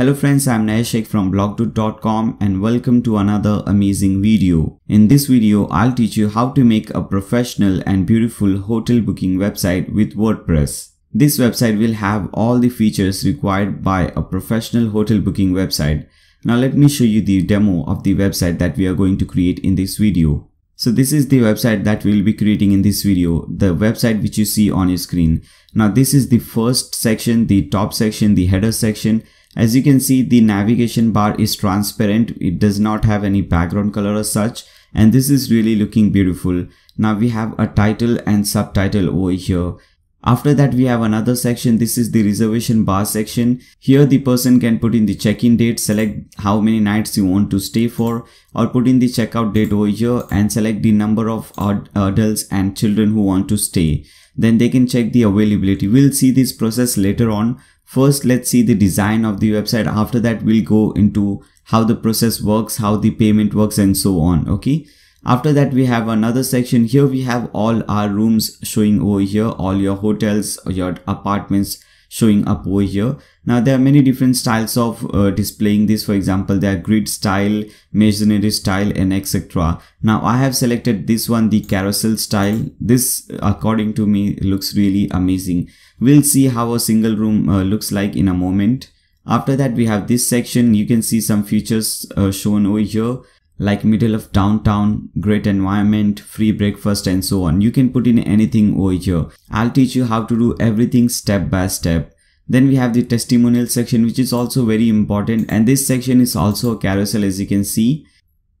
Hello friends, I'm Nayashik from blogdude.com and welcome to another amazing video. In this video, I'll teach you how to make a professional and beautiful hotel booking website with WordPress. This website will have all the features required by a professional hotel booking website. Now let me show you the demo of the website that we are going to create in this video. So this is the website that we'll be creating in this video, the website which you see on your screen. Now this is the first section, the top section, the header section, as you can see, the navigation bar is transparent. It does not have any background color as such. And this is really looking beautiful. Now we have a title and subtitle over here. After that we have another section, this is the reservation bar section. Here the person can put in the check-in date, select how many nights you want to stay for or put in the checkout date over here and select the number of adults and children who want to stay. Then they can check the availability. We'll see this process later on First, let's see the design of the website. After that, we'll go into how the process works, how the payment works and so on. Okay. After that, we have another section. Here we have all our rooms showing over here, all your hotels, your apartments, showing up over here. Now there are many different styles of uh, displaying this. For example, there are grid style, masonry style and etc. Now I have selected this one, the carousel style. This according to me looks really amazing. We'll see how a single room uh, looks like in a moment. After that we have this section, you can see some features uh, shown over here like middle of downtown, great environment, free breakfast and so on. You can put in anything over here. I'll teach you how to do everything step by step. Then we have the testimonial section which is also very important and this section is also a carousel as you can see.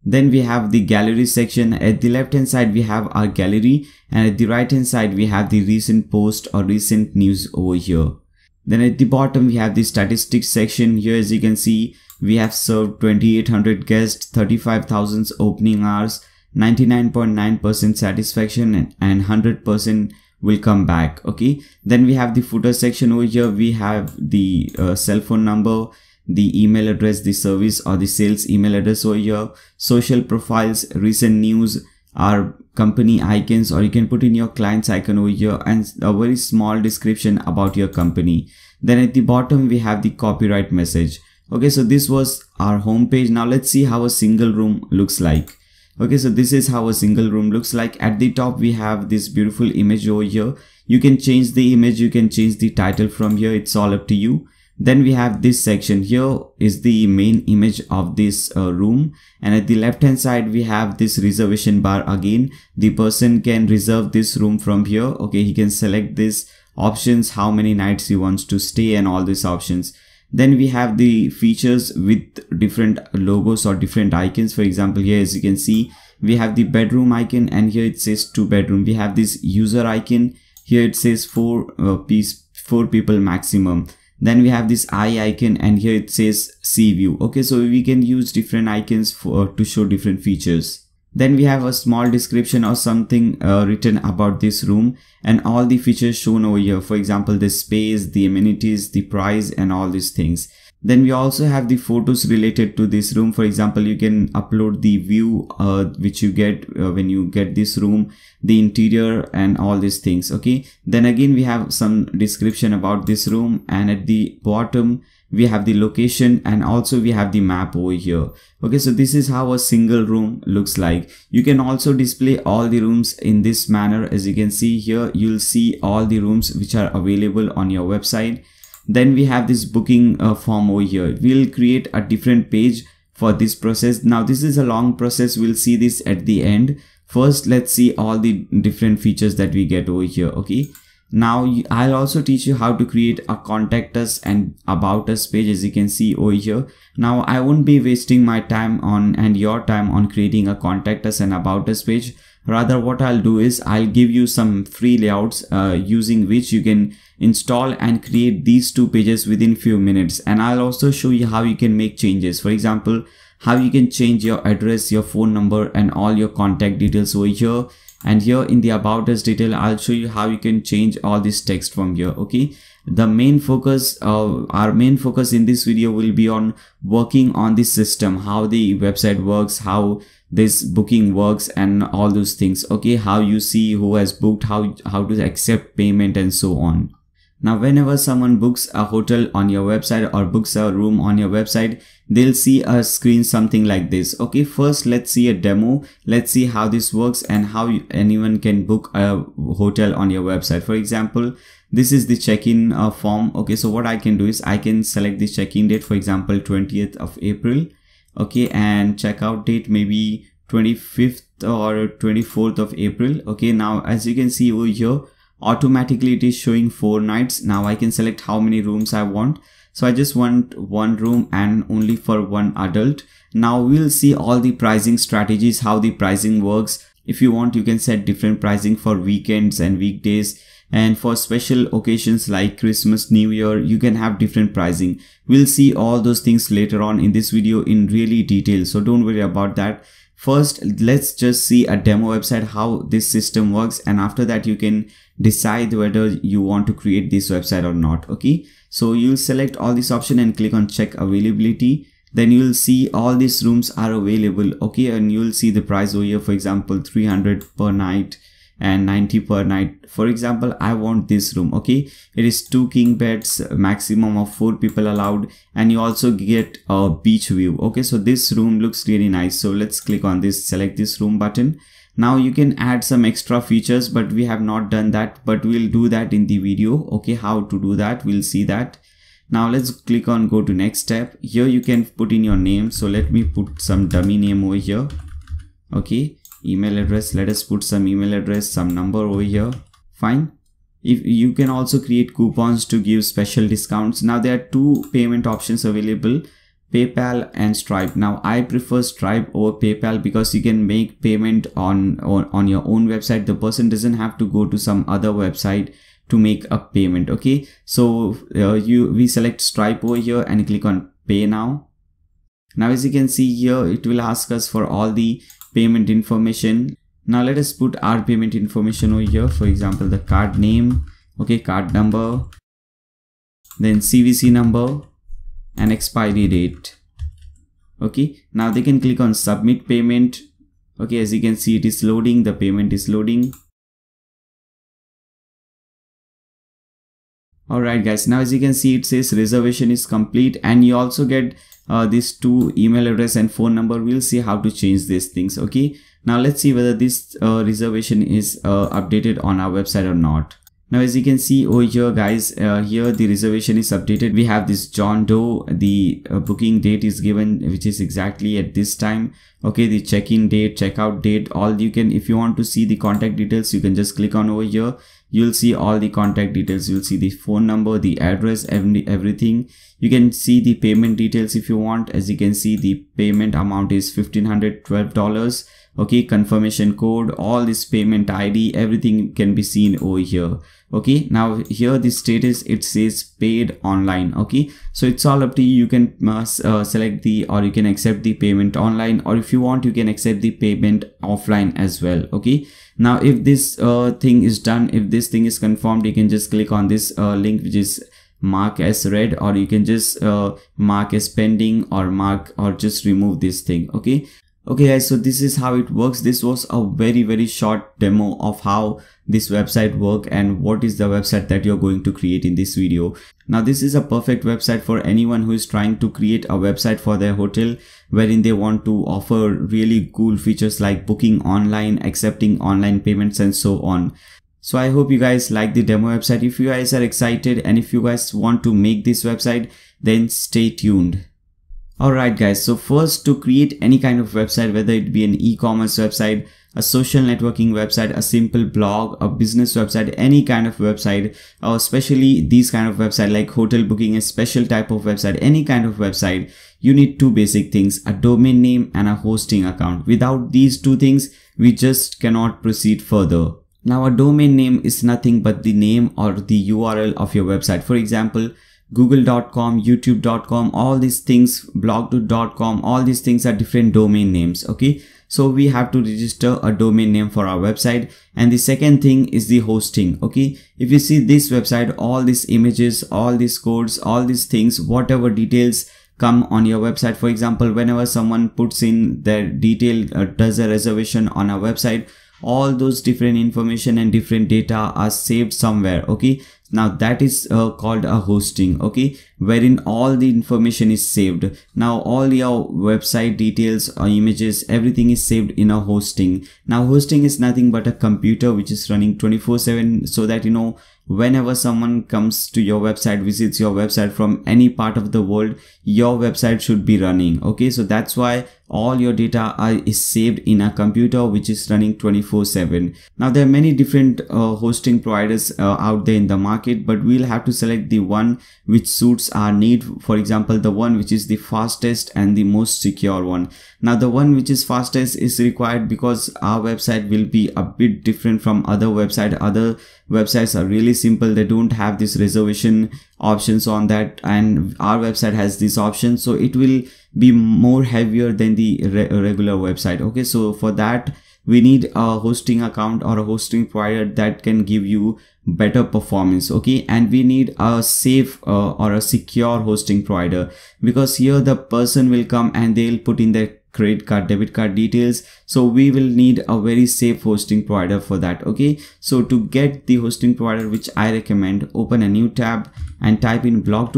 Then we have the gallery section. At the left hand side we have our gallery and at the right hand side we have the recent post or recent news over here. Then at the bottom we have the statistics section here as you can see we have served 2800 guests, 35,000 opening hours, 99.9% .9 satisfaction and 100% will come back. Okay. Then we have the footer section over here. We have the uh, cell phone number, the email address, the service or the sales email address over here, social profiles, recent news, our company icons or you can put in your client's icon over here and a very small description about your company. Then at the bottom we have the copyright message okay so this was our home page now let's see how a single room looks like okay so this is how a single room looks like at the top we have this beautiful image over here you can change the image you can change the title from here it's all up to you then we have this section here is the main image of this uh, room and at the left hand side we have this reservation bar again the person can reserve this room from here okay he can select this options how many nights he wants to stay and all these options then we have the features with different logos or different icons. For example, here as you can see, we have the bedroom icon and here it says two bedroom. We have this user icon. Here it says four uh, piece, four people maximum. Then we have this eye icon and here it says see view. Okay, so we can use different icons for to show different features. Then we have a small description or something uh, written about this room and all the features shown over here. For example, the space, the amenities, the price and all these things. Then we also have the photos related to this room. For example, you can upload the view uh, which you get uh, when you get this room, the interior and all these things. Okay. Then again, we have some description about this room and at the bottom, we have the location and also we have the map over here okay so this is how a single room looks like you can also display all the rooms in this manner as you can see here you'll see all the rooms which are available on your website then we have this booking uh, form over here we'll create a different page for this process now this is a long process we'll see this at the end first let's see all the different features that we get over here okay now I'll also teach you how to create a contact us and about us page as you can see over here. Now I won't be wasting my time on and your time on creating a contact us and about us page. Rather what I'll do is I'll give you some free layouts uh, using which you can install and create these two pages within few minutes. And I'll also show you how you can make changes. For example, how you can change your address, your phone number and all your contact details over here and here in the about us detail i'll show you how you can change all this text from here okay the main focus uh, our main focus in this video will be on working on the system how the website works how this booking works and all those things okay how you see who has booked how how to accept payment and so on now whenever someone books a hotel on your website or books a room on your website, they'll see a screen something like this. Okay, first let's see a demo. Let's see how this works and how anyone can book a hotel on your website. For example, this is the check-in uh, form. Okay, so what I can do is I can select the check-in date, for example, 20th of April. Okay, and checkout date maybe 25th or 24th of April. Okay, now as you can see over here, automatically it is showing four nights now i can select how many rooms i want so i just want one room and only for one adult now we'll see all the pricing strategies how the pricing works if you want you can set different pricing for weekends and weekdays and for special occasions like Christmas, New Year, you can have different pricing. We'll see all those things later on in this video in really detail. So don't worry about that. First, let's just see a demo website how this system works and after that you can decide whether you want to create this website or not. Okay, so you'll select all this option and click on check availability. Then you'll see all these rooms are available. Okay, and you'll see the price over here, for example, 300 per night and 90 per night for example i want this room okay it is two king beds maximum of four people allowed and you also get a beach view okay so this room looks really nice so let's click on this select this room button now you can add some extra features but we have not done that but we'll do that in the video okay how to do that we'll see that now let's click on go to next step here you can put in your name so let me put some dummy name over here okay email address let us put some email address some number over here fine if you can also create coupons to give special discounts now there are two payment options available PayPal and Stripe. Now I prefer Stripe over PayPal because you can make payment on, on, on your own website. The person doesn't have to go to some other website to make a payment. Okay. So uh, you, we select Stripe over here and click on pay now. Now as you can see here, it will ask us for all the payment information now let us put our payment information over here for example the card name okay card number then cvc number and expiry date okay now they can click on submit payment okay as you can see it is loading the payment is loading alright guys now as you can see it says reservation is complete and you also get uh, these two email address and phone number we'll see how to change these things okay now let's see whether this uh, reservation is uh, updated on our website or not now as you can see over here guys uh, here the reservation is updated we have this john doe the uh, booking date is given which is exactly at this time okay the check-in date checkout date all you can if you want to see the contact details you can just click on over here you'll see all the contact details you'll see the phone number the address every, everything you can see the payment details if you want as you can see the payment amount is 1512 dollars okay confirmation code all this payment id everything can be seen over here okay now here the status it says paid online okay so it's all up to you you can uh, uh select the or you can accept the payment online or if you want you can accept the payment offline as well okay now if this uh, thing is done if this thing is confirmed you can just click on this uh, link which is mark as red or you can just uh, mark as pending or mark or just remove this thing okay Okay guys, so this is how it works. This was a very, very short demo of how this website work and what is the website that you're going to create in this video. Now this is a perfect website for anyone who is trying to create a website for their hotel wherein they want to offer really cool features like booking online, accepting online payments and so on. So I hope you guys like the demo website. If you guys are excited and if you guys want to make this website, then stay tuned. Alright guys, so first to create any kind of website, whether it be an e-commerce website, a social networking website, a simple blog, a business website, any kind of website, or especially these kind of website like hotel booking, a special type of website, any kind of website, you need two basic things, a domain name and a hosting account. Without these two things, we just cannot proceed further. Now a domain name is nothing but the name or the URL of your website. For example, google.com youtube.com all these things blog all these things are different domain names okay so we have to register a domain name for our website and the second thing is the hosting okay if you see this website all these images all these codes all these things whatever details come on your website for example whenever someone puts in their detail uh, does a reservation on our website all those different information and different data are saved somewhere okay now that is uh, called a hosting okay wherein all the information is saved now all your website details or uh, images everything is saved in a hosting now hosting is nothing but a computer which is running 24 7 so that you know whenever someone comes to your website visits your website from any part of the world your website should be running okay so that's why all your data are, is saved in a computer which is running 24 7 now there are many different uh, hosting providers uh, out there in the market but we'll have to select the one which suits our need for example the one which is the fastest and the most secure one now the one which is fastest is required because our website will be a bit different from other website other websites are really simple they don't have this reservation options on that and our website has this option so it will be more heavier than the re regular website okay so for that we need a hosting account or a hosting provider that can give you better performance okay and we need a safe uh, or a secure hosting provider because here the person will come and they'll put in their credit card debit card details so we will need a very safe hosting provider for that okay so to get the hosting provider which i recommend open a new tab and type in blog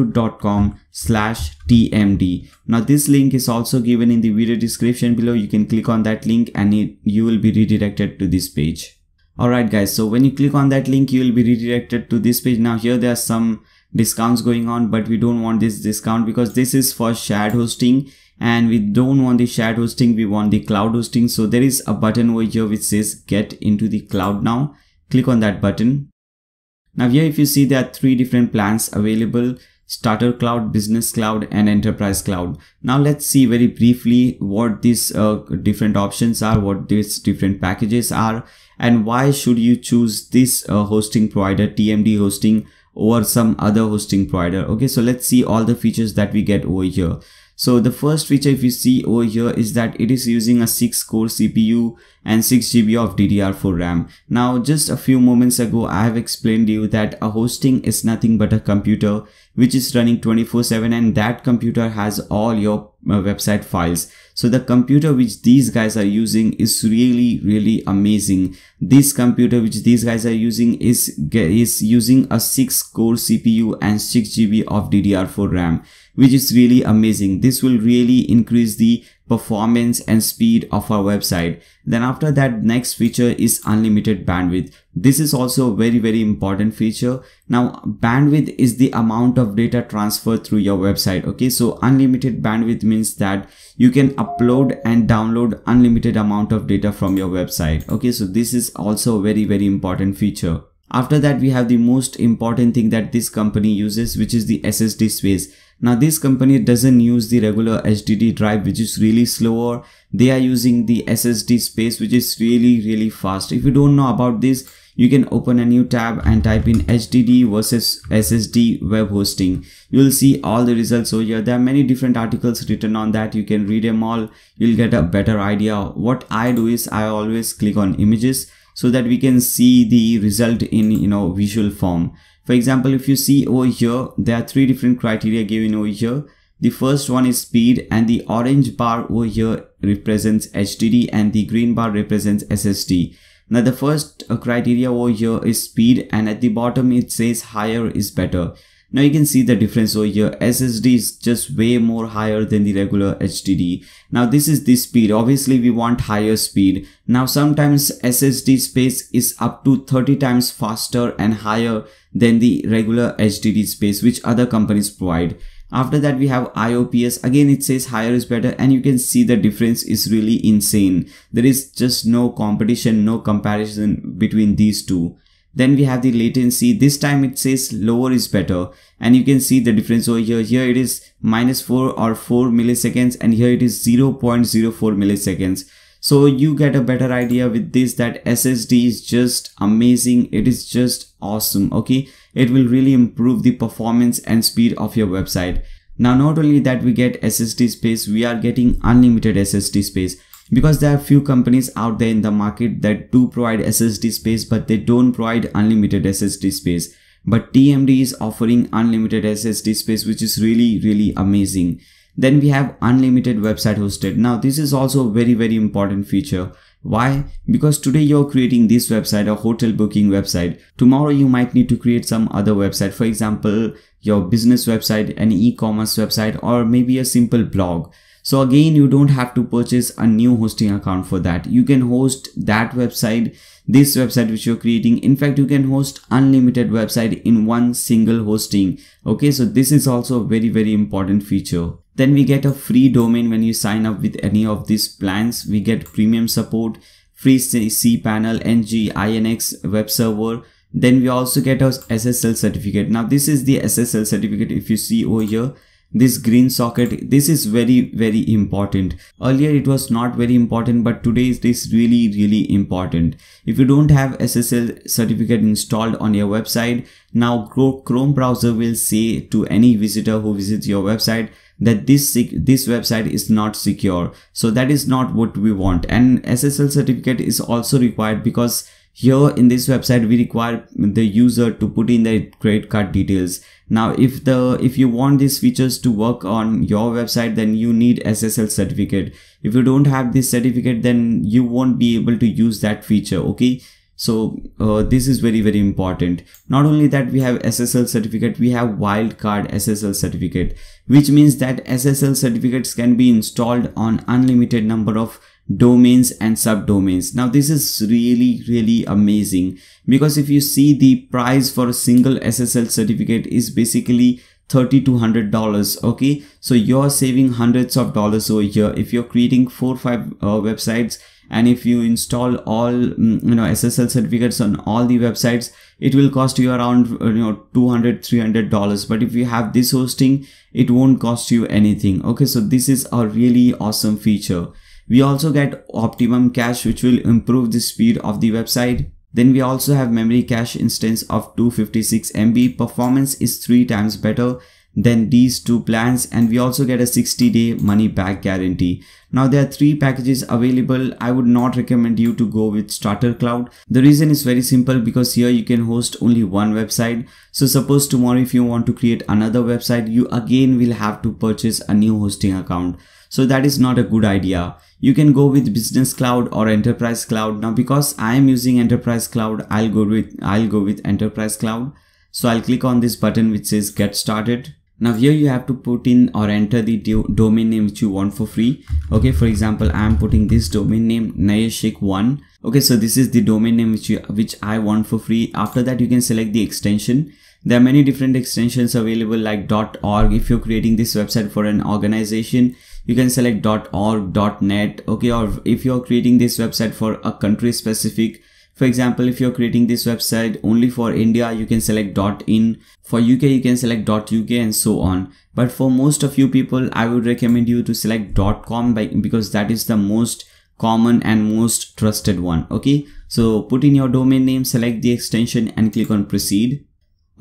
slash tmd now this link is also given in the video description below you can click on that link and it, you will be redirected to this page alright guys so when you click on that link you will be redirected to this page now here there are some discounts going on but we don't want this discount because this is for shared hosting and we don't want the shared hosting we want the cloud hosting so there is a button over here which says get into the cloud now click on that button now here if you see there are three different plans available Starter Cloud, Business Cloud and Enterprise Cloud. Now let's see very briefly what these uh, different options are, what these different packages are and why should you choose this uh, hosting provider TMD hosting over some other hosting provider. Okay, so let's see all the features that we get over here. So the first feature if you see over here is that it is using a 6 core CPU and 6 GB of DDR4 RAM. Now just a few moments ago I have explained to you that a hosting is nothing but a computer which is running 24 7 and that computer has all your uh, website files. So the computer which these guys are using is really really amazing. This computer which these guys are using is, is using a 6 core CPU and 6 GB of DDR4 RAM which is really amazing. This will really increase the performance and speed of our website. Then after that next feature is unlimited bandwidth. This is also a very very important feature. Now bandwidth is the amount of data transferred through your website. Okay so unlimited bandwidth means that you can upload and download unlimited amount of data from your website. Okay so this is also a very very important feature. After that we have the most important thing that this company uses which is the SSD space. Now this company doesn't use the regular HDD drive which is really slower. They are using the SSD space which is really really fast. If you don't know about this, you can open a new tab and type in HDD versus SSD web hosting. You'll see all the results over here. There are many different articles written on that. You can read them all. You'll get a better idea. What I do is I always click on images so that we can see the result in you know visual form. For example, if you see over here, there are three different criteria given over here. The first one is speed and the orange bar over here represents HDD and the green bar represents SSD. Now the first uh, criteria over here is speed and at the bottom it says higher is better. Now you can see the difference over here. SSD is just way more higher than the regular HDD. Now this is the speed. Obviously we want higher speed. Now sometimes SSD space is up to 30 times faster and higher than the regular HDD space which other companies provide. After that we have IOPS. Again it says higher is better and you can see the difference is really insane. There is just no competition, no comparison between these two. Then we have the latency. This time it says lower is better. And you can see the difference over here. Here it is minus 4 or 4 milliseconds and here it is 0.04 milliseconds. So you get a better idea with this that SSD is just amazing. It is just awesome. Okay. It will really improve the performance and speed of your website. Now, not only that we get SSD space, we are getting unlimited SSD space because there are few companies out there in the market that do provide SSD space but they don't provide unlimited SSD space. But TMD is offering unlimited SSD space which is really really amazing. Then we have unlimited website hosted. Now this is also a very very important feature. Why? Because today you're creating this website, a hotel booking website. Tomorrow you might need to create some other website. For example, your business website, an e-commerce website or maybe a simple blog. So again, you don't have to purchase a new hosting account for that. You can host that website, this website which you're creating. In fact, you can host unlimited website in one single hosting. Okay, so this is also a very, very important feature. Then we get a free domain when you sign up with any of these plans. We get premium support, free cPanel, NG, INX, web server. Then we also get our SSL certificate. Now this is the SSL certificate if you see over here this green socket this is very very important earlier it was not very important but today it is really really important if you don't have SSL certificate installed on your website now Chrome browser will say to any visitor who visits your website that this this website is not secure so that is not what we want and SSL certificate is also required because here in this website, we require the user to put in their credit card details. Now, if the if you want these features to work on your website, then you need SSL certificate. If you don't have this certificate, then you won't be able to use that feature. Okay. So uh, this is very, very important. Not only that, we have SSL certificate, we have wildcard SSL certificate, which means that SSL certificates can be installed on unlimited number of domains and subdomains. Now this is really really amazing because if you see the price for a single SSL certificate is basically $3200 okay so you're saving hundreds of dollars over here if you're creating four five uh, websites and if you install all mm, you know ssl certificates on all the websites it will cost you around uh, you know 200 300 dollars but if you have this hosting it won't cost you anything okay so this is a really awesome feature we also get optimum cache which will improve the speed of the website. Then we also have memory cache instance of 256 MB. Performance is 3 times better than these two plans and we also get a 60 day money back guarantee. Now there are three packages available. I would not recommend you to go with starter cloud. The reason is very simple because here you can host only one website. So suppose tomorrow if you want to create another website, you again will have to purchase a new hosting account. So that is not a good idea. You can go with business cloud or enterprise cloud. Now because I am using enterprise cloud, I'll go with I'll go with enterprise cloud. So I'll click on this button which says get started. Now here you have to put in or enter the do domain name which you want for free. Okay, for example, I am putting this domain name Nayashik1. Okay, so this is the domain name which you, which I want for free. After that, you can select the extension. There are many different extensions available like .org. If you're creating this website for an organization, you can select .org, .net, okay, or if you're creating this website for a country specific, for example, if you're creating this website only for India, you can select .in. For UK, you can select .uk and so on. But for most of you people, I would recommend you to select .com by, because that is the most common and most trusted one. Okay, so put in your domain name, select the extension and click on proceed.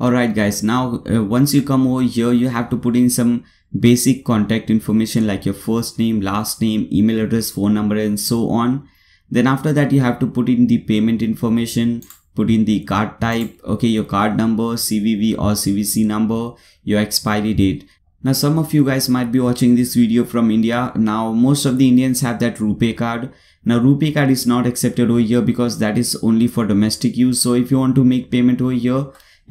Alright guys, now uh, once you come over here, you have to put in some basic contact information like your first name, last name, email address, phone number and so on. Then after that, you have to put in the payment information, put in the card type, okay, your card number, CVV or CVC number, your expiry date. Now some of you guys might be watching this video from India. Now most of the Indians have that Rupee card. Now Rupee card is not accepted over here because that is only for domestic use. So if you want to make payment over here,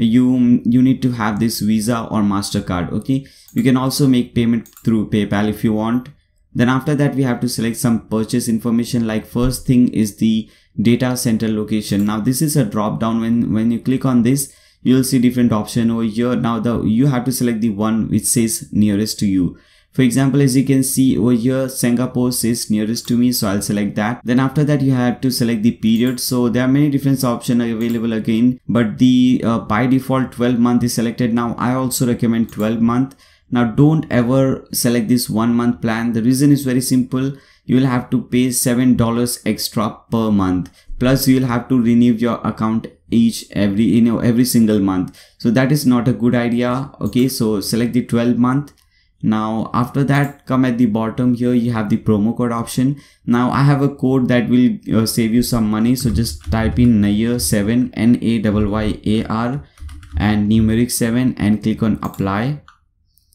you you need to have this visa or mastercard okay you can also make payment through paypal if you want then after that we have to select some purchase information like first thing is the data center location now this is a drop down when when you click on this you'll see different option over here now the you have to select the one which says nearest to you for example, as you can see over here, Singapore is nearest to me. So I'll select that. Then after that, you have to select the period. So there are many different options available again, but the uh, by default 12 month is selected. Now I also recommend 12 month. Now don't ever select this one month plan. The reason is very simple. You will have to pay $7 extra per month. Plus you will have to renew your account each every you know every single month so that is not a good idea okay so select the 12 month now after that come at the bottom here you have the promo code option now i have a code that will uh, save you some money so just type in nayar 7 n a y y a r and numeric 7 and click on apply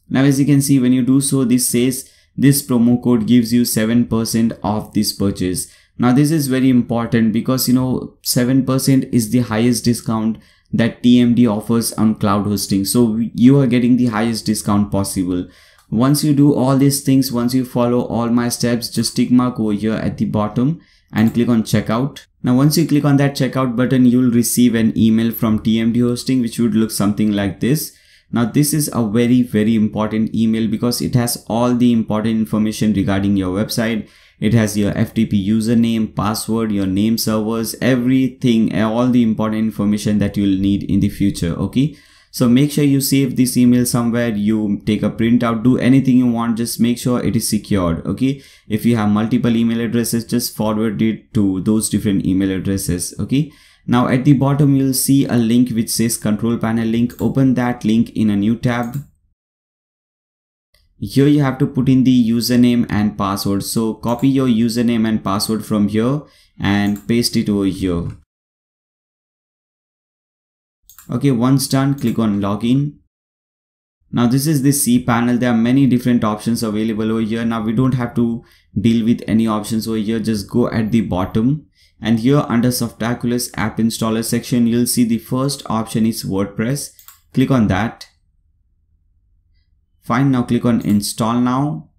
now as you can see when you do so this says this promo code gives you 7% off this purchase now this is very important because you know 7% is the highest discount that TMD offers on cloud hosting so you are getting the highest discount possible once you do all these things, once you follow all my steps, just tick mark over here at the bottom and click on checkout. Now once you click on that checkout button, you'll receive an email from TMD hosting which would look something like this. Now this is a very very important email because it has all the important information regarding your website. It has your FTP username, password, your name servers, everything, all the important information that you'll need in the future. Okay. So make sure you save this email somewhere, you take a printout, do anything you want, just make sure it is secured. Okay. If you have multiple email addresses, just forward it to those different email addresses. Okay. Now at the bottom, you'll see a link which says control panel link. Open that link in a new tab. Here you have to put in the username and password. So copy your username and password from here and paste it over here. Okay, once done, click on login. Now this is the C panel. There are many different options available over here. Now we don't have to deal with any options over here. Just go at the bottom and here under Softaculous app installer section, you'll see the first option is WordPress. Click on that. Fine. Now click on install now.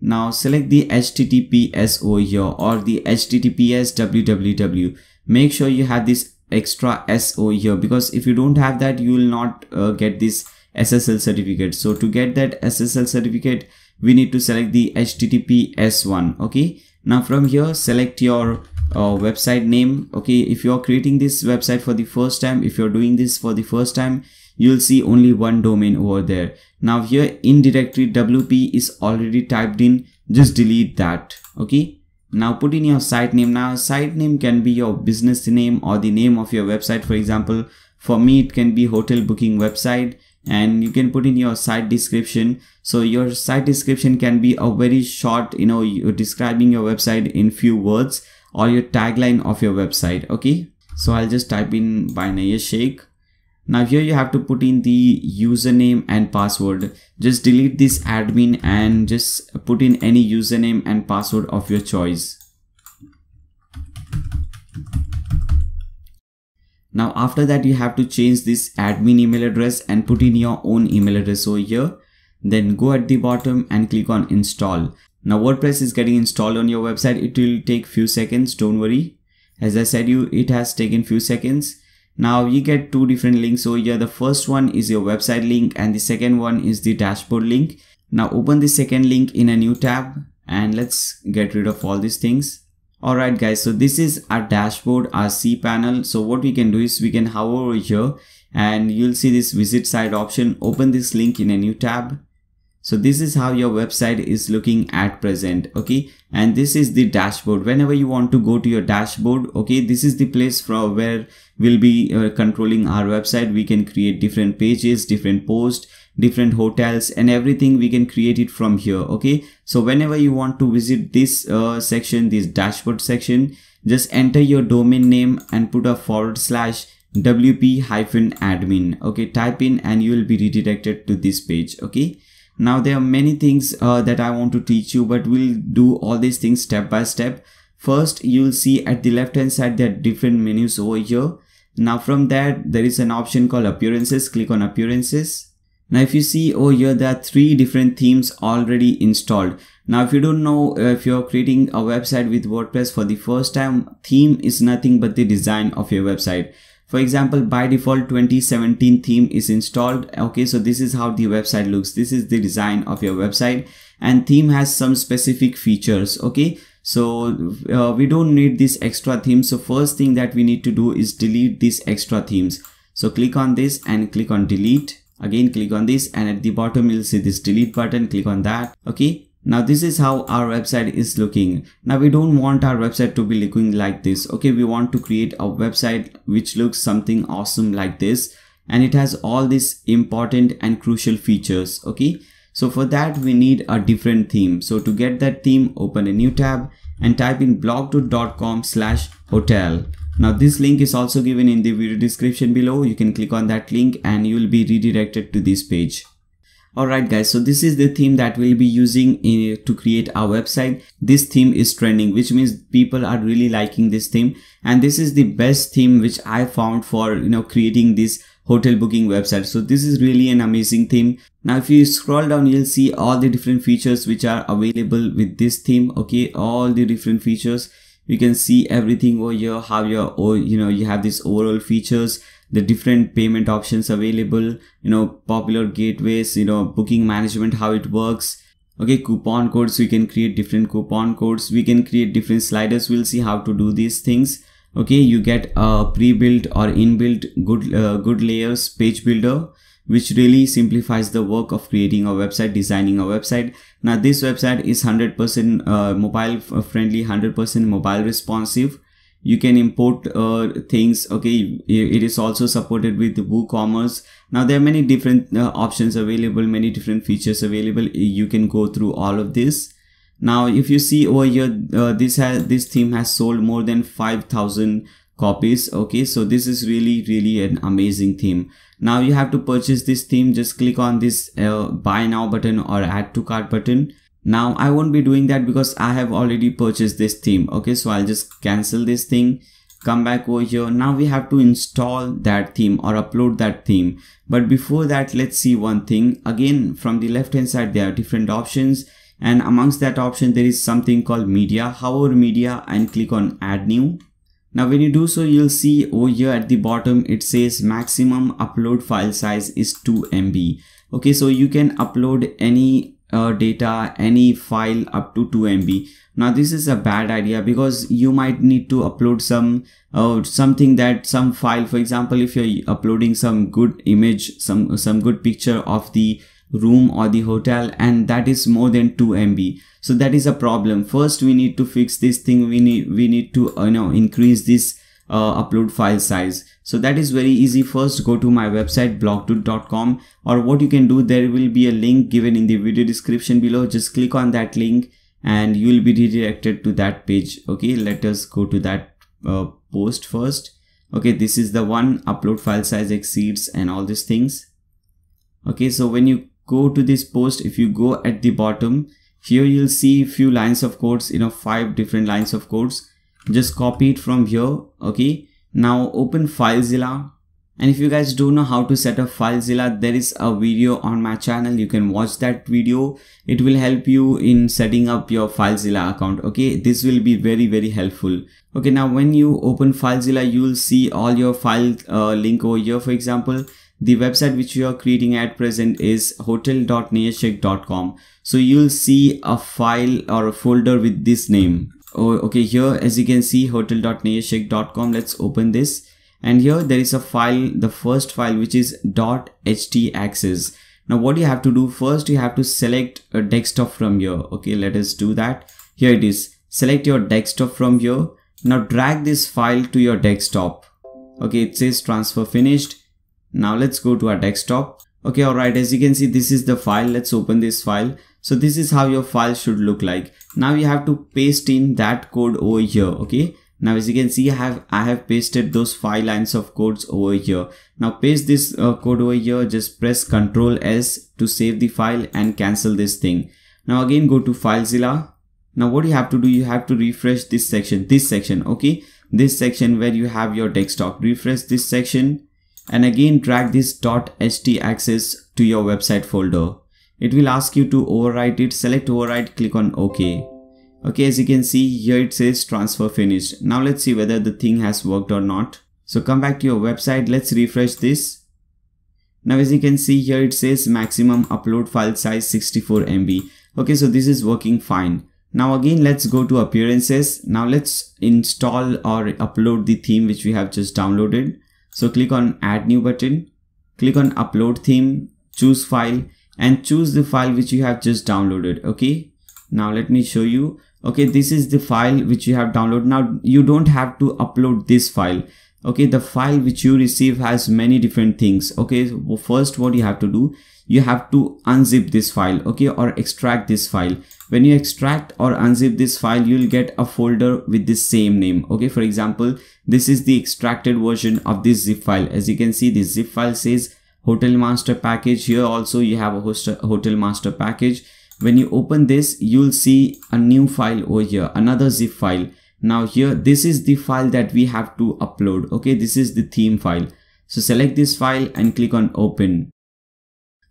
Now select the HTTPS over here or the HTTPS www. Make sure you have this extra SO here because if you don't have that you will not uh, get this SSL certificate. So to get that SSL certificate we need to select the HTTPS one. Okay. Now from here select your uh, website name. Okay. If you are creating this website for the first time, if you're doing this for the first time, you'll see only one domain over there. Now here in directory WP is already typed in. Just delete that. Okay now put in your site name. Now site name can be your business name or the name of your website. For example, for me, it can be hotel booking website and you can put in your site description. So your site description can be a very short, you know, you're describing your website in few words or your tagline of your website. Okay. So I'll just type in Binaya Shake now here you have to put in the username and password. Just delete this admin and just put in any username and password of your choice. Now after that you have to change this admin email address and put in your own email address over here. Then go at the bottom and click on install. Now WordPress is getting installed on your website. It will take few seconds. Don't worry. As I said you, it has taken few seconds now you get two different links over here. The first one is your website link and the second one is the dashboard link. Now open the second link in a new tab and let's get rid of all these things. Alright guys, so this is our dashboard, our cPanel. So what we can do is we can hover over here and you'll see this visit site option. Open this link in a new tab so this is how your website is looking at present. Okay. And this is the dashboard. Whenever you want to go to your dashboard. Okay. This is the place from where we'll be uh, controlling our website. We can create different pages, different posts, different hotels and everything. We can create it from here. Okay. So whenever you want to visit this uh, section, this dashboard section, just enter your domain name and put a forward slash wp hyphen admin. Okay. Type in and you will be redirected to this page. Okay. Now there are many things uh, that I want to teach you, but we'll do all these things step by step. First, you'll see at the left hand side, there are different menus over here. Now from that, there is an option called appearances. Click on appearances. Now if you see over here, there are three different themes already installed. Now if you don't know, uh, if you're creating a website with WordPress for the first time, theme is nothing but the design of your website. For example, by default 2017 theme is installed. Okay, so this is how the website looks. This is the design of your website and theme has some specific features. Okay, so uh, we don't need this extra theme. So first thing that we need to do is delete these extra themes. So click on this and click on delete. Again, click on this and at the bottom you'll see this delete button. Click on that. Okay, now this is how our website is looking now we don't want our website to be looking like this okay we want to create a website which looks something awesome like this and it has all these important and crucial features okay so for that we need a different theme so to get that theme open a new tab and type in blog.com slash hotel now this link is also given in the video description below you can click on that link and you will be redirected to this page Alright guys, so this is the theme that we'll be using in, eh, to create our website. This theme is trending, which means people are really liking this theme. And this is the best theme which I found for, you know, creating this hotel booking website. So this is really an amazing theme. Now if you scroll down, you'll see all the different features which are available with this theme. Okay, all the different features you can see everything over here how your or you know you have these overall features the different payment options available you know popular gateways you know booking management how it works okay coupon codes we can create different coupon codes we can create different sliders we'll see how to do these things okay you get a pre-built or inbuilt good uh, good layers page builder which really simplifies the work of creating a website, designing a website. Now this website is 100% uh, mobile uh, friendly, 100% mobile responsive. You can import uh, things. Okay, it is also supported with WooCommerce. Now there are many different uh, options available, many different features available. You can go through all of this. Now if you see over here, uh, this has this theme has sold more than 5,000 copies okay so this is really really an amazing theme now you have to purchase this theme just click on this uh, buy now button or add to cart button now i won't be doing that because i have already purchased this theme okay so i'll just cancel this thing come back over here now we have to install that theme or upload that theme but before that let's see one thing again from the left hand side there are different options and amongst that option there is something called media hover media and click on add new now when you do so, you'll see over here at the bottom, it says maximum upload file size is 2 MB. Okay, so you can upload any uh, data any file up to 2 MB. Now this is a bad idea because you might need to upload some uh, something that some file for example if you're uploading some good image some some good picture of the room or the hotel and that is more than 2 MB. So that is a problem. First we need to fix this thing. We need, we need to you know increase this uh, upload file size. So that is very easy. First go to my website blogtoot.com or what you can do there will be a link given in the video description below. Just click on that link and you will be redirected to that page. Okay, let us go to that uh, post first. Okay, this is the one upload file size exceeds and all these things. Okay, so when you go to this post. If you go at the bottom, here you'll see few lines of codes, you know, five different lines of codes. Just copy it from here. Okay. Now open FileZilla. And if you guys don't know how to set up FileZilla, there is a video on my channel. You can watch that video. It will help you in setting up your FileZilla account. Okay, this will be very, very helpful. Okay, now when you open FileZilla, you'll see all your file uh, link over here, for example the website which you are creating at present is hotel.nearshake.com so you'll see a file or a folder with this name oh, okay here as you can see hotel.nearshake.com let's open this and here there is a file the first file which is .htaccess now what you have to do first you have to select a desktop from here okay let us do that here it is select your desktop from here now drag this file to your desktop okay it says transfer finished now let's go to our desktop. Okay, alright, as you can see, this is the file. Let's open this file. So this is how your file should look like. Now you have to paste in that code over here, okay? Now as you can see, I have, I have pasted those five lines of codes over here. Now paste this uh, code over here, just press Ctrl S to save the file and cancel this thing. Now again go to FileZilla. Now what you have to do, you have to refresh this section, this section, okay? This section where you have your desktop. Refresh this section and again drag this .ht access to your website folder. It will ask you to overwrite it, select overwrite, click on OK. Okay, as you can see here it says transfer finished. Now let's see whether the thing has worked or not. So come back to your website, let's refresh this. Now as you can see here it says maximum upload file size 64 MB. Okay, so this is working fine. Now again, let's go to appearances. Now let's install or upload the theme which we have just downloaded. So click on add new button, click on upload theme, choose file and choose the file which you have just downloaded. Okay. Now let me show you. Okay. This is the file which you have downloaded. Now you don't have to upload this file okay the file which you receive has many different things okay so first what you have to do you have to unzip this file okay or extract this file when you extract or unzip this file you'll get a folder with the same name okay for example this is the extracted version of this zip file as you can see this zip file says hotel master package here also you have a hotel master package when you open this you'll see a new file over here another zip file now here, this is the file that we have to upload. Okay, this is the theme file. So select this file and click on open.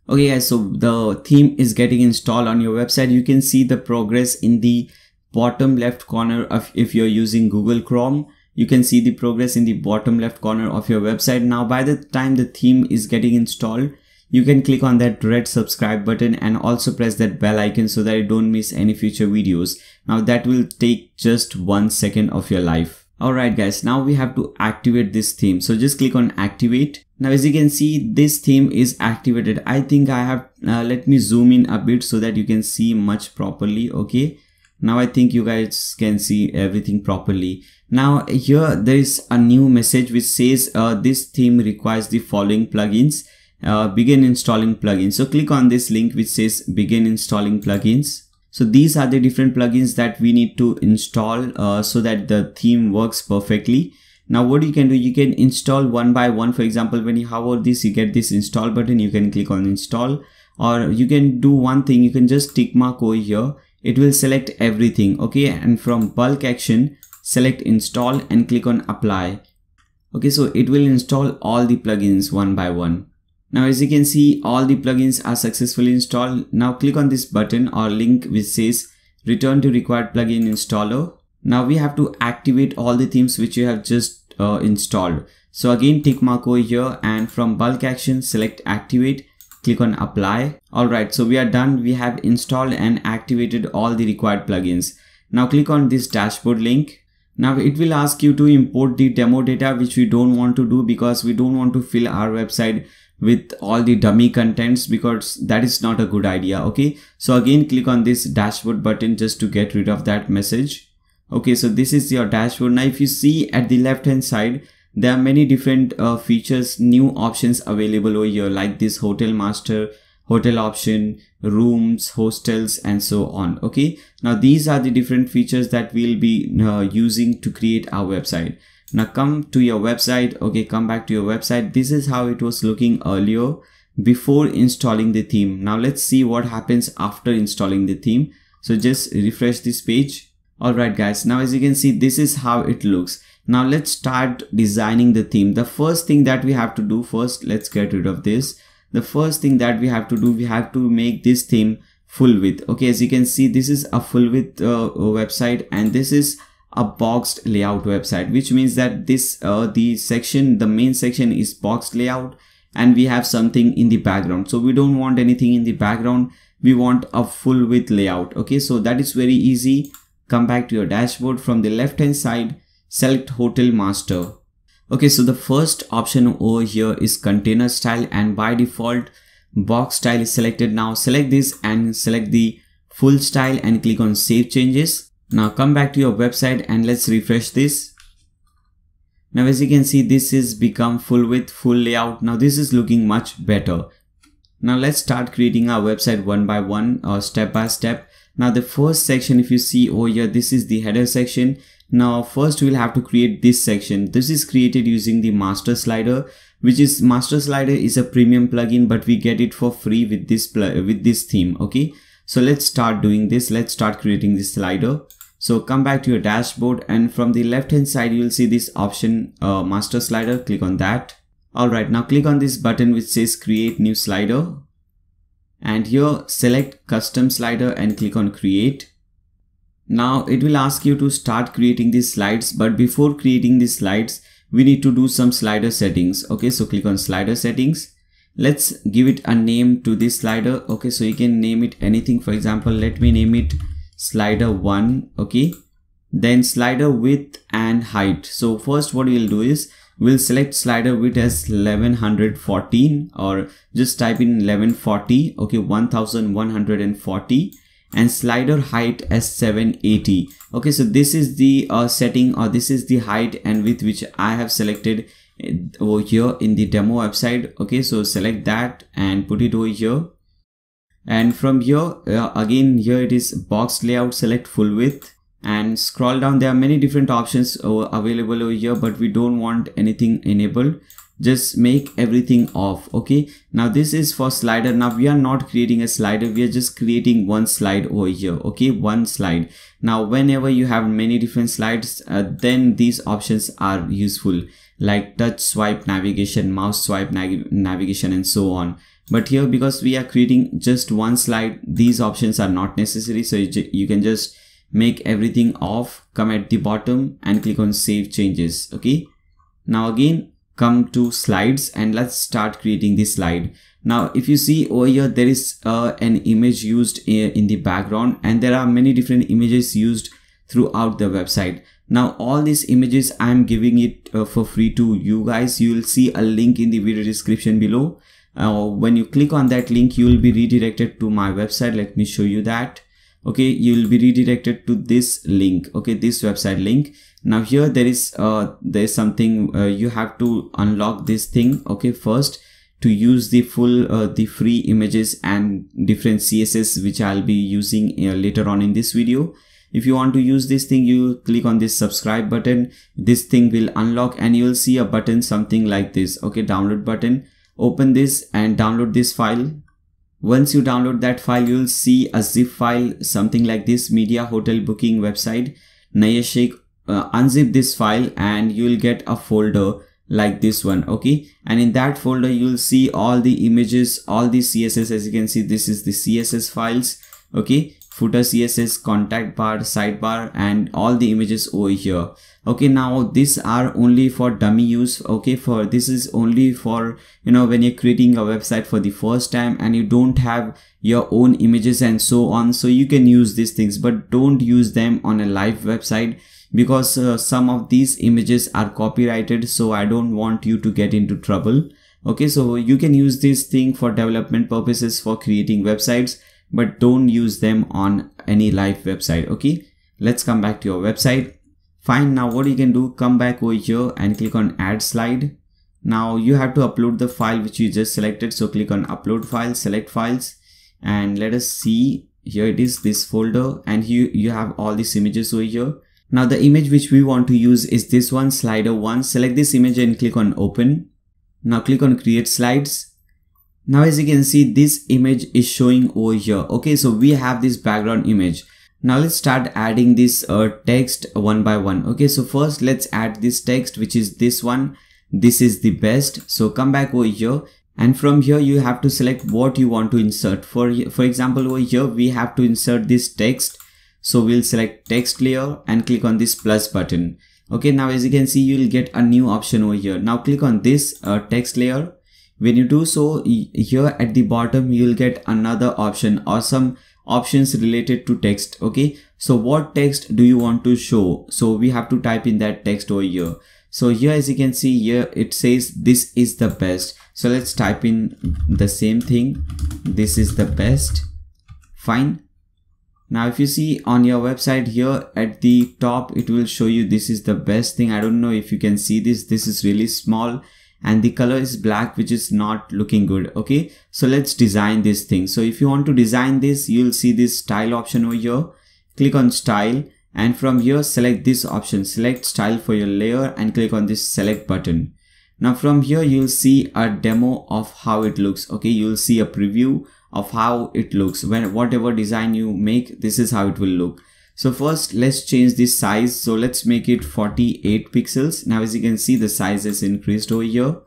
Okay guys, so the theme is getting installed on your website. You can see the progress in the bottom left corner of if you're using Google Chrome. You can see the progress in the bottom left corner of your website. Now by the time the theme is getting installed, you can click on that red subscribe button and also press that bell icon so that you don't miss any future videos. Now that will take just one second of your life. Alright guys, now we have to activate this theme. So just click on activate. Now as you can see, this theme is activated. I think I have, uh, let me zoom in a bit so that you can see much properly. Okay. Now I think you guys can see everything properly. Now here there is a new message which says uh, this theme requires the following plugins uh, begin installing plugins. So click on this link which says begin installing plugins. So these are the different plugins that we need to install uh, so that the theme works perfectly. Now what you can do, you can install one by one. For example, when you hover this, you get this install button, you can click on install or you can do one thing. You can just tick mark over here. It will select everything. Okay. And from bulk action, select install and click on apply. Okay. So it will install all the plugins one by one. Now as you can see all the plugins are successfully installed. Now click on this button or link which says return to required plugin installer. Now we have to activate all the themes which you have just uh, installed. So again tick mark over here and from bulk action select activate click on apply. Alright so we are done we have installed and activated all the required plugins. Now click on this dashboard link now it will ask you to import the demo data which we don't want to do because we don't want to fill our website with all the dummy contents because that is not a good idea okay so again click on this dashboard button just to get rid of that message okay so this is your dashboard now if you see at the left hand side there are many different uh, features new options available over here like this hotel master hotel option rooms hostels and so on okay now these are the different features that we'll be uh, using to create our website now come to your website okay come back to your website this is how it was looking earlier before installing the theme now let's see what happens after installing the theme so just refresh this page alright guys now as you can see this is how it looks now let's start designing the theme the first thing that we have to do first let's get rid of this the first thing that we have to do we have to make this theme full width okay as you can see this is a full width uh, website and this is a boxed layout website which means that this uh, the section the main section is boxed layout and we have something in the background so we don't want anything in the background we want a full width layout okay so that is very easy come back to your dashboard from the left hand side select hotel master okay so the first option over here is container style and by default box style is selected now select this and select the full style and click on save changes now come back to your website and let's refresh this. Now as you can see this is become full width, full layout. Now this is looking much better. Now let's start creating our website one by one or step by step. Now the first section if you see over here this is the header section. Now first we'll have to create this section. This is created using the master slider which is master slider is a premium plugin but we get it for free with this with this theme okay. So let's start doing this. Let's start creating this slider. So come back to your dashboard and from the left hand side you will see this option uh, master slider click on that. Alright now click on this button which says create new slider and here select custom slider and click on create. Now it will ask you to start creating these slides but before creating these slides we need to do some slider settings. Okay so click on slider settings. Let's give it a name to this slider. Okay so you can name it anything for example let me name it slider 1 okay then slider width and height so first what we'll do is we'll select slider width as 1114 or just type in 1140 okay 1140 and slider height as 780 okay so this is the uh, setting or this is the height and width which i have selected eh, over here in the demo website okay so select that and put it over here and from here uh, again here it is box layout select full width and scroll down there are many different options available over here but we don't want anything enabled just make everything off okay now this is for slider now we are not creating a slider we are just creating one slide over here okay one slide now whenever you have many different slides uh, then these options are useful like touch swipe navigation mouse swipe nav navigation and so on but here because we are creating just one slide, these options are not necessary. So you, you can just make everything off, come at the bottom and click on save changes. Okay. Now again, come to slides and let's start creating this slide. Now, if you see over here, there is uh, an image used uh, in the background and there are many different images used throughout the website. Now, all these images, I'm giving it uh, for free to you guys. You'll see a link in the video description below uh, when you click on that link you will be redirected to my website let me show you that okay you will be redirected to this link okay this website link now here there is uh there is something uh, you have to unlock this thing okay first to use the full uh, the free images and different css which i'll be using uh, later on in this video if you want to use this thing you click on this subscribe button this thing will unlock and you will see a button something like this okay download button open this and download this file once you download that file you'll see a zip file something like this media hotel booking website Nayashik uh, unzip this file and you'll get a folder like this one okay and in that folder you'll see all the images all the css as you can see this is the css files okay footer css contact bar sidebar and all the images over here okay now these are only for dummy use okay for this is only for you know when you're creating a website for the first time and you don't have your own images and so on so you can use these things but don't use them on a live website because uh, some of these images are copyrighted so i don't want you to get into trouble okay so you can use this thing for development purposes for creating websites but don't use them on any live website. Okay, let's come back to your website. Fine, now what you can do, come back over here and click on add slide. Now you have to upload the file which you just selected. So click on upload file, select files and let us see here it is this folder and here you have all these images over here. Now the image which we want to use is this one slider one. Select this image and click on open. Now click on create slides now as you can see this image is showing over here. Okay so we have this background image. Now let's start adding this uh, text one by one. Okay so first let's add this text which is this one. This is the best. So come back over here and from here you have to select what you want to insert. For, for example over here we have to insert this text. So we'll select text layer and click on this plus button. Okay now as you can see you'll get a new option over here. Now click on this uh, text layer when you do so, here at the bottom, you'll get another option or some options related to text. Okay. So what text do you want to show? So we have to type in that text over here. So here, as you can see here, it says this is the best. So let's type in the same thing. This is the best. Fine. Now, if you see on your website here at the top, it will show you this is the best thing. I don't know if you can see this. This is really small and the color is black which is not looking good okay so let's design this thing so if you want to design this you'll see this style option over here click on style and from here select this option select style for your layer and click on this select button now from here you'll see a demo of how it looks okay you'll see a preview of how it looks when whatever design you make this is how it will look so first let's change the size. So let's make it 48 pixels. Now as you can see the size has increased over here.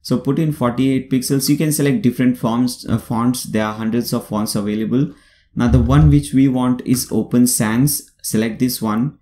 So put in 48 pixels. You can select different forms, uh, fonts. There are hundreds of fonts available. Now the one which we want is Open Sans. Select this one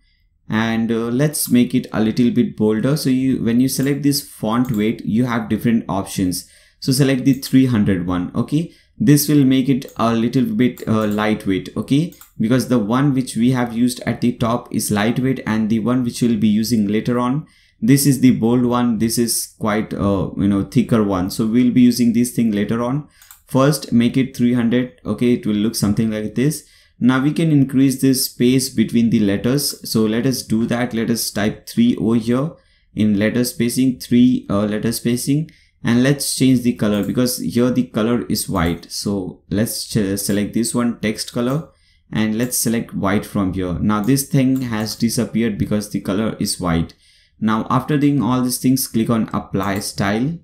and uh, let's make it a little bit bolder. So you, when you select this font weight, you have different options. So select the 300 one. Okay this will make it a little bit uh, lightweight okay because the one which we have used at the top is lightweight and the one which we'll be using later on this is the bold one this is quite uh, you know thicker one so we'll be using this thing later on first make it 300 okay it will look something like this now we can increase this space between the letters so let us do that let us type 3 over here in letter spacing 3 uh, letter spacing and let's change the color because here the color is white so let's select this one text color and let's select white from here now this thing has disappeared because the color is white now after doing all these things click on apply style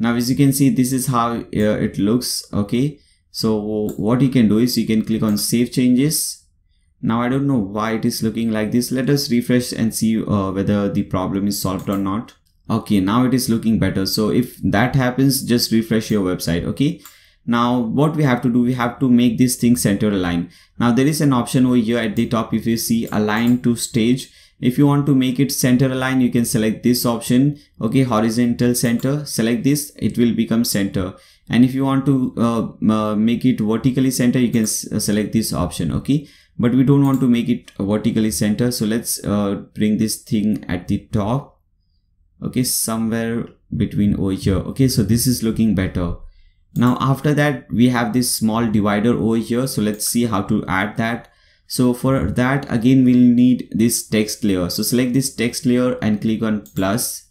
now as you can see this is how uh, it looks okay so what you can do is you can click on save changes now i don't know why it is looking like this let us refresh and see uh, whether the problem is solved or not okay now it is looking better so if that happens just refresh your website okay now what we have to do we have to make this thing center align now there is an option over here at the top if you see align to stage if you want to make it center align you can select this option okay horizontal center select this it will become center and if you want to uh, uh, make it vertically center you can uh, select this option okay but we don't want to make it vertically center so let's uh, bring this thing at the top okay somewhere between over here okay so this is looking better now after that we have this small divider over here so let's see how to add that so for that again we'll need this text layer so select this text layer and click on plus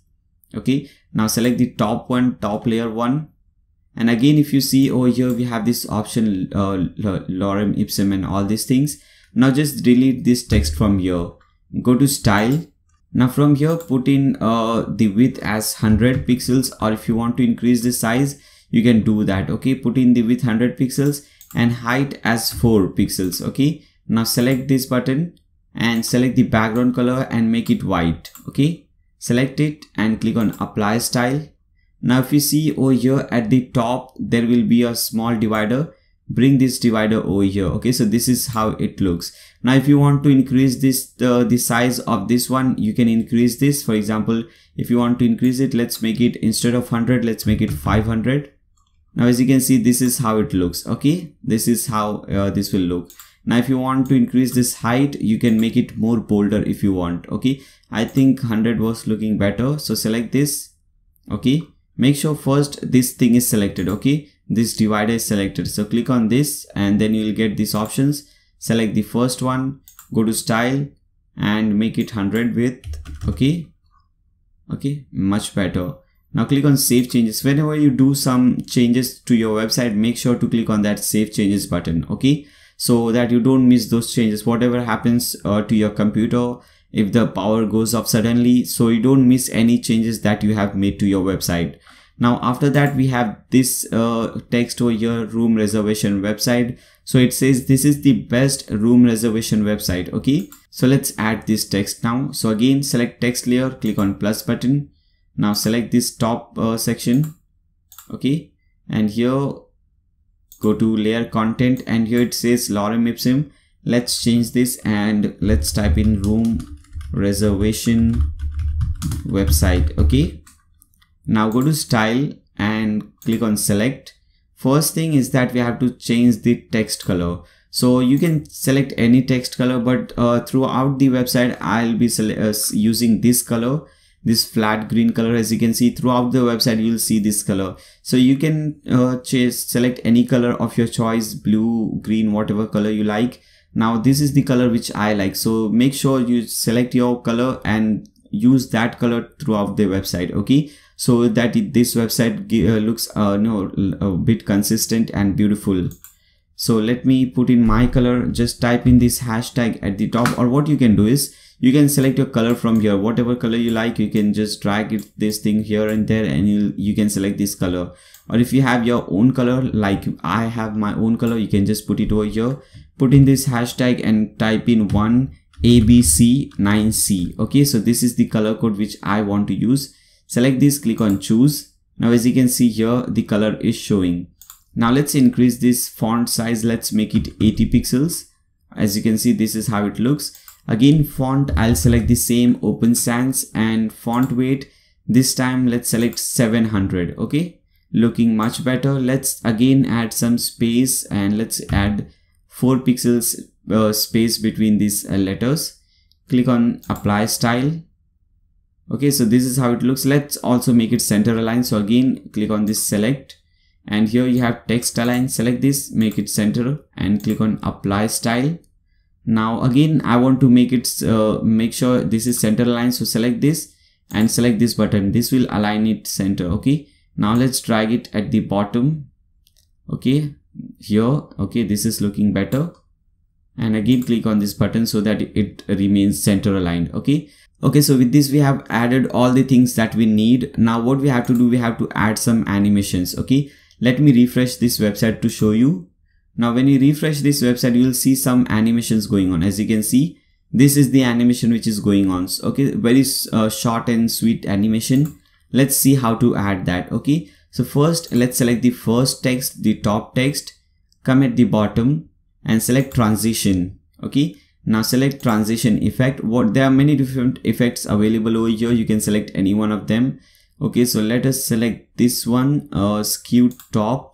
okay now select the top one top layer one and again if you see over here we have this option uh, lorem ipsum and all these things now just delete this text from here go to style now from here put in uh, the width as 100 pixels or if you want to increase the size you can do that okay put in the width 100 pixels and height as 4 pixels okay now select this button and select the background color and make it white okay select it and click on apply style now if you see over here at the top there will be a small divider bring this divider over here okay so this is how it looks now if you want to increase this uh, the size of this one you can increase this for example if you want to increase it let's make it instead of 100 let's make it 500 now as you can see this is how it looks okay this is how uh, this will look now if you want to increase this height you can make it more bolder if you want okay i think 100 was looking better so select this okay make sure first this thing is selected okay this divider is selected so click on this and then you will get these options select the first one go to style and make it 100 width okay okay much better now click on save changes whenever you do some changes to your website make sure to click on that save changes button okay so that you don't miss those changes whatever happens uh, to your computer if the power goes off suddenly so you don't miss any changes that you have made to your website now after that we have this uh, text over here room reservation website so it says this is the best room reservation website okay so let's add this text now so again select text layer click on plus button now select this top uh, section okay and here go to layer content and here it says lorem ipsum let's change this and let's type in room reservation website okay now go to style and click on select First thing is that we have to change the text color. So you can select any text color, but uh, throughout the website, I'll be uh, using this color, this flat green color. As you can see throughout the website, you'll see this color. So you can uh, select any color of your choice, blue, green, whatever color you like. Now this is the color which I like. So make sure you select your color and use that color throughout the website. Okay so that it, this website uh, looks uh, no, a bit consistent and beautiful. So let me put in my color, just type in this hashtag at the top or what you can do is you can select your color from here, whatever color you like, you can just drag it, this thing here and there and you, you can select this color. Or if you have your own color, like I have my own color, you can just put it over here, put in this hashtag and type in one ABC9C. Okay, so this is the color code which I want to use Select this, click on choose. Now as you can see here, the color is showing. Now let's increase this font size. Let's make it 80 pixels. As you can see, this is how it looks. Again, font, I'll select the same Open Sans and font weight. This time, let's select 700. Okay, looking much better. Let's again add some space and let's add 4 pixels uh, space between these uh, letters. Click on apply style okay so this is how it looks let's also make it center align so again click on this select and here you have text align select this make it center and click on apply style now again i want to make it uh, make sure this is center align so select this and select this button this will align it center okay now let's drag it at the bottom okay here okay this is looking better and again click on this button so that it remains center aligned okay Okay, so with this we have added all the things that we need. Now what we have to do, we have to add some animations. Okay, let me refresh this website to show you. Now when you refresh this website, you will see some animations going on. As you can see, this is the animation which is going on. Okay, very uh, short and sweet animation. Let's see how to add that. Okay, so first let's select the first text, the top text, come at the bottom and select transition. Okay, now select transition effect. What there are many different effects available over here. You can select any one of them. Okay, so let us select this one, uh, skew top.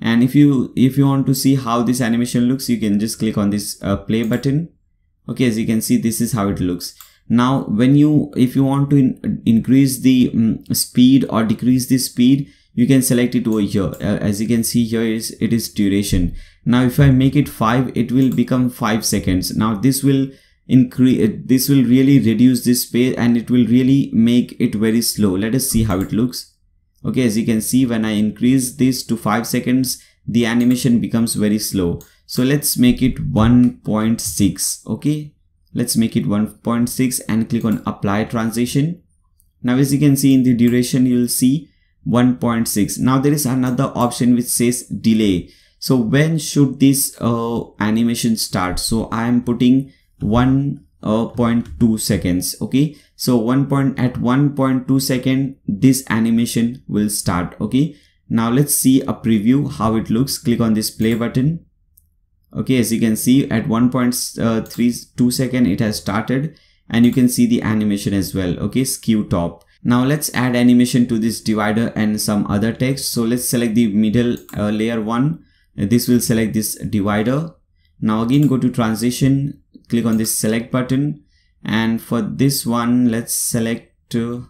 And if you if you want to see how this animation looks, you can just click on this uh, play button. Okay, as you can see, this is how it looks. Now, when you if you want to in, increase the um, speed or decrease the speed, you can select it over here. Uh, as you can see here is it is duration now if i make it 5 it will become 5 seconds now this will increase uh, this will really reduce this space and it will really make it very slow let us see how it looks okay as you can see when i increase this to 5 seconds the animation becomes very slow so let's make it 1.6 okay let's make it 1.6 and click on apply transition now as you can see in the duration you'll see 1.6 now there is another option which says delay so when should this uh, animation start? So I am putting uh, 1.2 seconds. Okay. So one point at 1.2 second, this animation will start. Okay. Now let's see a preview how it looks. Click on this play button. Okay. As you can see at 1.32 uh, second, it has started and you can see the animation as well. Okay. Skew top. Now let's add animation to this divider and some other text. So let's select the middle uh, layer one uh, this will select this divider now again go to transition click on this select button and for this one let's select uh,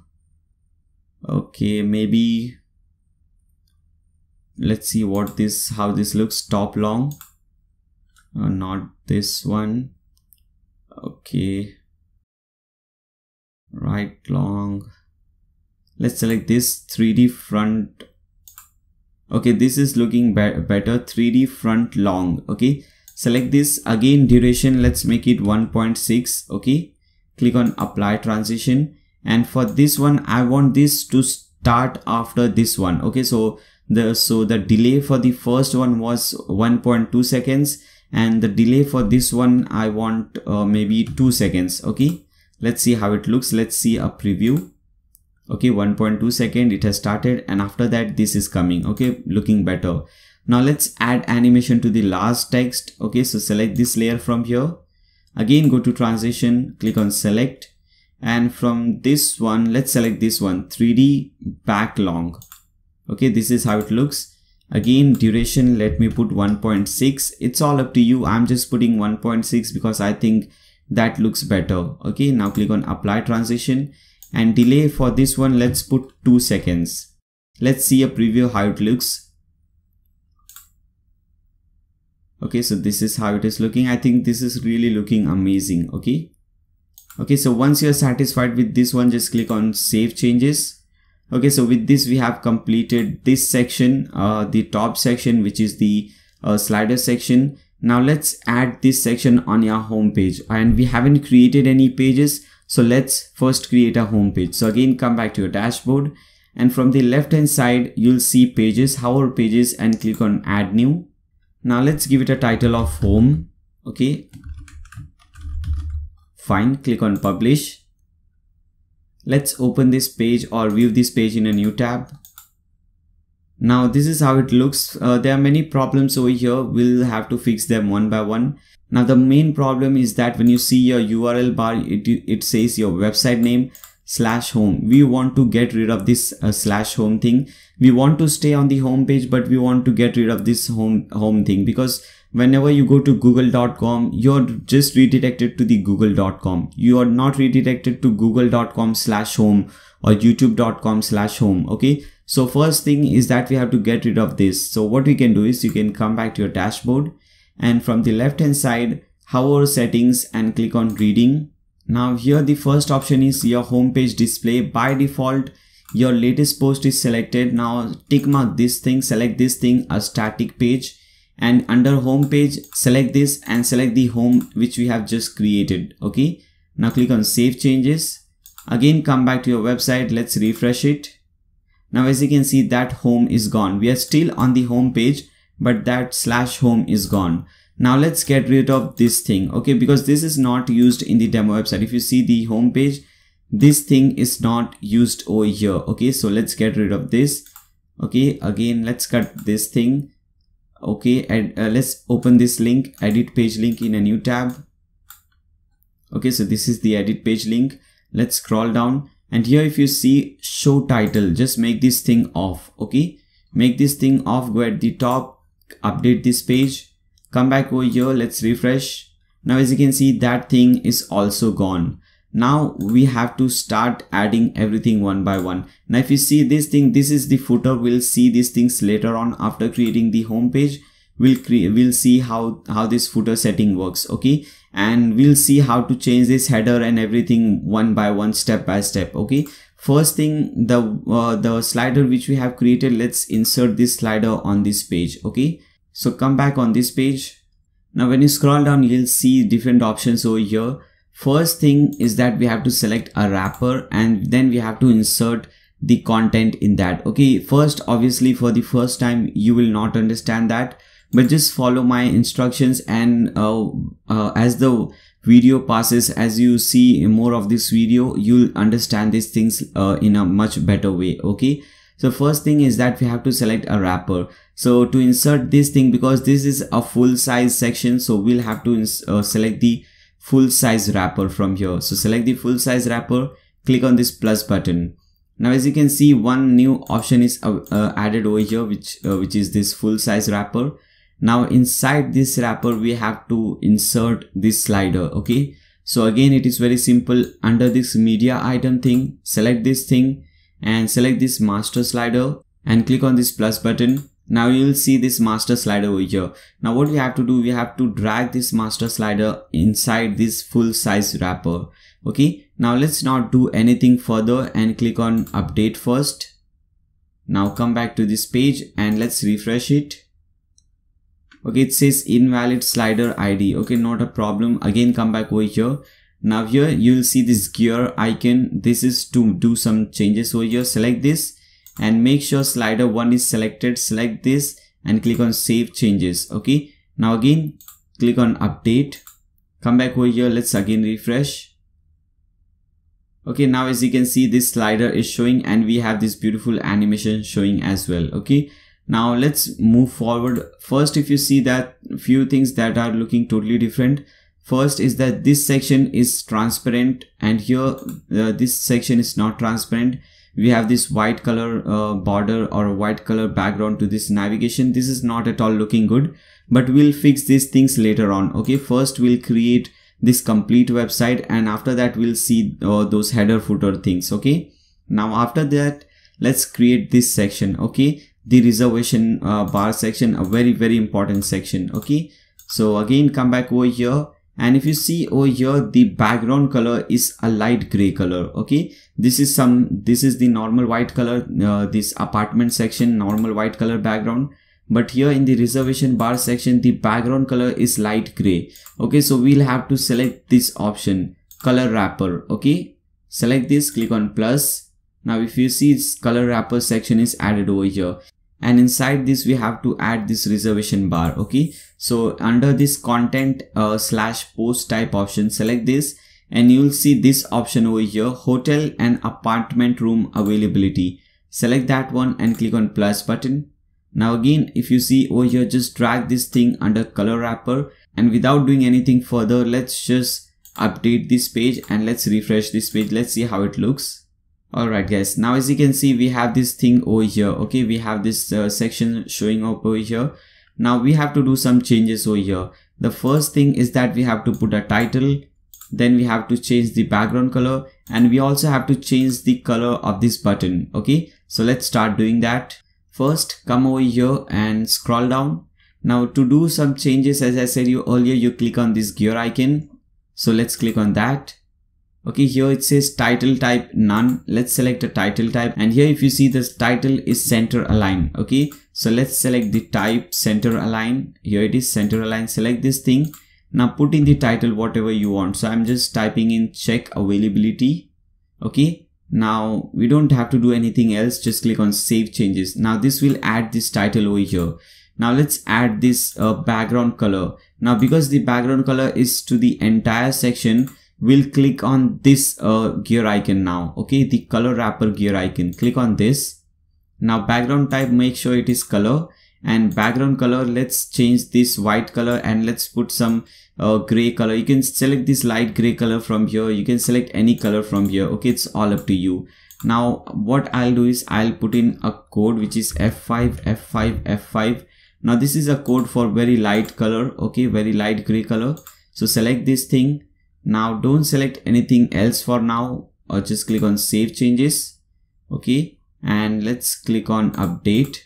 okay maybe let's see what this how this looks top long uh, not this one okay right long let's select this 3d front okay this is looking be better 3d front long okay select this again duration let's make it 1.6 okay click on apply transition and for this one i want this to start after this one okay so the so the delay for the first one was 1.2 seconds and the delay for this one i want uh, maybe two seconds okay let's see how it looks let's see a preview okay 1.2 second it has started and after that this is coming okay looking better now let's add animation to the last text okay so select this layer from here again go to transition click on select and from this one let's select this one 3d back long okay this is how it looks again duration let me put 1.6 it's all up to you i'm just putting 1.6 because i think that looks better okay now click on apply transition and delay for this one let's put 2 seconds. Let's see a preview how it looks. Okay, so this is how it is looking. I think this is really looking amazing. Okay. Okay, so once you're satisfied with this one, just click on save changes. Okay, so with this, we have completed this section, uh, the top section, which is the uh, slider section. Now let's add this section on your home page and we haven't created any pages so let's first create a home page. So again, come back to your dashboard and from the left hand side, you'll see pages, hover pages and click on add new. Now let's give it a title of home. Okay. Fine. Click on publish. Let's open this page or view this page in a new tab. Now this is how it looks. Uh, there are many problems over here. We'll have to fix them one by one. Now the main problem is that when you see your URL bar, it, it says your website name slash home. We want to get rid of this uh, slash home thing. We want to stay on the home page, but we want to get rid of this home home thing because whenever you go to google.com, you're just redirected to the google.com. You are not redirected to google.com slash home or youtube.com slash home. Okay. So first thing is that we have to get rid of this. So what we can do is you can come back to your dashboard and from the left hand side hover settings and click on reading. Now here the first option is your homepage display. By default your latest post is selected. Now tick mark this thing, select this thing a static page and under home page select this and select the home which we have just created. Okay. Now click on save changes. Again come back to your website. Let's refresh it. Now as you can see that home is gone. We are still on the home page but that slash home is gone. Now let's get rid of this thing, okay, because this is not used in the demo website. If you see the home page, this thing is not used over here, okay, so let's get rid of this. Okay, again, let's cut this thing. Okay, and uh, let's open this link, edit page link in a new tab. Okay, so this is the edit page link. Let's scroll down and here if you see show title, just make this thing off, okay? Make this thing off, go at the top, update this page, come back over here, let's refresh. Now as you can see that thing is also gone. Now we have to start adding everything one by one. Now if you see this thing, this is the footer, we'll see these things later on after creating the home page. We'll, we'll see how, how this footer setting works, okay? And we'll see how to change this header and everything one by one, step by step, okay? first thing the uh, the slider which we have created let's insert this slider on this page okay so come back on this page now when you scroll down you'll see different options over here first thing is that we have to select a wrapper and then we have to insert the content in that okay first obviously for the first time you will not understand that but just follow my instructions and uh, uh, as the video passes as you see more of this video you'll understand these things uh, in a much better way okay so first thing is that we have to select a wrapper so to insert this thing because this is a full size section so we'll have to uh, select the full size wrapper from here so select the full size wrapper click on this plus button now as you can see one new option is uh, uh added over here which uh, which is this full size wrapper now inside this wrapper we have to insert this slider okay so again it is very simple under this media item thing select this thing and select this master slider and click on this plus button now you will see this master slider over here now what we have to do we have to drag this master slider inside this full size wrapper okay now let's not do anything further and click on update first now come back to this page and let's refresh it okay it says invalid slider id okay not a problem again come back over here now here you'll see this gear icon this is to do some changes over here select this and make sure slider 1 is selected select this and click on save changes okay now again click on update come back over here let's again refresh okay now as you can see this slider is showing and we have this beautiful animation showing as well okay now let's move forward. First, if you see that few things that are looking totally different. First is that this section is transparent and here uh, this section is not transparent. We have this white color uh, border or white color background to this navigation. This is not at all looking good, but we'll fix these things later on. Okay, first we'll create this complete website and after that we'll see uh, those header footer things. Okay, now after that, let's create this section. Okay, the reservation uh, bar section a very very important section okay so again come back over here and if you see over here the background color is a light gray color okay this is some this is the normal white color uh, this apartment section normal white color background but here in the reservation bar section the background color is light gray okay so we'll have to select this option color wrapper okay select this click on plus now if you see color wrapper section is added over here and inside this we have to add this reservation bar okay so under this content uh, slash post type option select this and you'll see this option over here hotel and apartment room availability select that one and click on plus button now again if you see over here just drag this thing under color wrapper and without doing anything further let's just update this page and let's refresh this page let's see how it looks all right guys now as you can see we have this thing over here okay we have this uh, section showing up over here now we have to do some changes over here the first thing is that we have to put a title then we have to change the background color and we also have to change the color of this button okay so let's start doing that first come over here and scroll down now to do some changes as i said you earlier you click on this gear icon so let's click on that okay here it says title type none let's select a title type and here if you see this title is center align okay so let's select the type center align here it is center align select this thing now put in the title whatever you want so i'm just typing in check availability okay now we don't have to do anything else just click on save changes now this will add this title over here now let's add this uh, background color now because the background color is to the entire section we'll click on this uh, gear icon now. Okay, the color wrapper gear icon. Click on this. Now background type, make sure it is color and background color. Let's change this white color and let's put some uh, gray color. You can select this light gray color from here. You can select any color from here. Okay, it's all up to you. Now what I'll do is I'll put in a code which is F5, F5, F5. Now this is a code for very light color. Okay, very light gray color. So select this thing now don't select anything else for now or uh, just click on save changes. Okay. And let's click on update.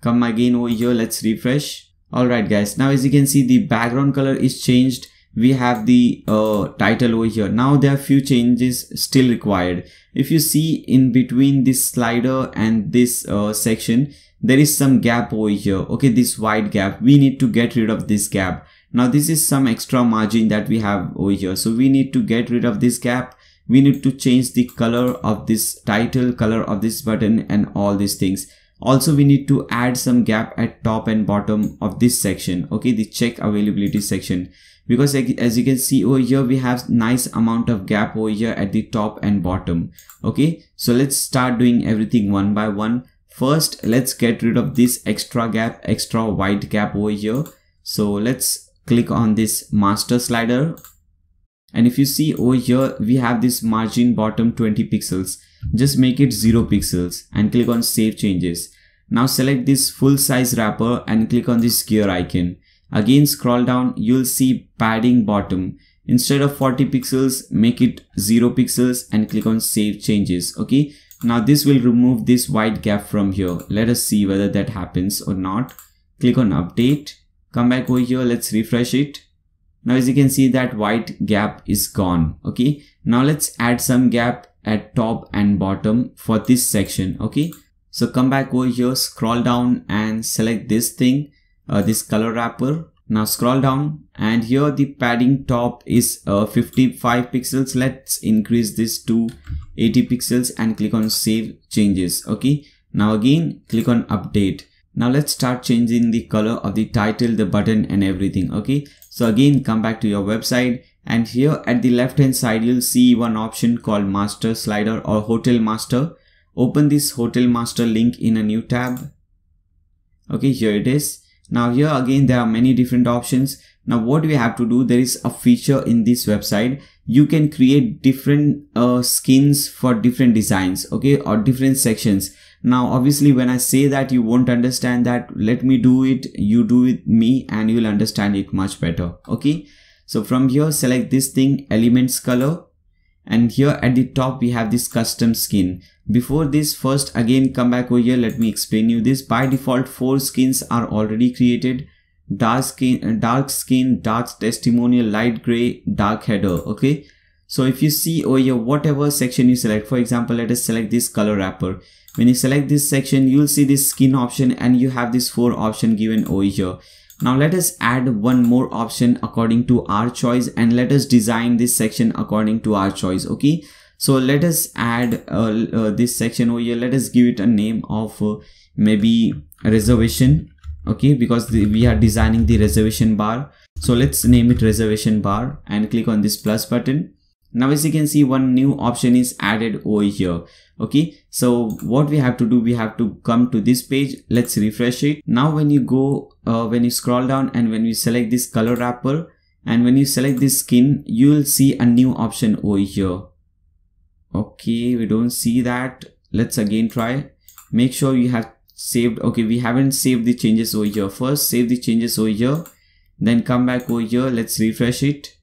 Come again over here. Let's refresh. Alright guys. Now as you can see the background color is changed. We have the uh, title over here. Now there are few changes still required. If you see in between this slider and this uh, section, there is some gap over here okay this wide gap we need to get rid of this gap now this is some extra margin that we have over here. So we need to get rid of this gap. We need to change the color of this title, color of this button and all these things. Also, we need to add some gap at top and bottom of this section. Okay, the check availability section. Because as you can see over here, we have nice amount of gap over here at the top and bottom. Okay, so let's start doing everything one by one. First, let's get rid of this extra gap, extra wide gap over here. So let's click on this master slider and if you see over here we have this margin bottom 20 pixels just make it 0 pixels and click on save changes now select this full size wrapper and click on this gear icon again scroll down you'll see padding bottom instead of 40 pixels make it 0 pixels and click on save changes okay now this will remove this white gap from here let us see whether that happens or not click on update come back over here let's refresh it now as you can see that white gap is gone okay now let's add some gap at top and bottom for this section okay so come back over here scroll down and select this thing uh, this color wrapper now scroll down and here the padding top is uh, 55 pixels let's increase this to 80 pixels and click on save changes okay now again click on update now let's start changing the color of the title, the button and everything. Okay. So again, come back to your website and here at the left hand side, you'll see one option called master slider or hotel master. Open this hotel master link in a new tab. Okay. Here it is. Now here again, there are many different options. Now what we have to do, there is a feature in this website. You can create different uh, skins for different designs, okay, or different sections. Now, obviously, when I say that you won't understand that, let me do it, you do it me and you'll understand it much better. Okay. So from here, select this thing, elements color. And here at the top, we have this custom skin. Before this, first again, come back over here. Let me explain you this. By default, four skins are already created dark skin uh, dark skin dark testimonial light gray dark header okay so if you see over here whatever section you select for example let us select this color wrapper when you select this section you'll see this skin option and you have this four option given over here now let us add one more option according to our choice and let us design this section according to our choice okay so let us add uh, uh, this section over here let us give it a name of uh, maybe reservation okay because the, we are designing the reservation bar so let's name it reservation bar and click on this plus button now as you can see one new option is added over here okay so what we have to do we have to come to this page let's refresh it now when you go uh, when you scroll down and when we select this color wrapper and when you select this skin you will see a new option over here okay we don't see that let's again try make sure you have saved okay we haven't saved the changes over here first save the changes over here then come back over here let's refresh it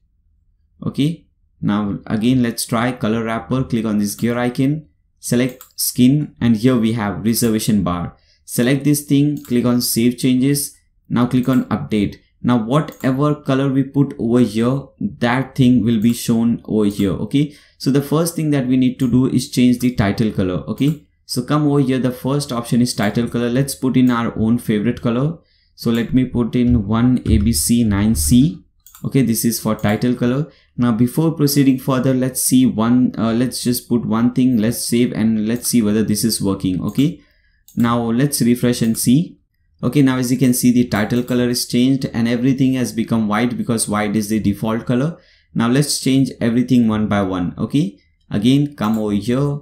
okay now again let's try color wrapper click on this gear icon select skin and here we have reservation bar. Select this thing, click on save changes. Now click on update. Now whatever color we put over here, that thing will be shown over here. Okay. So the first thing that we need to do is change the title color. Okay. So come over here. The first option is title color. Let's put in our own favorite color. So let me put in 1ABC9C okay this is for title color now before proceeding further let's see one uh, let's just put one thing let's save and let's see whether this is working okay now let's refresh and see okay now as you can see the title color is changed and everything has become white because white is the default color now let's change everything one by one okay again come over here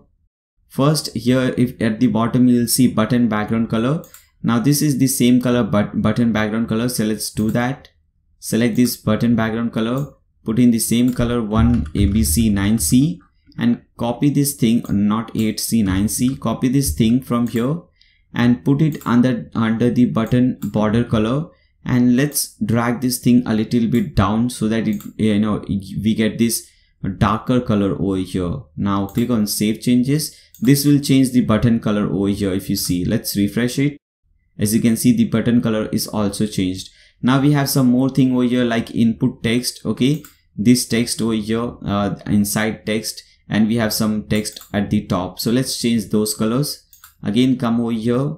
first here if at the bottom you'll see button background color now this is the same color but button background color so let's do that select this button background color, put in the same color 1 ABC9C and copy this thing not 8C9C, copy this thing from here and put it under, under the button border color and let's drag this thing a little bit down so that it you know we get this darker color over here. Now click on save changes. This will change the button color over here if you see. Let's refresh it. As you can see the button color is also changed now we have some more thing over here like input text okay this text over here uh, inside text and we have some text at the top so let's change those colors again come over here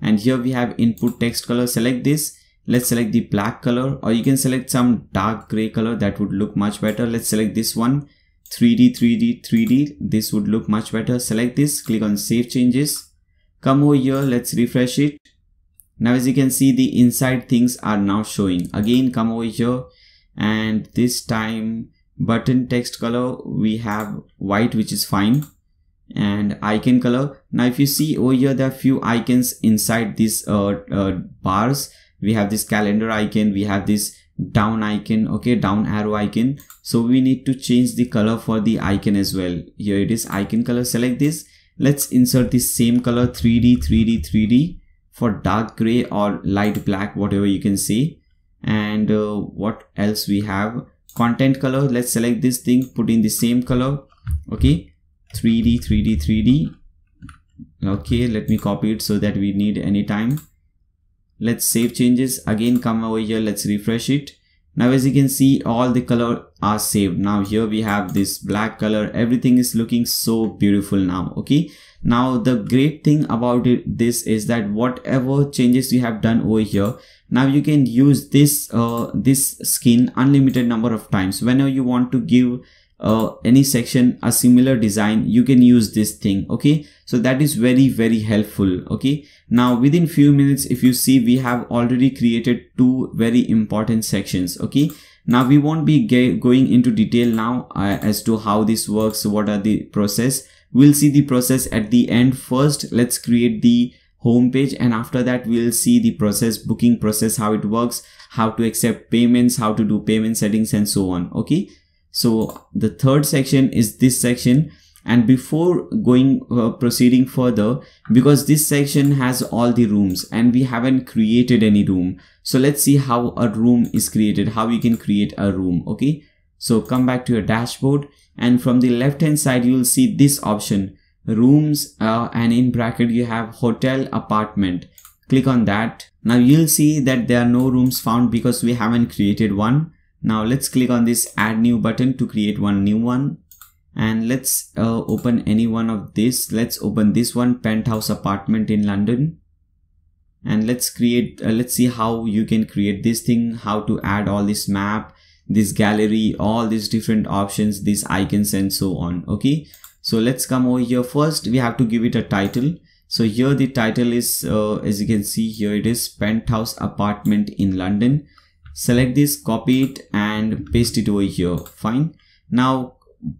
and here we have input text color select this let's select the black color or you can select some dark gray color that would look much better let's select this one 3d 3d 3d this would look much better select this click on save changes come over here let's refresh it now as you can see the inside things are now showing. Again come over here and this time button text color we have white which is fine and icon color. Now if you see over here there are few icons inside these uh, uh, bars. We have this calendar icon, we have this down icon okay down arrow icon so we need to change the color for the icon as well here it is icon color select this let's insert the same color 3d 3d 3d for dark gray or light black whatever you can see and uh, what else we have content color let's select this thing put in the same color okay 3d 3d 3d okay let me copy it so that we need any time let's save changes again come over here let's refresh it now as you can see all the color are saved now here we have this black color everything is looking so beautiful now okay now the great thing about it, this is that whatever changes you have done over here, now you can use this uh, this skin unlimited number of times. Whenever you want to give uh, any section a similar design, you can use this thing. Okay, so that is very very helpful. Okay, now within few minutes, if you see, we have already created two very important sections. Okay. Now we won't be going into detail now uh, as to how this works, what are the process We'll see the process at the end. First, let's create the home page and after that we'll see the process booking process how it works how to accept payments how to do payment settings and so on okay so the third section is this section and before going uh, proceeding further because this section has all the rooms and we haven't created any room so let's see how a room is created how we can create a room okay so come back to your dashboard and from the left hand side you will see this option rooms uh, and in bracket you have hotel apartment click on that now you'll see that there are no rooms found because we haven't created one now let's click on this add new button to create one new one and let's uh, open any one of this let's open this one penthouse apartment in london and let's create uh, let's see how you can create this thing how to add all this map this gallery all these different options these icons and so on okay so let's come over here first we have to give it a title so here the title is uh, as you can see here it is penthouse apartment in london select this copy it and paste it over here fine now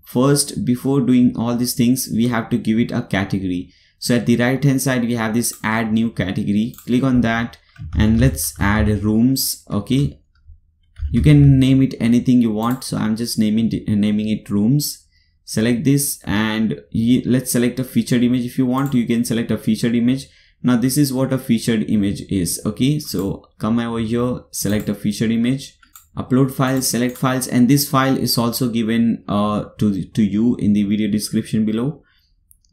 first before doing all these things we have to give it a category so at the right hand side we have this add new category click on that and let's add rooms okay you can name it anything you want so i'm just naming it, naming it rooms select this and let's select a featured image if you want you can select a featured image now this is what a featured image is okay so come over here select a featured image upload files select files and this file is also given uh, to to you in the video description below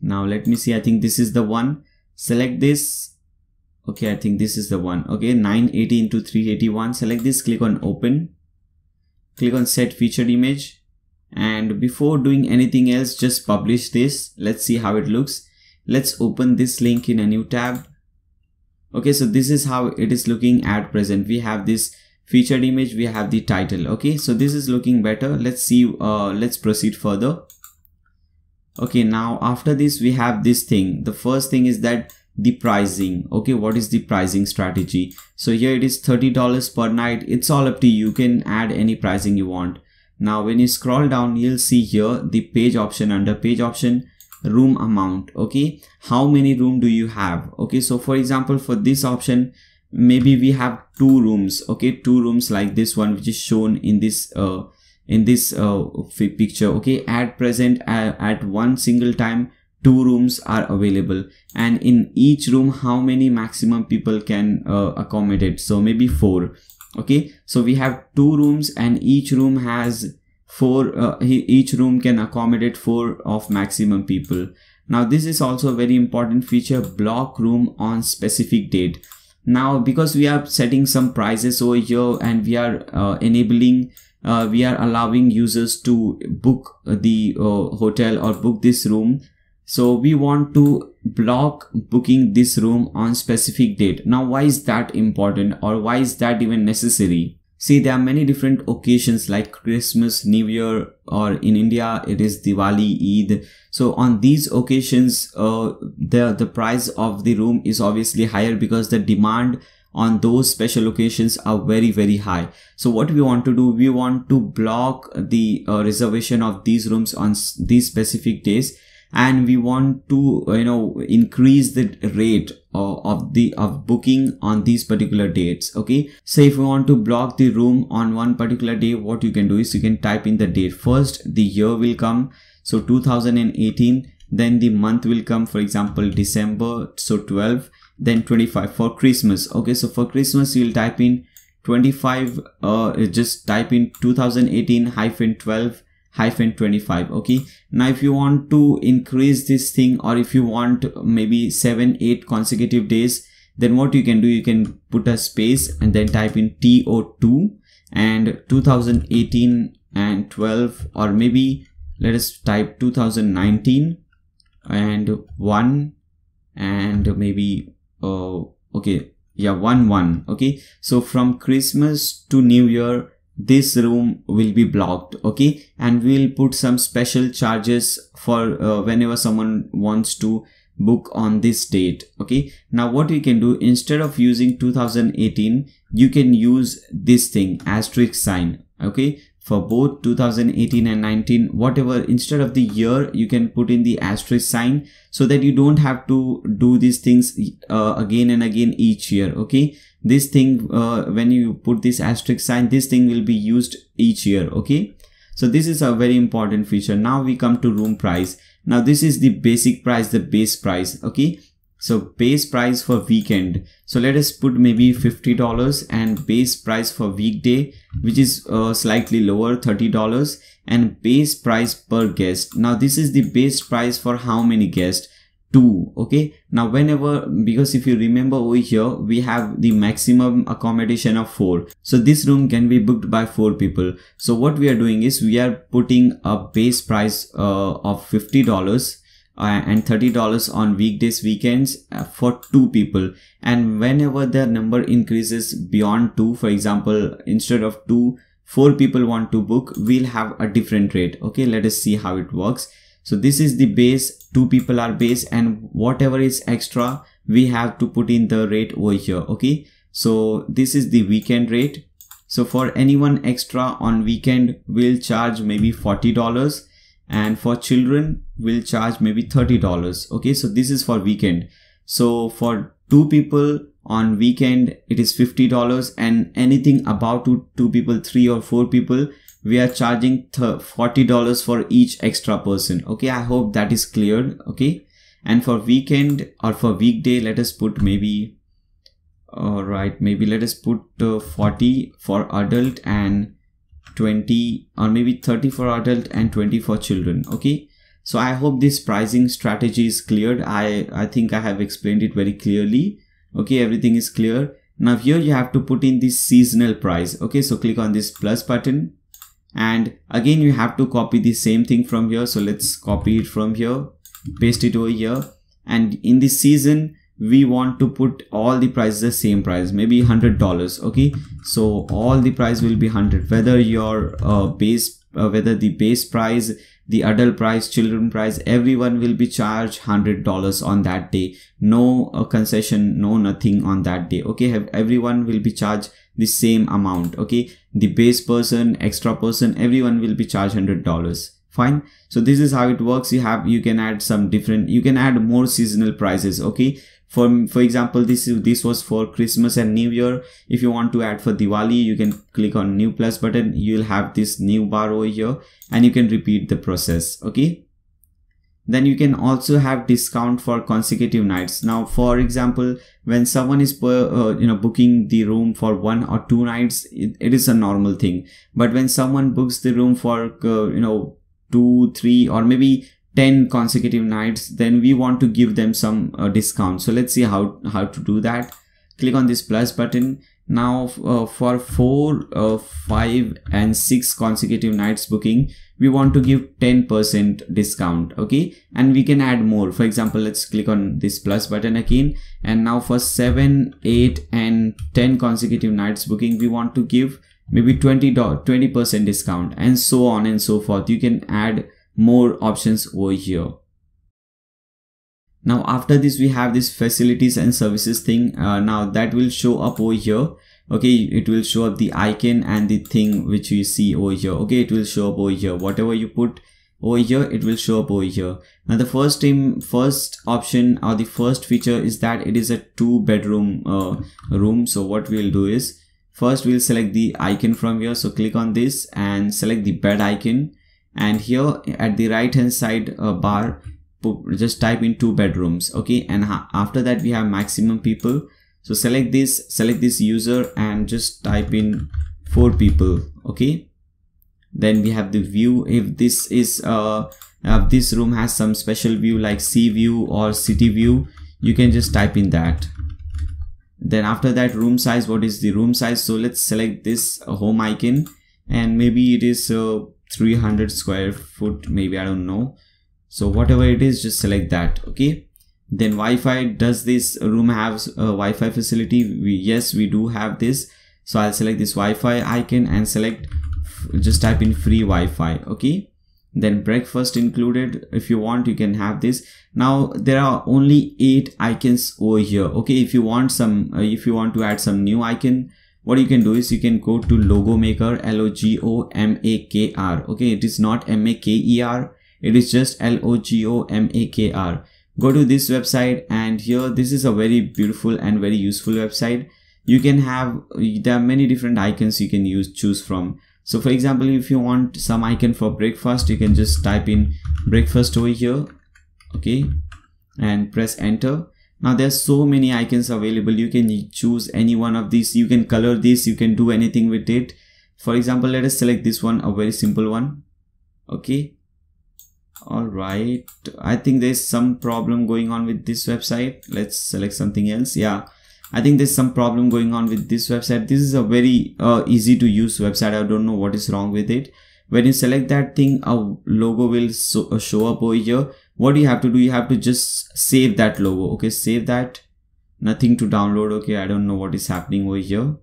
now let me see i think this is the one select this okay i think this is the one okay 980 into 381 select this click on open click on set featured image and before doing anything else just publish this let's see how it looks let's open this link in a new tab okay so this is how it is looking at present we have this featured image we have the title okay so this is looking better let's see uh, let's proceed further okay now after this we have this thing the first thing is that the pricing okay what is the pricing strategy so here it is $30 per night it's all up to you you can add any pricing you want now when you scroll down you'll see here the page option under page option room amount okay how many room do you have okay so for example for this option maybe we have two rooms okay two rooms like this one which is shown in this uh in this uh picture okay at present uh, at one single time two rooms are available and in each room how many maximum people can uh, accommodate so maybe four okay so we have two rooms and each room has four uh, each room can accommodate four of maximum people now this is also a very important feature block room on specific date now because we are setting some prices over here and we are uh, enabling uh, we are allowing users to book the uh, hotel or book this room so we want to block booking this room on specific date. Now why is that important or why is that even necessary? See there are many different occasions like Christmas, New Year or in India it is Diwali, Eid. So on these occasions uh, the, the price of the room is obviously higher because the demand on those special occasions are very very high so what we want to do we want to block the uh, reservation of these rooms on these specific days and we want to you know increase the rate of, of the of booking on these particular dates okay so if you want to block the room on one particular day what you can do is you can type in the date first the year will come so 2018 then the month will come for example december so 12 then 25 for christmas okay so for christmas you'll type in 25 uh just type in 2018 hyphen 12 hyphen 25 okay now if you want to increase this thing or if you want maybe seven eight consecutive days then what you can do you can put a space and then type in to2 and 2018 and 12 or maybe let us type 2019 and 1 and maybe oh okay yeah 1 1 okay so from christmas to new year this room will be blocked okay and we'll put some special charges for uh, whenever someone wants to book on this date okay now what you can do instead of using 2018 you can use this thing asterisk sign okay for both 2018 and 19 whatever instead of the year you can put in the asterisk sign so that you don't have to do these things uh, again and again each year okay this thing uh, when you put this asterisk sign this thing will be used each year okay so this is a very important feature now we come to room price now this is the basic price the base price okay so base price for weekend so let us put maybe $50 and base price for weekday which is uh, slightly lower $30 and base price per guest now this is the base price for how many guests 2 okay now whenever because if you remember over here we have the maximum accommodation of 4 so this room can be booked by 4 people so what we are doing is we are putting a base price uh, of $50 uh, and $30 on weekdays weekends uh, for two people and whenever the number increases beyond two for example instead of two four people want to book we'll have a different rate okay let us see how it works so this is the base, two people are base and whatever is extra, we have to put in the rate over here. Okay. So this is the weekend rate. So for anyone extra on weekend, we'll charge maybe $40 and for children, we'll charge maybe $30. Okay. So this is for weekend. So for two people on weekend, it is $50 and anything about two, two people, three or four people, we are charging $40 for each extra person. Okay, I hope that is cleared. Okay, and for weekend or for weekday, let us put maybe, all right, maybe let us put uh, 40 for adult and 20 or maybe 30 for adult and 20 for children. Okay, so I hope this pricing strategy is cleared. I, I think I have explained it very clearly. Okay, everything is clear. Now here you have to put in this seasonal price. Okay, so click on this plus button and again you have to copy the same thing from here so let's copy it from here paste it over here and in this season we want to put all the prices the same price maybe hundred dollars okay so all the price will be hundred whether your uh, base uh, whether the base price the adult price children price everyone will be charged hundred dollars on that day no uh, concession no nothing on that day okay everyone will be charged the same amount okay the base person extra person everyone will be charged hundred dollars fine so this is how it works you have you can add some different you can add more seasonal prices okay for for example this is this was for christmas and new year if you want to add for diwali you can click on new plus button you'll have this new bar over here and you can repeat the process okay then you can also have discount for consecutive nights now for example when someone is uh, you know booking the room for one or two nights it, it is a normal thing but when someone books the room for uh, you know two three or maybe 10 consecutive nights then we want to give them some uh, discount so let's see how how to do that click on this plus button now uh, for 4 uh, 5 and 6 consecutive nights booking we want to give 10% discount okay and we can add more for example let's click on this plus button again and now for 7 8 and 10 consecutive nights booking we want to give maybe 20 20% discount and so on and so forth you can add more options over here now after this we have this facilities and services thing uh, now that will show up over here okay it will show up the icon and the thing which you see over here okay it will show up over here whatever you put over here it will show up over here now the first team first option or the first feature is that it is a two bedroom uh, room so what we'll do is first we'll select the icon from here so click on this and select the bed icon and here at the right hand side uh, bar just type in two bedrooms okay and after that we have maximum people so select this select this user and just type in four people okay then we have the view if this is uh this room has some special view like sea view or city view you can just type in that then after that room size what is the room size so let's select this home icon and maybe it is uh, 300 square foot maybe i don't know so whatever it is just select that okay then Wi-Fi does this room have a uh, Wi-Fi facility we, yes we do have this so I'll select this Wi-Fi icon and select just type in free Wi-Fi okay then breakfast included if you want you can have this now there are only eight icons over here okay if you want some uh, if you want to add some new icon what you can do is you can go to logo maker l-o-g-o-m-a-k-r okay it is not m-a-k-e-r it is just l-o-g-o-m-a-k-r go to this website and here this is a very beautiful and very useful website you can have there are many different icons you can use choose from so for example if you want some icon for breakfast you can just type in breakfast over here okay and press enter now there's so many icons available you can choose any one of these you can color this you can do anything with it for example let us select this one a very simple one okay all right i think there's some problem going on with this website let's select something else yeah i think there's some problem going on with this website this is a very uh, easy to use website i don't know what is wrong with it when you select that thing a logo will so, uh, show up over here what you have to do you have to just save that logo okay save that nothing to download okay i don't know what is happening over here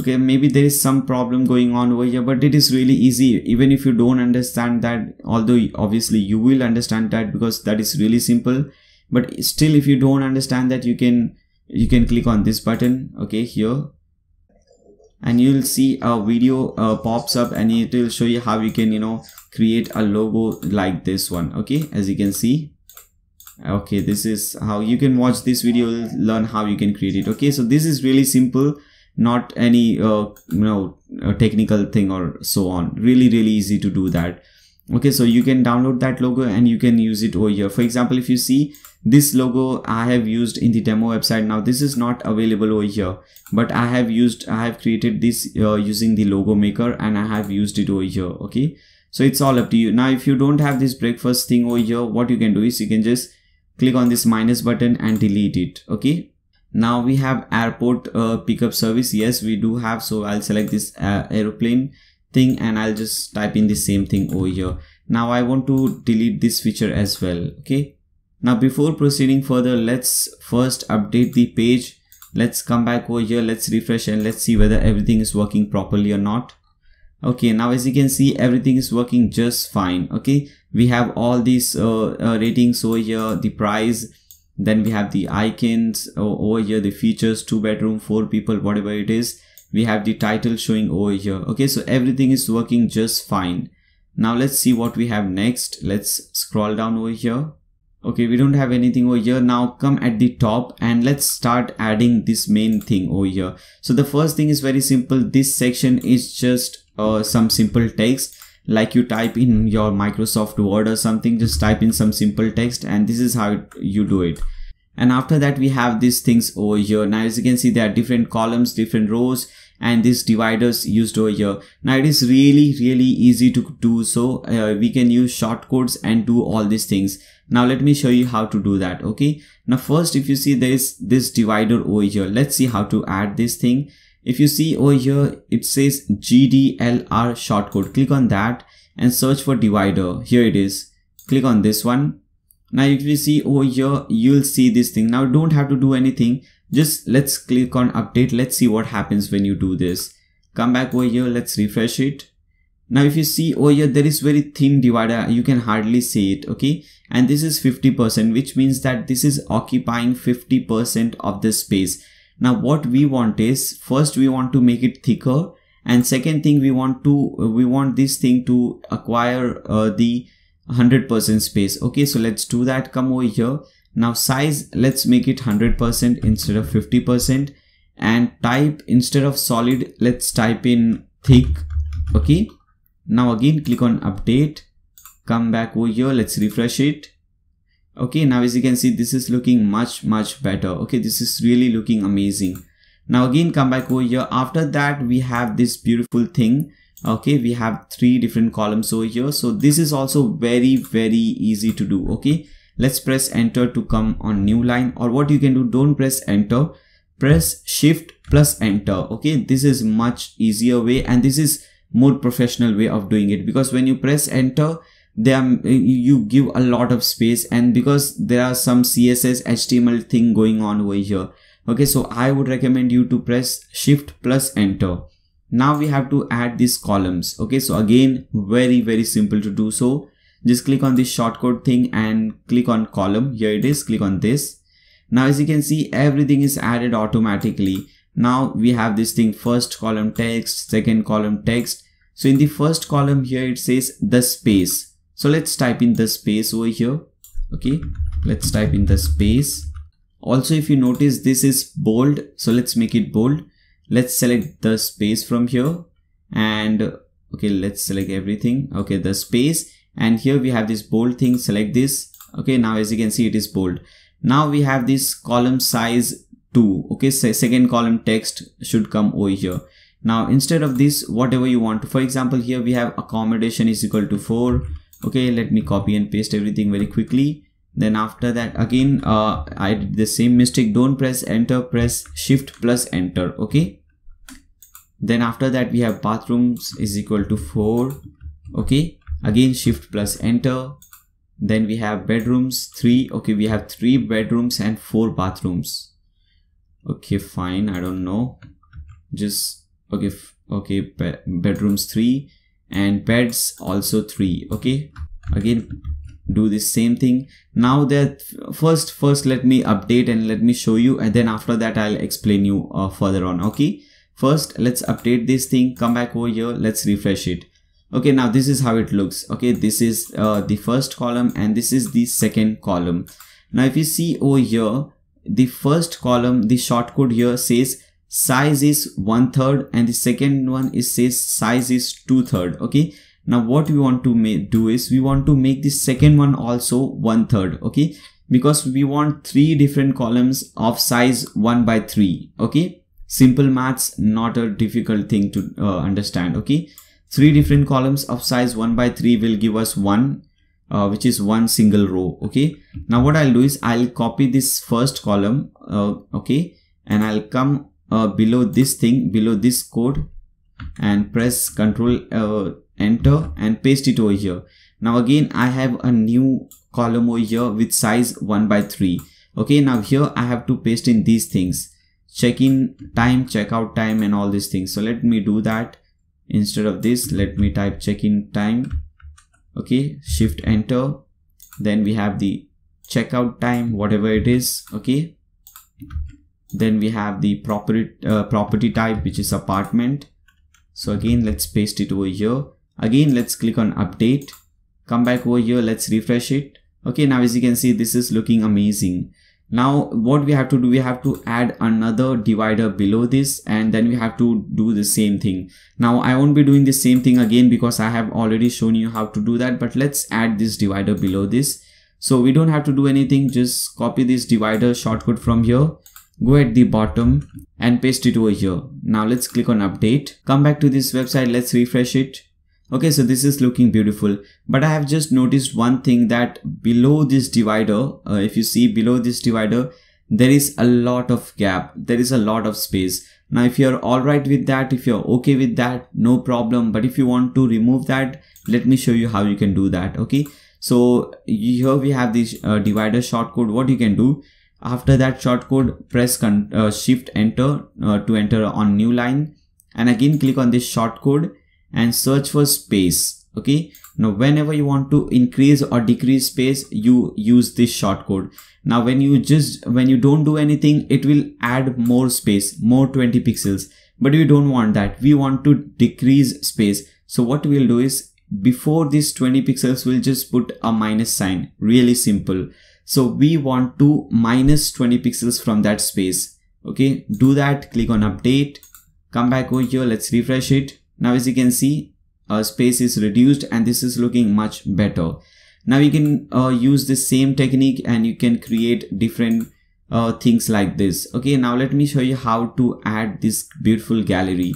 okay maybe there is some problem going on over here but it is really easy even if you don't understand that although obviously you will understand that because that is really simple but still if you don't understand that you can you can click on this button okay here and you'll see a video uh, pops up and it will show you how you can you know create a logo like this one okay as you can see okay this is how you can watch this video learn how you can create it okay so this is really simple not any uh, you know technical thing or so on really really easy to do that okay so you can download that logo and you can use it over here for example if you see this logo i have used in the demo website now this is not available over here but i have used i have created this uh, using the logo maker and i have used it over here okay so it's all up to you now if you don't have this breakfast thing over here what you can do is you can just click on this minus button and delete it okay now we have airport uh, pickup service yes we do have so i'll select this uh, aeroplane thing and i'll just type in the same thing over here now i want to delete this feature as well okay now before proceeding further let's first update the page let's come back over here let's refresh and let's see whether everything is working properly or not okay now as you can see everything is working just fine okay we have all these uh, uh ratings over here the price then we have the icons over here the features two bedroom four people whatever it is we have the title showing over here okay so everything is working just fine now let's see what we have next let's scroll down over here okay we don't have anything over here now come at the top and let's start adding this main thing over here so the first thing is very simple this section is just uh, some simple text like you type in your Microsoft Word or something, just type in some simple text and this is how you do it. And after that, we have these things over here. Now, as you can see, there are different columns, different rows, and these dividers used over here. Now, it is really, really easy to do. So uh, we can use shortcodes and do all these things. Now, let me show you how to do that. Okay. Now, first, if you see there is this divider over here, let's see how to add this thing. If you see over here, it says GDLR shortcode. Click on that and search for divider. Here it is. Click on this one. Now if you see over here, you'll see this thing. Now don't have to do anything. Just let's click on update. Let's see what happens when you do this. Come back over here. Let's refresh it. Now if you see over here, there is very thin divider. You can hardly see it. Okay. And this is 50%, which means that this is occupying 50% of the space now what we want is first we want to make it thicker and second thing we want to we want this thing to acquire uh, the 100% space. Okay, so let's do that. Come over here. Now size, let's make it 100% instead of 50% and type instead of solid, let's type in thick. Okay. Now again, click on update. Come back over here. Let's refresh it okay now as you can see this is looking much much better okay this is really looking amazing now again come back over here after that we have this beautiful thing okay we have three different columns over here so this is also very very easy to do okay let's press enter to come on new line or what you can do don't press enter press shift plus enter okay this is much easier way and this is more professional way of doing it because when you press enter they are you give a lot of space and because there are some css html thing going on over here okay so i would recommend you to press shift plus enter now we have to add these columns okay so again very very simple to do so just click on this shortcode thing and click on column here it is click on this now as you can see everything is added automatically now we have this thing first column text second column text so in the first column here it says the space so let's type in the space over here. Okay, let's type in the space. Also, if you notice this is bold, so let's make it bold. Let's select the space from here and okay, let's select everything. Okay, the space and here we have this bold thing, select this. Okay, now as you can see, it is bold. Now we have this column size 2. Okay, so second column text should come over here. Now instead of this, whatever you want, for example, here we have accommodation is equal to 4 okay let me copy and paste everything very quickly then after that again uh, I did the same mistake don't press enter press shift plus enter okay then after that we have bathrooms is equal to 4 okay again shift plus enter then we have bedrooms 3 okay we have 3 bedrooms and 4 bathrooms okay fine I don't know just okay okay bedrooms 3 and pets also three okay again do the same thing now that first first let me update and let me show you and then after that i'll explain you uh, further on okay first let's update this thing come back over here let's refresh it okay now this is how it looks okay this is uh, the first column and this is the second column now if you see over here the first column the shortcode here says size is one third and the second one is says size is two third okay now what we want to do is we want to make the second one also one third okay because we want three different columns of size one by three okay simple maths not a difficult thing to uh, understand okay three different columns of size one by three will give us one uh, which is one single row okay now what i'll do is i'll copy this first column uh, okay and i'll come uh, below this thing below this code and press control uh, enter and paste it over here now again i have a new column over here with size 1 by 3 okay now here i have to paste in these things check-in time checkout time and all these things so let me do that instead of this let me type check-in time okay shift enter then we have the checkout time whatever it is okay then we have the property, uh, property type, which is apartment. So again, let's paste it over here. Again, let's click on update. Come back over here. Let's refresh it. Okay. Now, as you can see, this is looking amazing. Now, what we have to do, we have to add another divider below this and then we have to do the same thing. Now, I won't be doing the same thing again because I have already shown you how to do that, but let's add this divider below this. So we don't have to do anything. Just copy this divider shortcut from here go at the bottom and paste it over here. Now let's click on update. Come back to this website. Let's refresh it. Okay, so this is looking beautiful, but I have just noticed one thing that below this divider, uh, if you see below this divider, there is a lot of gap. There is a lot of space. Now, if you're all right with that, if you're okay with that, no problem. But if you want to remove that, let me show you how you can do that. Okay. So here we have this uh, divider shortcode. What you can do, after that short code, press uh, shift enter uh, to enter on new line and again click on this short code and search for space. Okay. Now, whenever you want to increase or decrease space, you use this short code. Now, when you just, when you don't do anything, it will add more space, more 20 pixels, but we don't want that. We want to decrease space. So what we'll do is before this 20 pixels, we'll just put a minus sign, really simple. So we want to minus 20 pixels from that space. Okay, do that, click on update, come back over here, let's refresh it. Now as you can see, uh, space is reduced and this is looking much better. Now you can uh, use the same technique and you can create different uh, things like this. Okay, now let me show you how to add this beautiful gallery.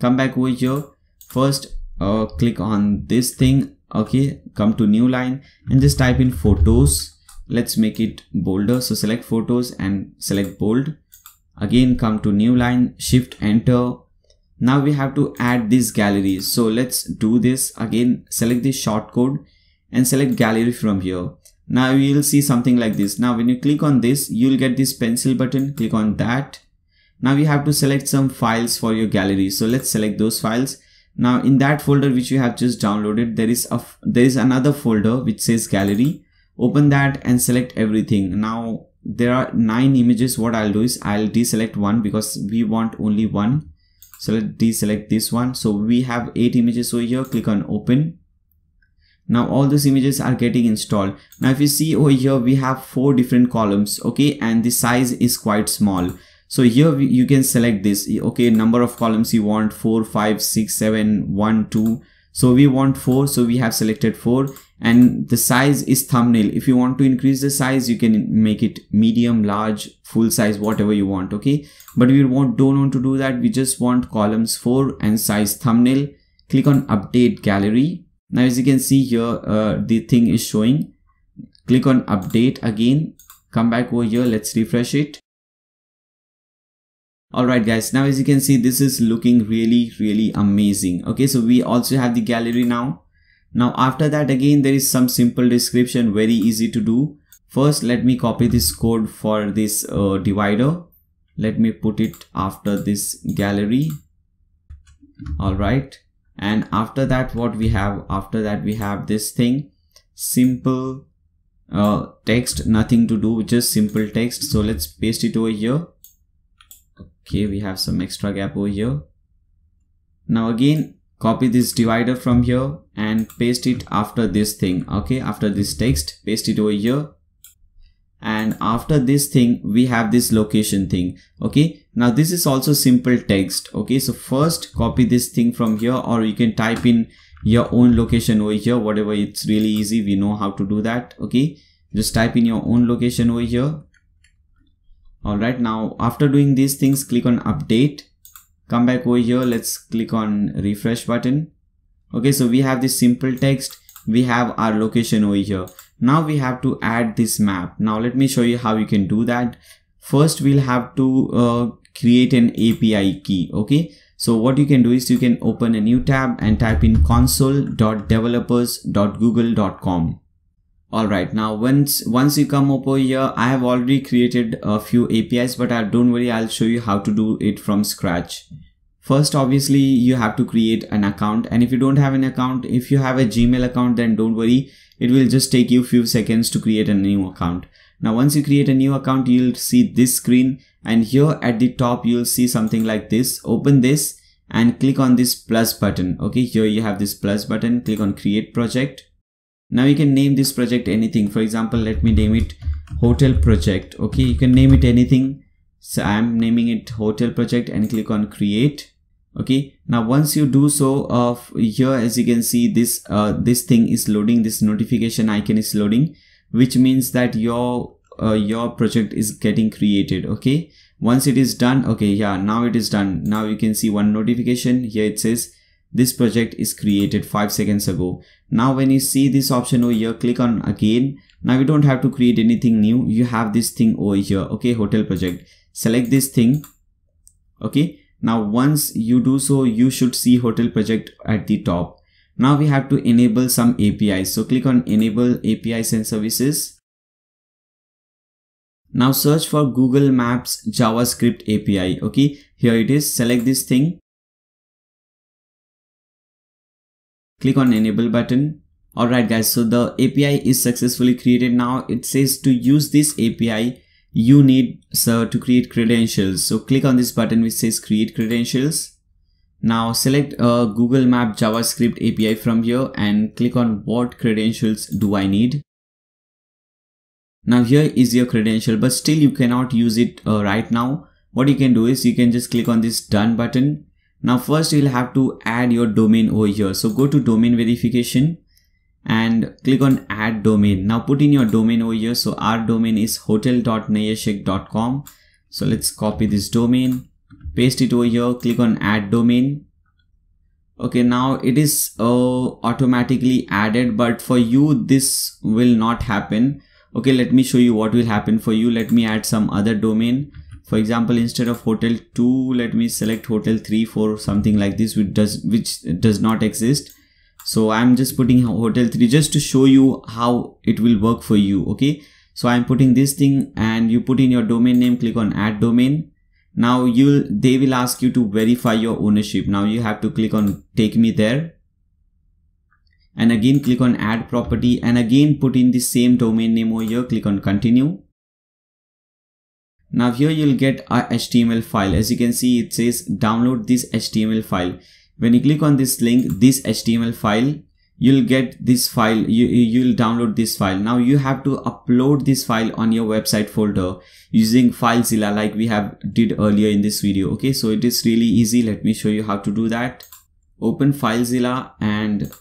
Come back over here. First, uh, click on this thing. Okay, come to new line and just type in photos. Let's make it bolder. So select photos and select bold. Again, come to new line, shift enter. Now we have to add this gallery. So let's do this again. Select the shortcode and select gallery from here. Now you'll see something like this. Now when you click on this, you'll get this pencil button. Click on that. Now you have to select some files for your gallery. So let's select those files. Now in that folder which you have just downloaded, there is a there is another folder which says gallery open that and select everything now there are nine images what i'll do is i'll deselect one because we want only one so let's deselect this one so we have eight images over here click on open now all those images are getting installed now if you see over here we have four different columns okay and the size is quite small so here you can select this okay number of columns you want four, five, six, seven, one, two. so we want 4 so we have selected 4 and the size is thumbnail if you want to increase the size you can make it medium large full size whatever you want okay but we won't, don't want to do that we just want columns 4 and size thumbnail click on update gallery now as you can see here uh, the thing is showing click on update again come back over here let's refresh it Alright guys, now as you can see, this is looking really, really amazing. Okay, so we also have the gallery now. Now after that again there is some simple description very easy to do. First let me copy this code for this uh, divider. Let me put it after this gallery. Alright and after that what we have after that we have this thing simple uh, text nothing to do just simple text so let's paste it over here okay we have some extra gap over here now again copy this divider from here and paste it after this thing okay after this text paste it over here and after this thing we have this location thing okay now this is also simple text okay so first copy this thing from here or you can type in your own location over here whatever it's really easy we know how to do that okay just type in your own location over here all right now after doing these things click on update come back over here let's click on refresh button okay so we have this simple text we have our location over here now we have to add this map now let me show you how you can do that first we'll have to uh, create an api key okay so what you can do is you can open a new tab and type in console.developers.google.com all right now once once you come over here i have already created a few apis but I, don't worry i'll show you how to do it from scratch first obviously you have to create an account and if you don't have an account if you have a gmail account then don't worry it will just take you few seconds to create a new account now once you create a new account you'll see this screen and here at the top you'll see something like this open this and click on this plus button okay here you have this plus button click on create project now you can name this project anything for example let me name it hotel project okay you can name it anything so i'm naming it hotel project and click on create okay now once you do so of uh, here as you can see this uh, this thing is loading this notification icon is loading which means that your uh, your project is getting created okay once it is done okay yeah now it is done now you can see one notification here it says this project is created 5 seconds ago. Now when you see this option over here, click on again. Now you don't have to create anything new. You have this thing over here. Okay, hotel project. Select this thing. Okay. Now once you do so, you should see hotel project at the top. Now we have to enable some APIs. So click on enable APIs and services. Now search for Google Maps JavaScript API. Okay, here it is. Select this thing. click on enable button alright guys so the API is successfully created now it says to use this API you need so to create credentials so click on this button which says create credentials now select uh, Google Map JavaScript API from here and click on what credentials do I need now here is your credential but still you cannot use it uh, right now what you can do is you can just click on this done button now first you'll have to add your domain over here. So go to domain verification and click on add domain. Now put in your domain over here. So our domain is hotel.nayashik.com. So let's copy this domain, paste it over here, click on add domain. Okay, now it is uh, automatically added, but for you, this will not happen. Okay, let me show you what will happen for you. Let me add some other domain for example instead of hotel 2 let me select hotel 3 for something like this which does which does not exist so i'm just putting hotel 3 just to show you how it will work for you okay so i'm putting this thing and you put in your domain name click on add domain now you'll they will ask you to verify your ownership now you have to click on take me there and again click on add property and again put in the same domain name over here click on continue now here you'll get a HTML file. As you can see, it says download this HTML file. When you click on this link, this HTML file, you'll get this file. You, you'll download this file. Now you have to upload this file on your website folder using FileZilla like we have did earlier in this video. Okay, so it is really easy. Let me show you how to do that. Open FileZilla and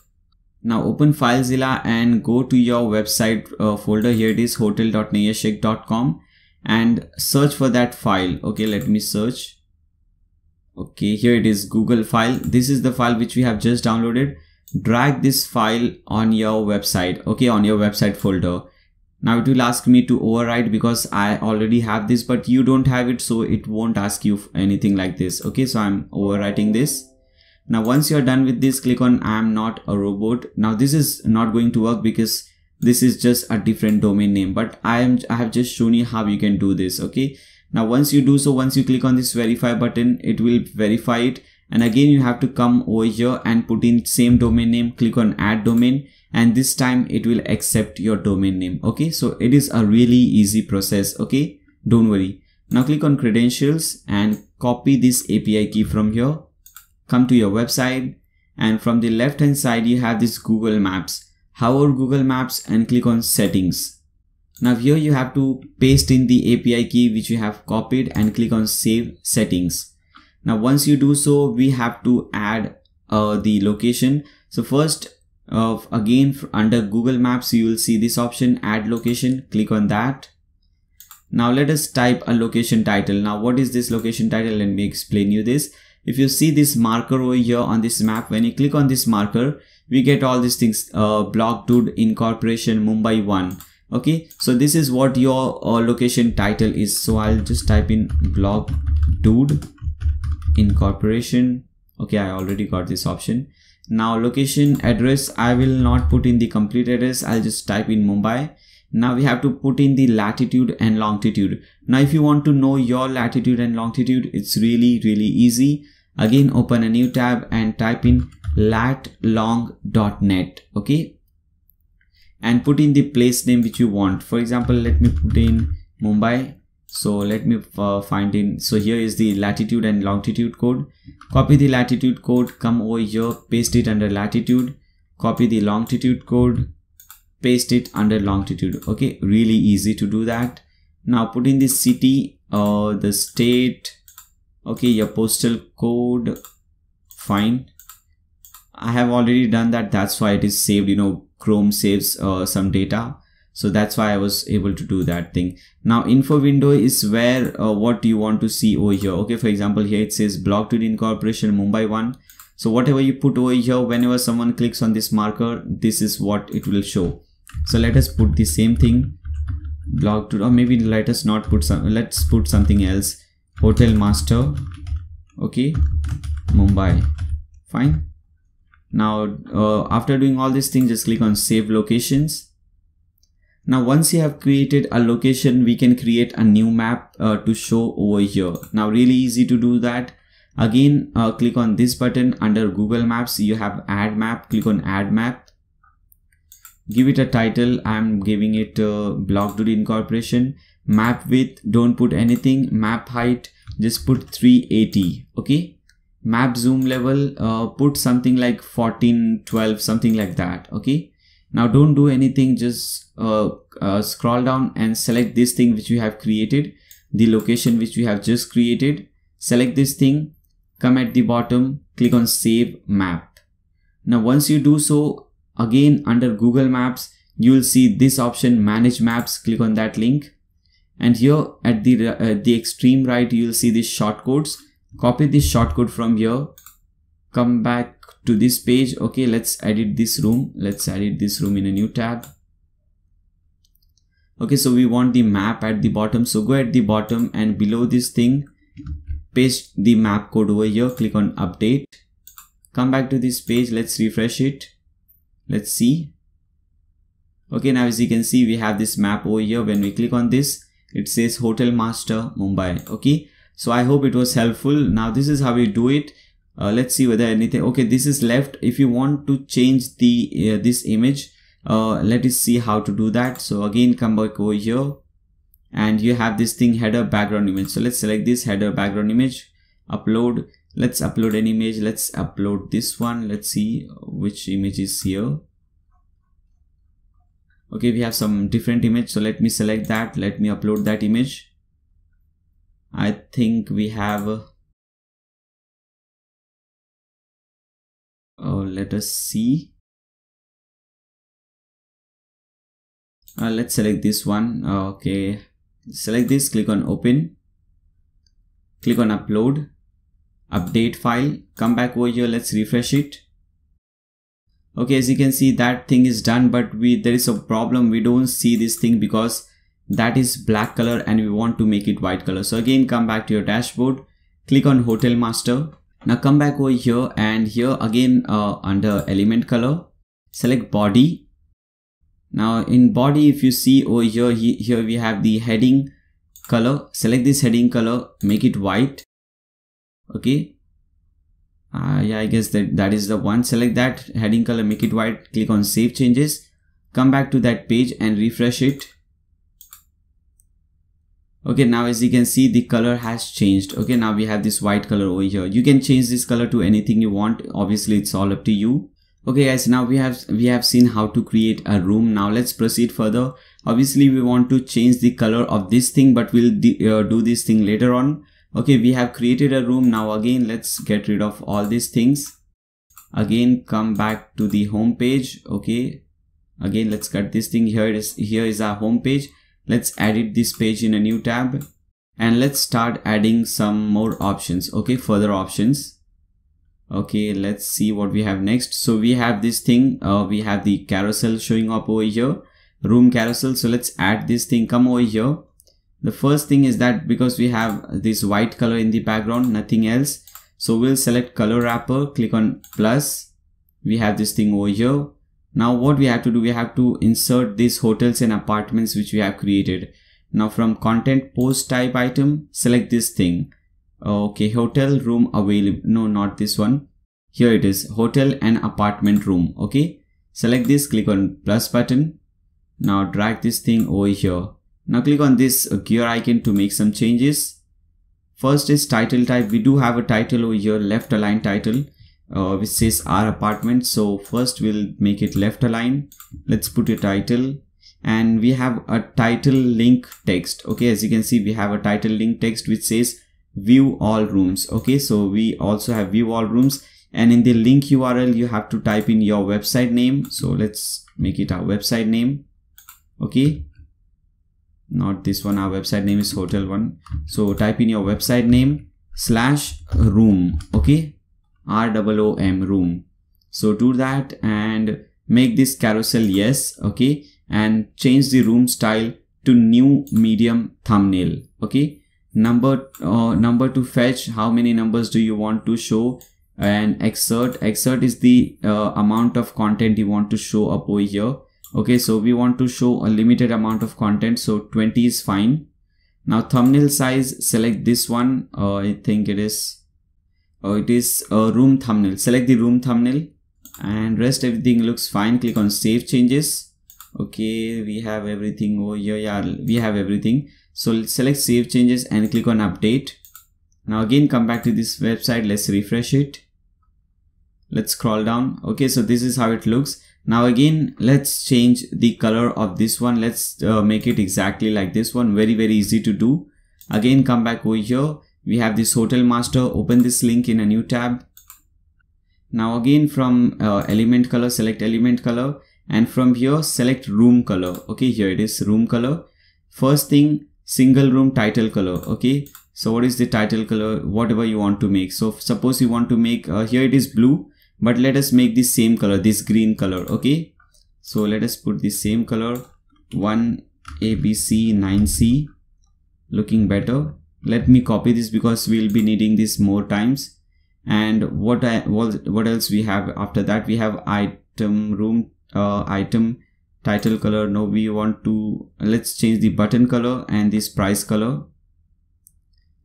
now open FileZilla and go to your website uh, folder. Here it is hotel.nayashik.com and search for that file okay let me search okay here it is google file this is the file which we have just downloaded drag this file on your website okay on your website folder now it will ask me to override because i already have this but you don't have it so it won't ask you anything like this okay so i'm overwriting this now once you're done with this click on i am not a robot now this is not going to work because this is just a different domain name but i am i have just shown you how you can do this okay now once you do so once you click on this verify button it will verify it and again you have to come over here and put in same domain name click on add domain and this time it will accept your domain name okay so it is a really easy process okay don't worry now click on credentials and copy this api key from here come to your website and from the left hand side you have this google maps hover Google Maps and click on settings. Now here you have to paste in the API key which you have copied and click on save settings. Now once you do so, we have to add uh, the location. So first uh, again under Google Maps, you will see this option add location, click on that. Now let us type a location title. Now what is this location title? Let me explain you this. If you see this marker over here on this map, when you click on this marker, we get all these things uh, block dude incorporation Mumbai 1 okay so this is what your uh, location title is so I'll just type in block dude incorporation okay I already got this option now location address I will not put in the complete address I'll just type in Mumbai now we have to put in the latitude and longitude now if you want to know your latitude and longitude it's really really easy again open a new tab and type in latlong.net okay and put in the place name which you want for example let me put in Mumbai so let me uh, find in so here is the latitude and longitude code copy the latitude code come over here paste it under latitude copy the longitude code paste it under longitude okay really easy to do that now put in the city uh, the state okay your postal code fine I have already done that. That's why it is saved. You know, Chrome saves uh, some data. So that's why I was able to do that thing. Now info window is where uh, what you want to see over here. Okay, for example, here it says block to the incorporation Mumbai 1. So whatever you put over here, whenever someone clicks on this marker, this is what it will show. So let us put the same thing block to or maybe let us not put some let's put something else hotel master okay Mumbai fine now, uh, after doing all these things, just click on save locations. Now, once you have created a location, we can create a new map uh, to show over here. Now, really easy to do that. Again, uh, click on this button under Google Maps. You have add map, click on add map. Give it a title. I'm giving it uh, block duty incorporation. Map width, don't put anything. Map height, just put 380. Okay map zoom level uh, put something like 14 12 something like that okay now don't do anything just uh, uh, scroll down and select this thing which we have created the location which we have just created select this thing come at the bottom click on save map now once you do so again under google maps you will see this option manage maps click on that link and here at the uh, the extreme right you will see these shortcodes copy this shortcode from here come back to this page okay let's edit this room let's edit this room in a new tab okay so we want the map at the bottom so go at the bottom and below this thing paste the map code over here click on update come back to this page let's refresh it let's see okay now as you can see we have this map over here when we click on this it says hotel master mumbai okay so I hope it was helpful. Now this is how we do it. Uh, let's see whether anything. Okay, this is left. If you want to change the uh, this image, uh, let us see how to do that. So again, come back over here and you have this thing header background image. So let's select this header background image, upload. Let's upload an image. Let's upload this one. Let's see which image is here okay we have some different image so let me select that let me upload that image I think we have oh let us see uh, let's select this one uh, okay select this click on open click on upload update file come back over here let's refresh it okay as you can see that thing is done but we there is a problem we don't see this thing because that is black color and we want to make it white color. So again, come back to your dashboard, click on hotel master. Now come back over here and here again uh, under element color, select body. Now in body, if you see over here, he, here we have the heading color. Select this heading color, make it white. Okay. Uh, yeah, I guess that, that is the one. Select that heading color, make it white, click on save changes. Come back to that page and refresh it okay now as you can see the color has changed okay now we have this white color over here you can change this color to anything you want obviously it's all up to you okay guys now we have we have seen how to create a room now let's proceed further obviously we want to change the color of this thing but we'll uh, do this thing later on okay we have created a room now again let's get rid of all these things again come back to the home page okay again let's cut this thing here is here is our home page Let's edit this page in a new tab and let's start adding some more options. Okay, further options. Okay, let's see what we have next. So we have this thing, uh, we have the carousel showing up over here, room carousel. So let's add this thing, come over here. The first thing is that because we have this white color in the background, nothing else. So we'll select color wrapper, click on plus. We have this thing over here now what we have to do, we have to insert these hotels and apartments which we have created. Now from content post type item, select this thing. Okay, hotel room available. No, not this one. Here it is, hotel and apartment room. Okay, select this, click on plus button. Now drag this thing over here. Now click on this gear icon to make some changes. First is title type. We do have a title over here, left align title uh, which says our apartment so first we'll make it left align let's put a title and we have a title link text okay as you can see we have a title link text which says view all rooms okay so we also have view all rooms and in the link url you have to type in your website name so let's make it our website name okay not this one our website name is hotel one so type in your website name slash room okay ROOM room. So do that and make this carousel yes. Okay. And change the room style to new medium thumbnail. Okay. Number, uh, number to fetch. How many numbers do you want to show? And excerpt. Excerpt is the uh, amount of content you want to show up over here. Okay. So we want to show a limited amount of content. So 20 is fine. Now thumbnail size, select this one. Uh, I think it is oh, it is a room thumbnail select the room thumbnail and rest everything looks fine click on save changes okay we have everything over oh, here yeah we have everything so select save changes and click on update now again come back to this website let's refresh it let's scroll down okay so this is how it looks now again let's change the color of this one let's uh, make it exactly like this one very very easy to do again come back over here we have this hotel master, open this link in a new tab. Now again from uh, element color, select element color and from here select room color. Okay, here it is room color. First thing, single room title color. Okay, so what is the title color? Whatever you want to make. So suppose you want to make, uh, here it is blue, but let us make the same color, this green color. Okay, so let us put the same color 1 ABC 9C looking better let me copy this because we'll be needing this more times and what I, what, what else we have after that we have item room uh, item title color no we want to let's change the button color and this price color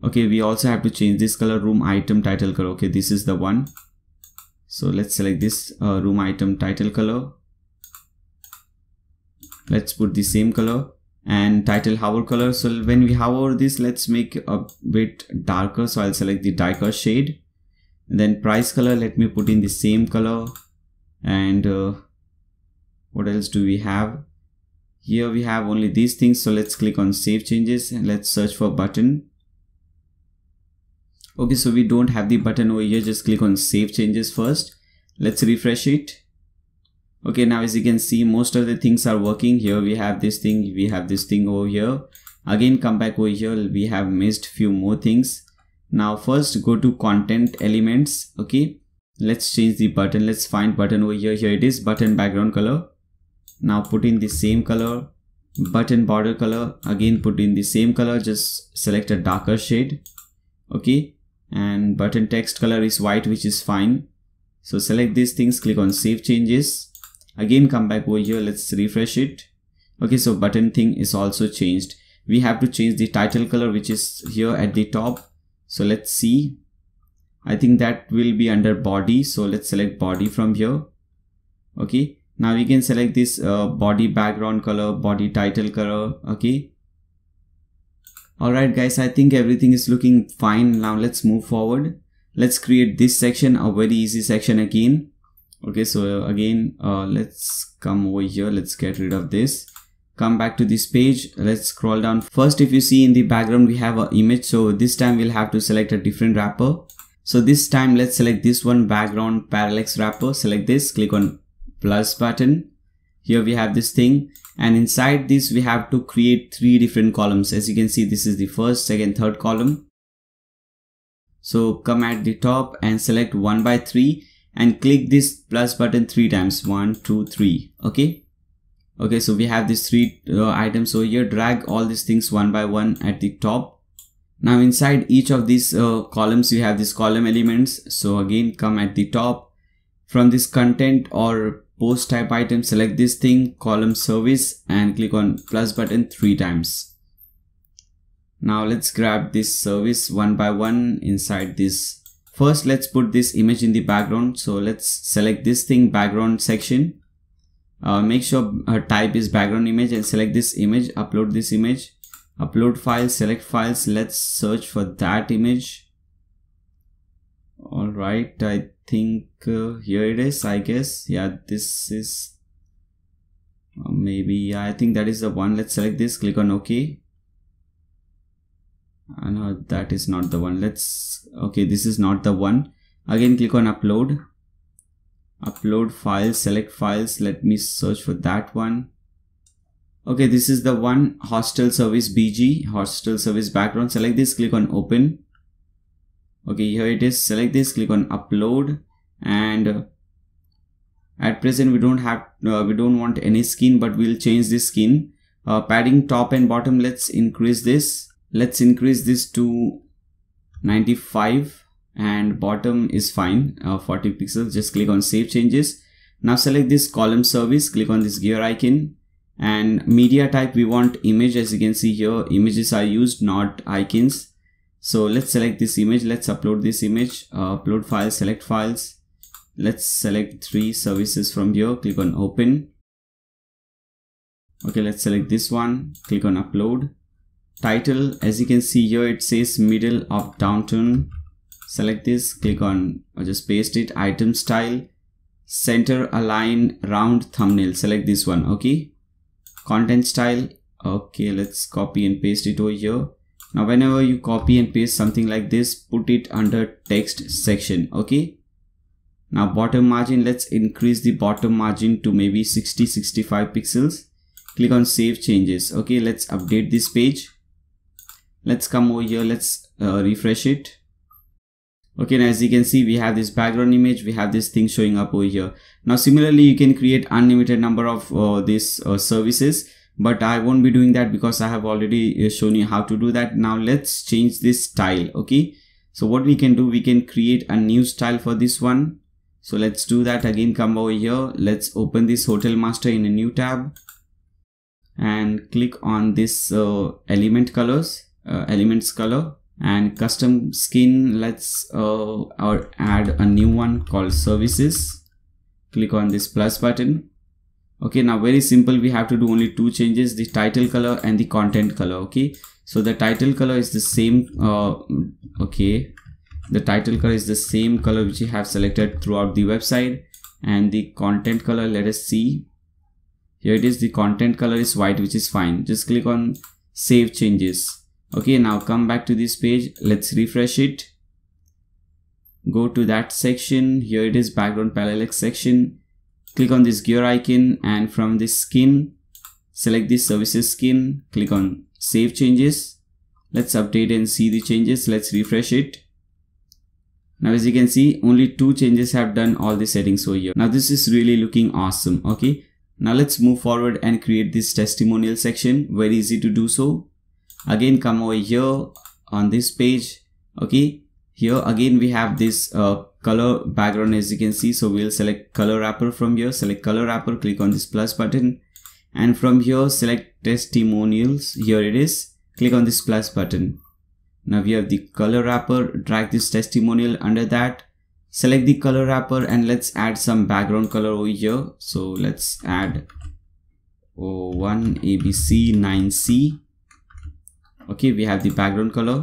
okay we also have to change this color room item title color okay this is the one so let's select this uh, room item title color let's put the same color and title hover color. So when we hover this, let's make a bit darker. So I'll select the darker shade and then price color. Let me put in the same color and uh, what else do we have? Here we have only these things. So let's click on save changes and let's search for button. Okay, so we don't have the button over here. Just click on save changes first. Let's refresh it okay now as you can see most of the things are working here we have this thing we have this thing over here again come back over here we have missed few more things now first go to content elements okay let's change the button let's find button over here here it is button background color now put in the same color button border color again put in the same color just select a darker shade okay and button text color is white which is fine so select these things click on save changes again come back over here let's refresh it okay so button thing is also changed we have to change the title color which is here at the top so let's see i think that will be under body so let's select body from here okay now we can select this uh, body background color body title color okay alright guys I think everything is looking fine now let's move forward let's create this section a very easy section again okay so uh, again uh, let's come over here let's get rid of this come back to this page let's scroll down first if you see in the background we have an image so this time we'll have to select a different wrapper so this time let's select this one background parallax wrapper select this click on plus button here we have this thing and inside this we have to create three different columns as you can see this is the first second third column so come at the top and select one by three and click this plus button three times one two three okay okay so we have these three uh, items over here drag all these things one by one at the top now inside each of these uh, columns you have these column elements so again come at the top from this content or post type item select this thing column service and click on plus button three times now let's grab this service one by one inside this First, let's put this image in the background. So let's select this thing background section. Uh, make sure her type is background image and select this image, upload this image, upload file, select files. Let's search for that image. All right. I think uh, here it is, I guess. Yeah, this is uh, maybe, yeah, I think that is the one. Let's select this, click on OK uh, no that is not the one let's okay this is not the one again click on upload upload files select files let me search for that one okay this is the one hostel service bg hostel service background select this click on open okay here it is select this click on upload and uh, at present we don't have uh, we don't want any skin but we'll change this skin uh, padding top and bottom let's increase this let's increase this to 95 and bottom is fine uh, 40 pixels just click on save changes now select this column service click on this gear icon and media type we want image as you can see here images are used not icons so let's select this image let's upload this image uh, upload file select files let's select three services from here click on open okay let's select this one click on upload title as you can see here it says middle of downtown select this click on or just paste it item style center align round thumbnail select this one okay content style okay let's copy and paste it over here now whenever you copy and paste something like this put it under text section okay now bottom margin let's increase the bottom margin to maybe 60 65 pixels click on save changes okay let's update this page let's come over here let's uh, refresh it okay and as you can see we have this background image we have this thing showing up over here now similarly you can create unlimited number of uh, these uh, services but i won't be doing that because i have already uh, shown you how to do that now let's change this style okay so what we can do we can create a new style for this one so let's do that again come over here let's open this hotel master in a new tab and click on this uh, element colors uh, elements color and custom skin let's uh, or add a new one called services click on this plus button okay now very simple we have to do only two changes the title color and the content color okay so the title color is the same uh, okay the title color is the same color which you have selected throughout the website and the content color let us see here it is the content color is white which is fine just click on save changes okay now come back to this page let's refresh it go to that section here it is background parallax section click on this gear icon and from this skin select this services skin click on save changes let's update and see the changes let's refresh it now as you can see only two changes have done all the settings over here now this is really looking awesome okay now let's move forward and create this testimonial section very easy to do so again come over here on this page okay here again we have this uh, color background as you can see so we'll select color wrapper from here select color wrapper click on this plus button and from here select testimonials here it is click on this plus button now we have the color wrapper drag this testimonial under that select the color wrapper and let's add some background color over here so let's add 1 abc 9c okay we have the background color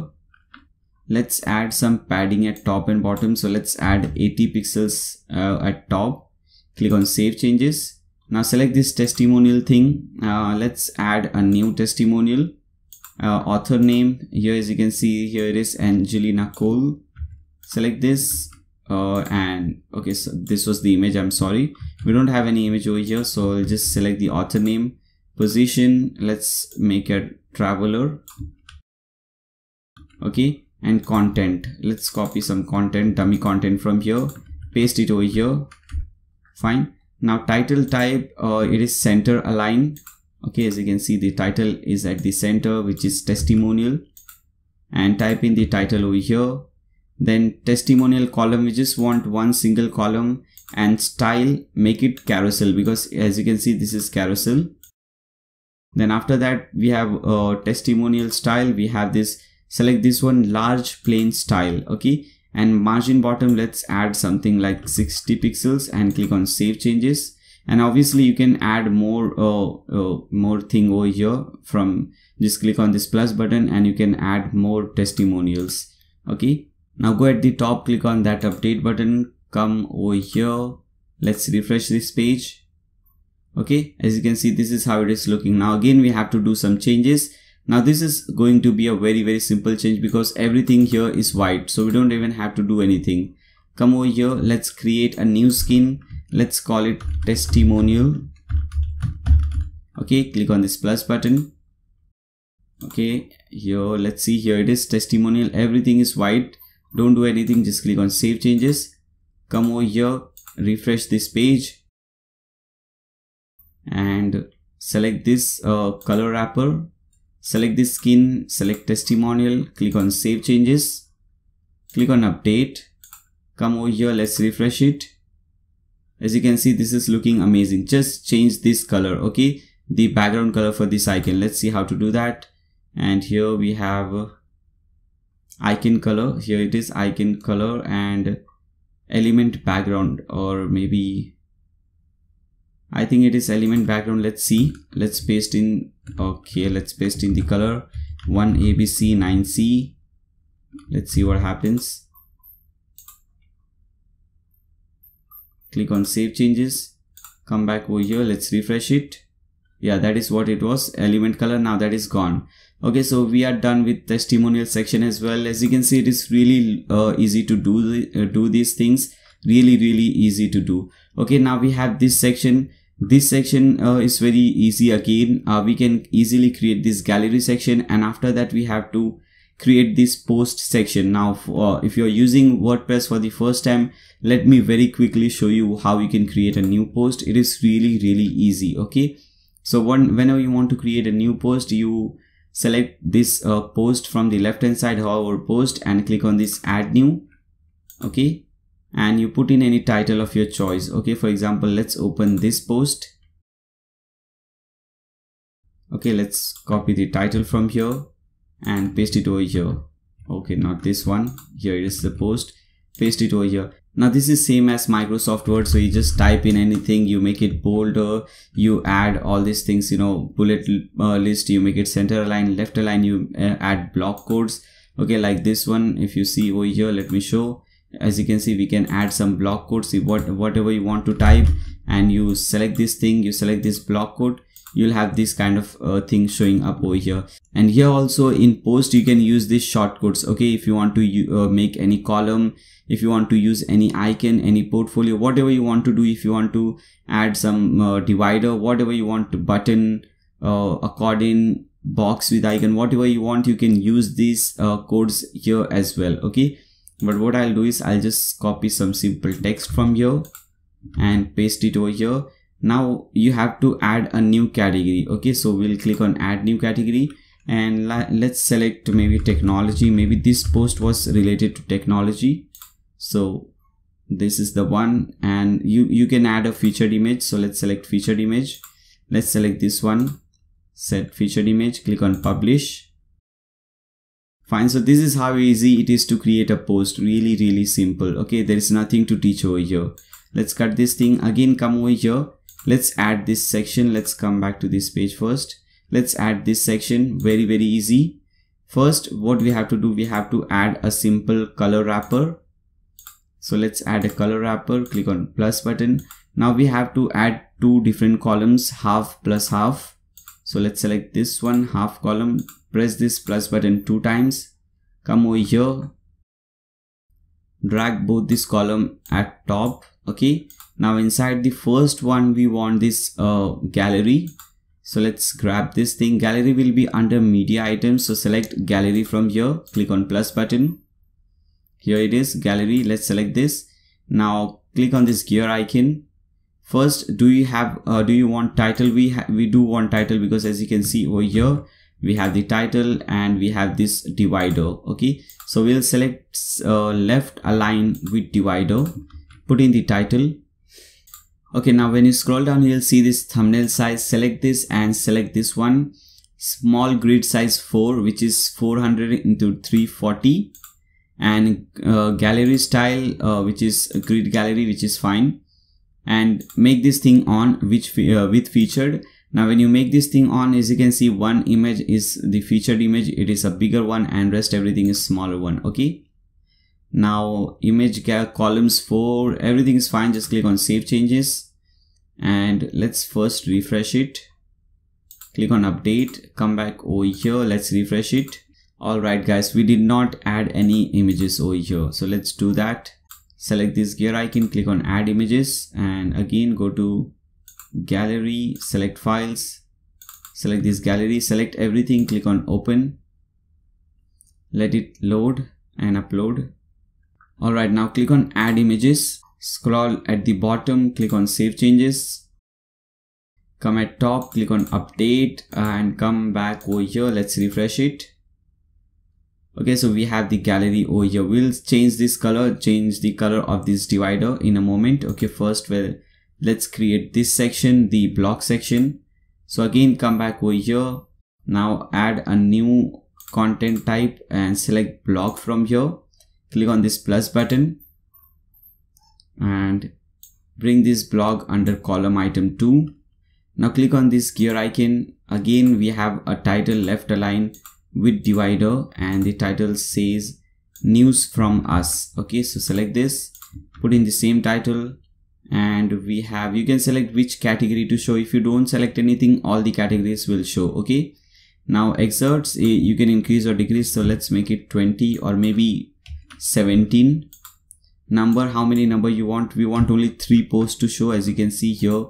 let's add some padding at top and bottom so let's add 80 pixels uh, at top click on save changes now select this testimonial thing uh, let's add a new testimonial uh, author name here as you can see here it is Angelina Cole select this uh, and okay so this was the image I'm sorry we don't have any image over here so I'll just select the author name position let's make it traveler okay and content let's copy some content dummy content from here paste it over here fine now title type uh, it is center align okay as you can see the title is at the center which is testimonial and type in the title over here then testimonial column we just want one single column and style make it carousel because as you can see this is carousel then after that we have uh, testimonial style we have this select this one large plain style okay and margin bottom let's add something like 60 pixels and click on save changes and obviously you can add more uh, uh, more thing over here from just click on this plus button and you can add more testimonials okay now go at the top click on that update button come over here let's refresh this page okay as you can see this is how it is looking now again we have to do some changes now this is going to be a very very simple change because everything here is white so we don't even have to do anything. Come over here let's create a new skin let's call it testimonial. Okay click on this plus button. Okay here let's see here it is testimonial everything is white don't do anything just click on save changes. Come over here refresh this page and select this uh, color wrapper Select the skin, select testimonial, click on save changes, click on update. Come over here, let's refresh it. As you can see, this is looking amazing. Just change this color, okay? The background color for this icon. Let's see how to do that. And here we have icon color. Here it is icon color and element background or maybe I think it is element background. Let's see. Let's paste in. Okay, let's paste in the color 1ABC9C. Let's see what happens. Click on save changes. Come back over here. Let's refresh it. Yeah, that is what it was. Element color. Now that is gone. Okay, so we are done with testimonial section as well. As you can see, it is really uh, easy to do, the, uh, do these things really really easy to do okay now we have this section this section uh, is very easy again uh, we can easily create this gallery section and after that we have to create this post section now for, uh, if you're using wordpress for the first time let me very quickly show you how you can create a new post it is really really easy okay so one whenever you want to create a new post you select this uh, post from the left hand side however post and click on this add new okay and you put in any title of your choice. Okay, for example, let's open this post. Okay, let's copy the title from here and paste it over here. Okay, not this one. Here is the post. Paste it over here. Now this is same as Microsoft Word. So you just type in anything, you make it bolder, you add all these things, you know, bullet uh, list, you make it center align, left align, you uh, add block codes. Okay, like this one, if you see over here, let me show as you can see we can add some block code see what whatever you want to type and you select this thing you select this block code you'll have this kind of uh, thing showing up over here and here also in post you can use these shortcuts okay if you want to uh, make any column if you want to use any icon any portfolio whatever you want to do if you want to add some uh, divider whatever you want to button uh, accordion box with icon whatever you want you can use these uh, codes here as well okay but what I'll do is I'll just copy some simple text from here and paste it over here now you have to add a new category okay so we'll click on add new category and let's select maybe technology maybe this post was related to technology so this is the one and you you can add a featured image so let's select featured image let's select this one set featured image click on publish fine so this is how easy it is to create a post really really simple okay there is nothing to teach over here let's cut this thing again come over here let's add this section let's come back to this page first let's add this section very very easy first what we have to do we have to add a simple color wrapper so let's add a color wrapper click on plus button now we have to add two different columns half plus half so let's select this one half column press this plus button two times, come over here, drag both this column at top, okay. Now inside the first one, we want this uh, gallery. So let's grab this thing. Gallery will be under media items. So select gallery from here, click on plus button. Here it is gallery. Let's select this. Now click on this gear icon first do you have uh, do you want title we we do want title because as you can see over here we have the title and we have this divider okay so we'll select uh, left align with divider put in the title okay now when you scroll down you'll see this thumbnail size select this and select this one small grid size 4 which is 400 into 340 and uh, gallery style uh, which is grid gallery which is fine and make this thing on which uh, with featured now when you make this thing on as you can see one image is the featured image it is a bigger one and rest everything is smaller one okay. Now image columns 4 everything is fine just click on save changes and let's first refresh it. Click on update come back over here let's refresh it. Alright guys we did not add any images over here so let's do that. Select this gear icon click on add images and again go to gallery, select files, select this gallery, select everything, click on open, let it load and upload. Alright, now click on add images, scroll at the bottom, click on save changes, come at top, click on update and come back over here, let's refresh it. Okay, so we have the gallery over here. We'll change this color, change the color of this divider in a moment. Okay, first we'll Let's create this section, the block section. So again, come back over here. Now add a new content type and select block from here. Click on this plus button and bring this block under column item 2. Now click on this gear icon. Again, we have a title left align with divider and the title says news from us. Okay, so select this, put in the same title and we have you can select which category to show if you don't select anything all the categories will show okay now excerpts eh, you can increase or decrease so let's make it 20 or maybe 17 number how many number you want we want only three posts to show as you can see here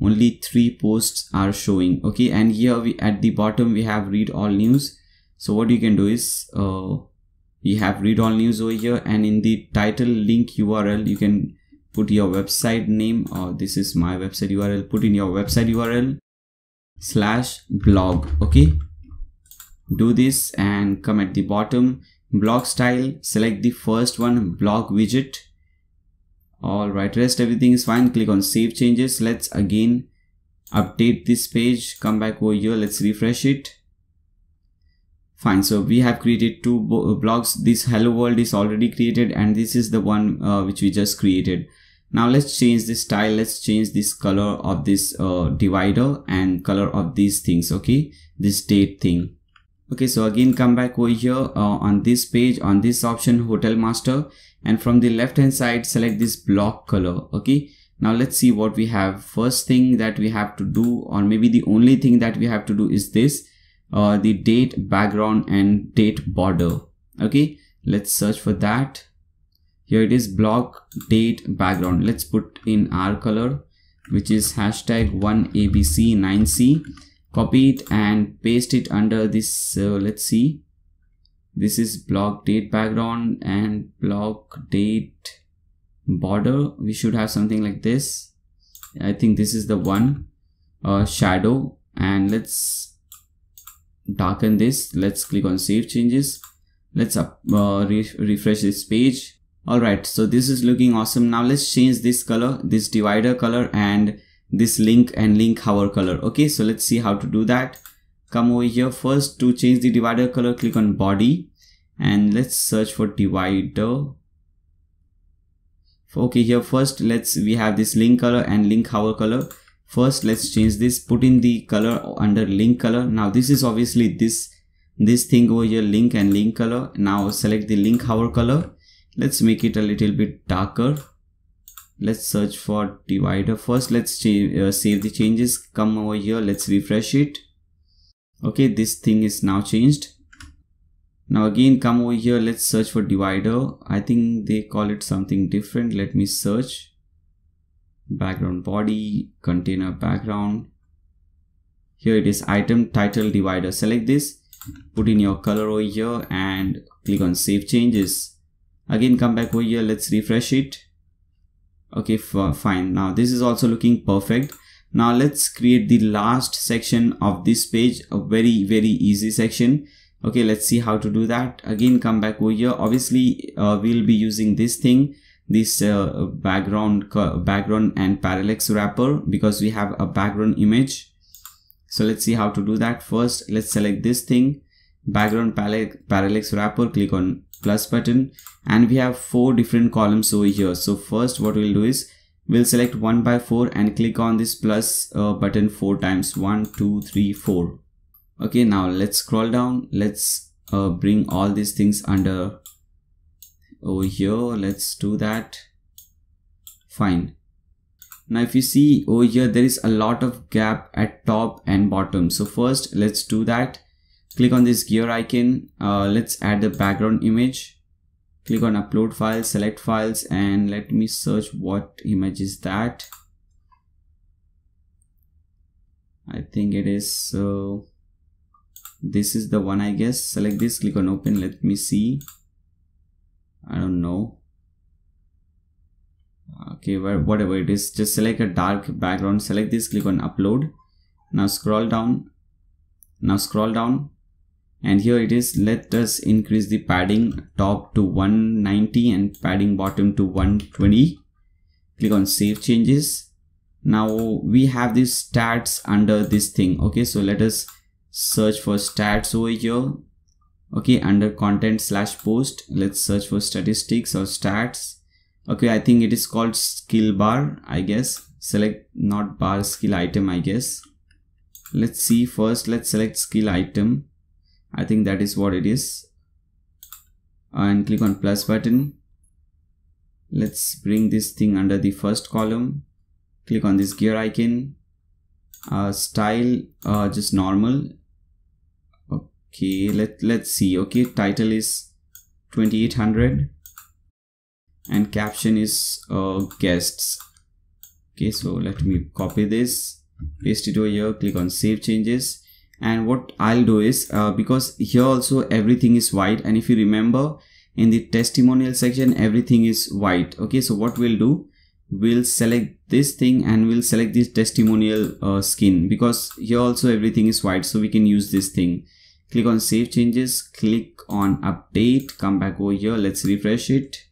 only three posts are showing okay and here we at the bottom we have read all news so what you can do is uh, you have read all news over here and in the title link url you can put your website name or this is my website url put in your website url slash blog okay do this and come at the bottom blog style select the first one blog widget all right rest everything is fine click on save changes let's again update this page come back over here let's refresh it fine so we have created two blogs this hello world is already created and this is the one uh, which we just created now let's change the style. Let's change this color of this uh, divider and color of these things. Okay. This date thing. Okay. So again, come back over here uh, on this page on this option hotel master and from the left hand side, select this block color. Okay. Now let's see what we have. First thing that we have to do or maybe the only thing that we have to do is this uh, the date background and date border. Okay. Let's search for that here it is block date background let's put in our color which is hashtag 1abc9c copy it and paste it under this uh, let's see this is block date background and block date border we should have something like this i think this is the one uh, shadow and let's darken this let's click on save changes let's up, uh, re refresh this page Alright, so this is looking awesome. Now let's change this color, this divider color and this link and link hover color. Okay, so let's see how to do that. Come over here first to change the divider color, click on body and let's search for divider. Okay, here first let's, we have this link color and link hover color. First, let's change this, put in the color under link color. Now this is obviously this, this thing over here, link and link color. Now select the link hover color let's make it a little bit darker let's search for divider first let's change, uh, save the changes come over here let's refresh it okay this thing is now changed now again come over here let's search for divider i think they call it something different let me search background body container background here it is item title divider select this put in your color over here and click on save changes again come back over here let's refresh it okay fine now this is also looking perfect now let's create the last section of this page a very very easy section okay let's see how to do that again come back over here obviously uh, we'll be using this thing this uh, background background and parallax wrapper because we have a background image so let's see how to do that first let's select this thing background parallax wrapper click on plus button and we have four different columns over here so first what we'll do is we'll select 1 by 4 and click on this plus uh, button four times one two three four okay now let's scroll down let's uh, bring all these things under over here let's do that fine now if you see over here there is a lot of gap at top and bottom so first let's do that click on this gear icon uh, let's add the background image click on upload files select files and let me search what image is that I think it is so this is the one I guess select this click on open let me see I don't know okay whatever it is just select a dark background select this click on upload now scroll down now scroll down and here it is let us increase the padding top to 190 and padding bottom to 120 click on save changes now we have these stats under this thing okay so let us search for stats over here okay under content slash post let's search for statistics or stats okay i think it is called skill bar i guess select not bar skill item i guess let's see first let's select skill item I think that is what it is and click on plus button let's bring this thing under the first column click on this gear icon uh, style uh, just normal okay let let's see okay title is 2800 and caption is uh, guests okay so let me copy this paste it over here click on save changes and what I'll do is uh, because here also everything is white and if you remember in the testimonial section everything is white okay so what we'll do we'll select this thing and we'll select this testimonial uh, skin because here also everything is white so we can use this thing click on save changes click on update come back over here let's refresh it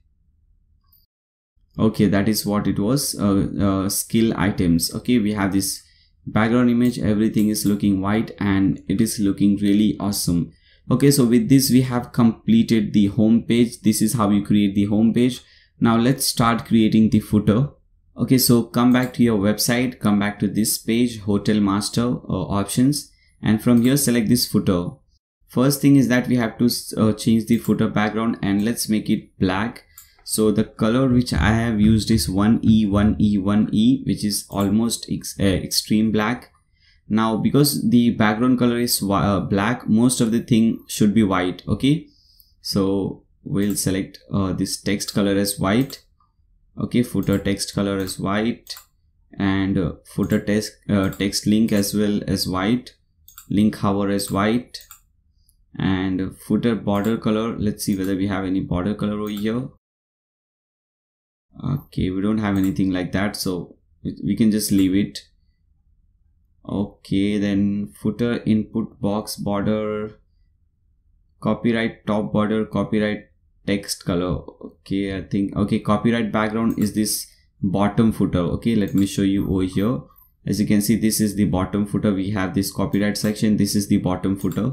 okay that is what it was uh, uh, skill items okay we have this background image everything is looking white and it is looking really awesome okay so with this we have completed the home page this is how you create the home page now let's start creating the footer okay so come back to your website come back to this page hotel master uh, options and from here select this footer first thing is that we have to uh, change the footer background and let's make it black so the color which I have used is 1E, 1E, 1E, which is almost ex uh, extreme black. Now, because the background color is uh, black, most of the thing should be white. Okay. So we'll select uh, this text color as white. Okay. Footer text color as white and uh, footer text, uh, text link as well as white. Link hover as white and footer border color. Let's see whether we have any border color over here okay we don't have anything like that so we can just leave it okay then footer input box border copyright top border copyright text color okay i think okay copyright background is this bottom footer okay let me show you over here as you can see this is the bottom footer we have this copyright section this is the bottom footer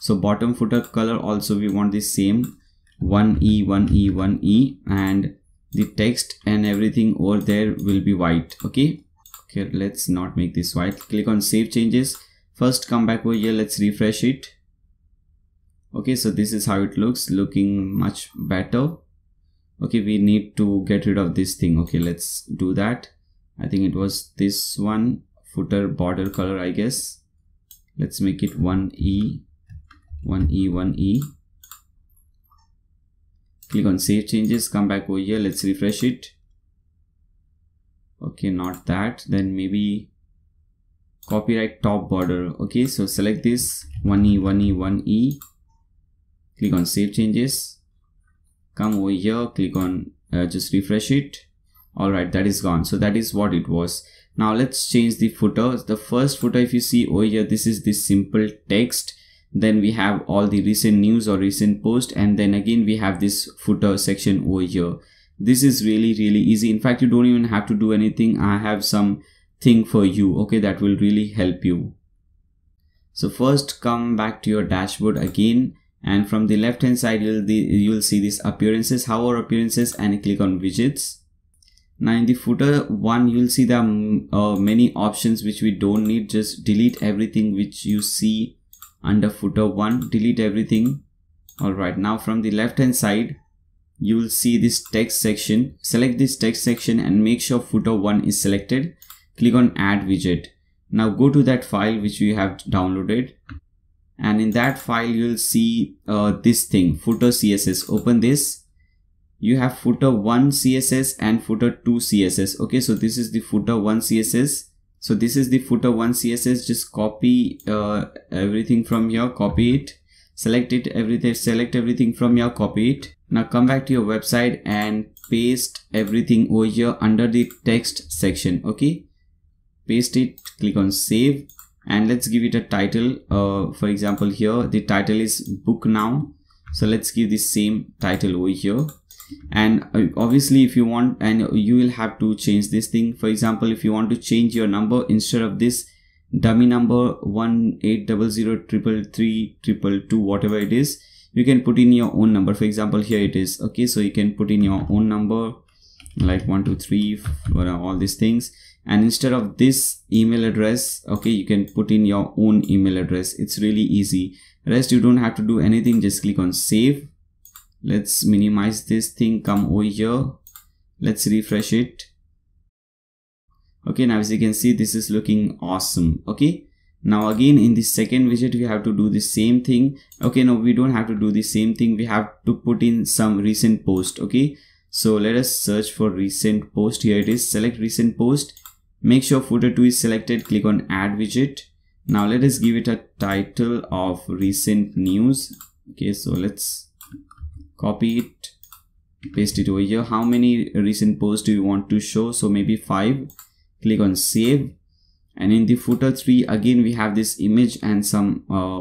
so bottom footer color also we want the same 1e 1e 1e and the text and everything over there will be white okay okay let's not make this white click on save changes first come back over here let's refresh it okay so this is how it looks looking much better okay we need to get rid of this thing okay let's do that i think it was this one footer border color i guess let's make it 1e 1e 1e click on save changes come back over here let's refresh it okay not that then maybe copyright top border okay so select this 1e 1e 1e click on save changes come over here click on uh, just refresh it all right that is gone so that is what it was now let's change the footer the first footer if you see over here this is the simple text then we have all the recent news or recent post and then again we have this footer section over here this is really really easy in fact you don't even have to do anything i have some thing for you okay that will really help you so first come back to your dashboard again and from the left hand side you'll the, you'll see this appearances how are appearances and click on widgets now in the footer one you'll see the uh, many options which we don't need just delete everything which you see under footer 1 delete everything all right now from the left hand side you will see this text section select this text section and make sure footer 1 is selected click on add widget now go to that file which you have downloaded and in that file you'll see uh, this thing footer css open this you have footer 1 css and footer 2 css okay so this is the footer 1 css so this is the footer1 css just copy uh, everything from here copy it select it everything select everything from here copy it now come back to your website and paste everything over here under the text section okay paste it click on save and let's give it a title uh, for example here the title is book now so let's give the same title over here and uh, obviously if you want and you will have to change this thing for example if you want to change your number instead of this dummy number one eight double zero triple three triple two, whatever it is you can put in your own number for example here it is okay so you can put in your own number like one two three for all these things and instead of this email address okay you can put in your own email address it's really easy rest you don't have to do anything just click on save let's minimize this thing come over here let's refresh it okay now as you can see this is looking awesome okay now again in the second widget we have to do the same thing okay no we don't have to do the same thing we have to put in some recent post okay so let us search for recent post here it is select recent post make sure footer 2 is selected click on add widget now let us give it a title of recent news okay so let's copy it paste it over here how many recent posts do you want to show so maybe five click on save and in the footer 3 again we have this image and some uh,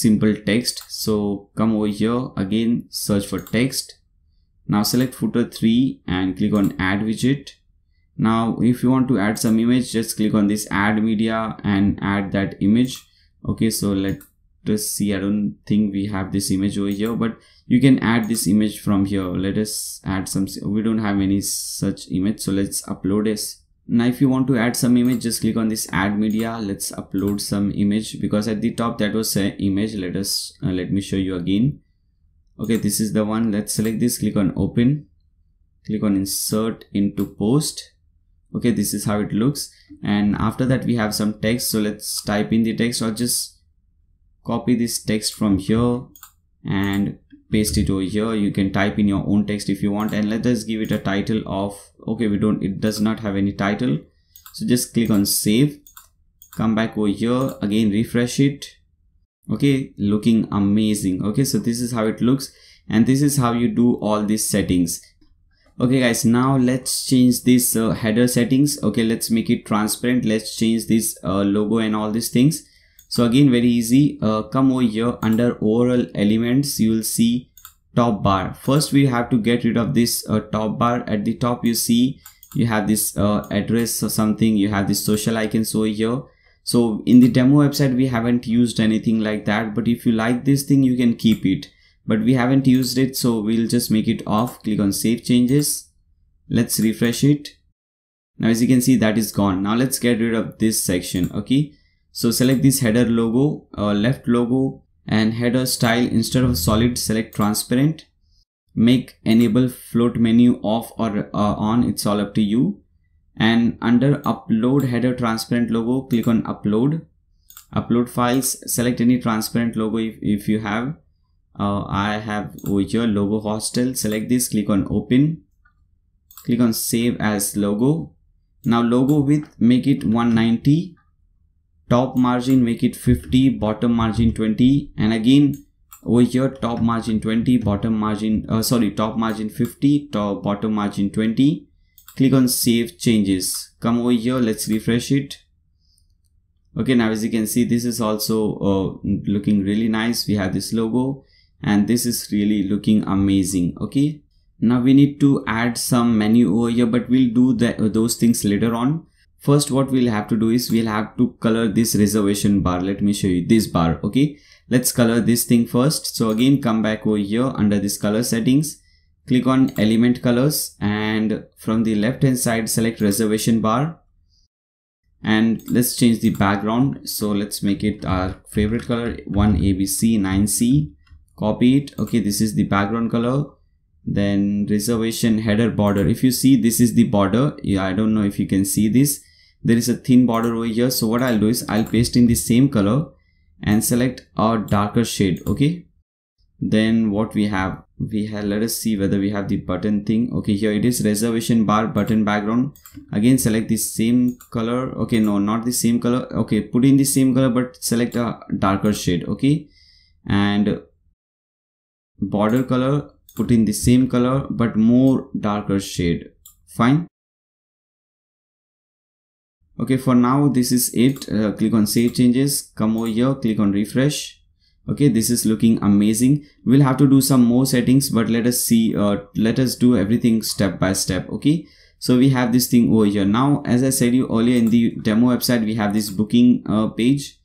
simple text so come over here again search for text now select footer 3 and click on add widget now if you want to add some image just click on this add media and add that image okay so let let's see i don't think we have this image over here but you can add this image from here let us add some we don't have any such image so let's upload this now if you want to add some image just click on this add media let's upload some image because at the top that was an uh, image let us uh, let me show you again okay this is the one let's select this click on open click on insert into post okay this is how it looks and after that we have some text so let's type in the text or just copy this text from here and paste it over here you can type in your own text if you want and let us give it a title of okay we don't it does not have any title so just click on save come back over here again refresh it okay looking amazing okay so this is how it looks and this is how you do all these settings okay guys now let's change this uh, header settings okay let's make it transparent let's change this uh, logo and all these things so again, very easy. Uh, come over here under overall elements, you will see top bar. First, we have to get rid of this uh, top bar. At the top, you see you have this uh, address or something. You have this social icons over here. So in the demo website, we haven't used anything like that. But if you like this thing, you can keep it. But we haven't used it, so we'll just make it off. Click on save changes. Let's refresh it. Now as you can see that is gone. Now let's get rid of this section. Okay. So select this header logo, or uh, left logo and header style instead of solid select transparent. Make enable float menu off or uh, on it's all up to you. And under upload header transparent logo click on upload. Upload files select any transparent logo if, if you have. Uh, I have over here logo hostel select this click on open. Click on save as logo. Now logo width make it 190 top margin make it 50 bottom margin 20 and again over here top margin 20 bottom margin uh, sorry top margin 50 top bottom margin 20 click on save changes come over here let's refresh it okay now as you can see this is also uh, looking really nice we have this logo and this is really looking amazing okay now we need to add some menu over here but we'll do that, those things later on first what we'll have to do is we'll have to color this reservation bar let me show you this bar okay let's color this thing first so again come back over here under this color settings click on element colors and from the left hand side select reservation bar and let's change the background so let's make it our favorite color 1abc 9c copy it okay this is the background color then reservation header border if you see this is the border yeah, i don't know if you can see this there is a thin border over here so what I'll do is I'll paste in the same color and select a darker shade okay then what we have we have let us see whether we have the button thing okay here it is reservation bar button background again select the same color okay no not the same color okay put in the same color but select a darker shade okay and border color put in the same color but more darker shade fine okay for now this is it uh, click on save changes come over here click on refresh okay this is looking amazing we'll have to do some more settings but let us see uh, let us do everything step by step okay so we have this thing over here now as i said you earlier in the demo website we have this booking uh, page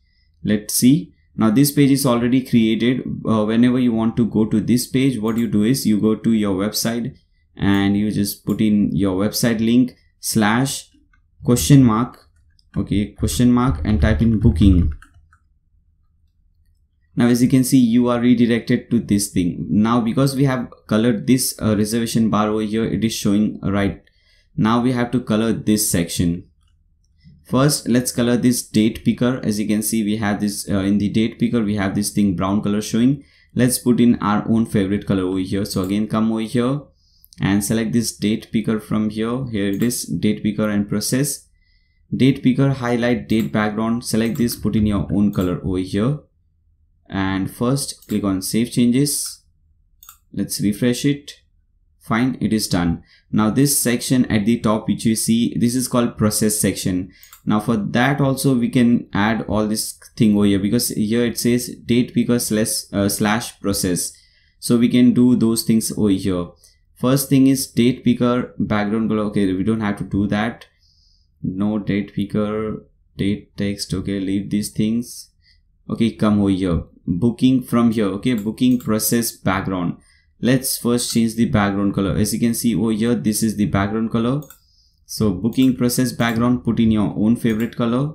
let's see now this page is already created uh, whenever you want to go to this page what you do is you go to your website and you just put in your website link slash question mark okay question mark and type in booking now as you can see you are redirected to this thing now because we have colored this uh, reservation bar over here it is showing right now we have to color this section first let's color this date picker as you can see we have this uh, in the date picker we have this thing brown color showing let's put in our own favorite color over here so again come over here and select this date picker from here here it is date picker and process date picker highlight date background select this put in your own color over here and first click on save changes let's refresh it fine it is done now this section at the top which you see this is called process section now for that also we can add all this thing over here because here it says date picker slash uh, slash process so we can do those things over here first thing is date picker background color okay we don't have to do that no date picker date text okay leave these things okay come over here booking from here okay booking process background let's first change the background color as you can see over here this is the background color so booking process background put in your own favorite color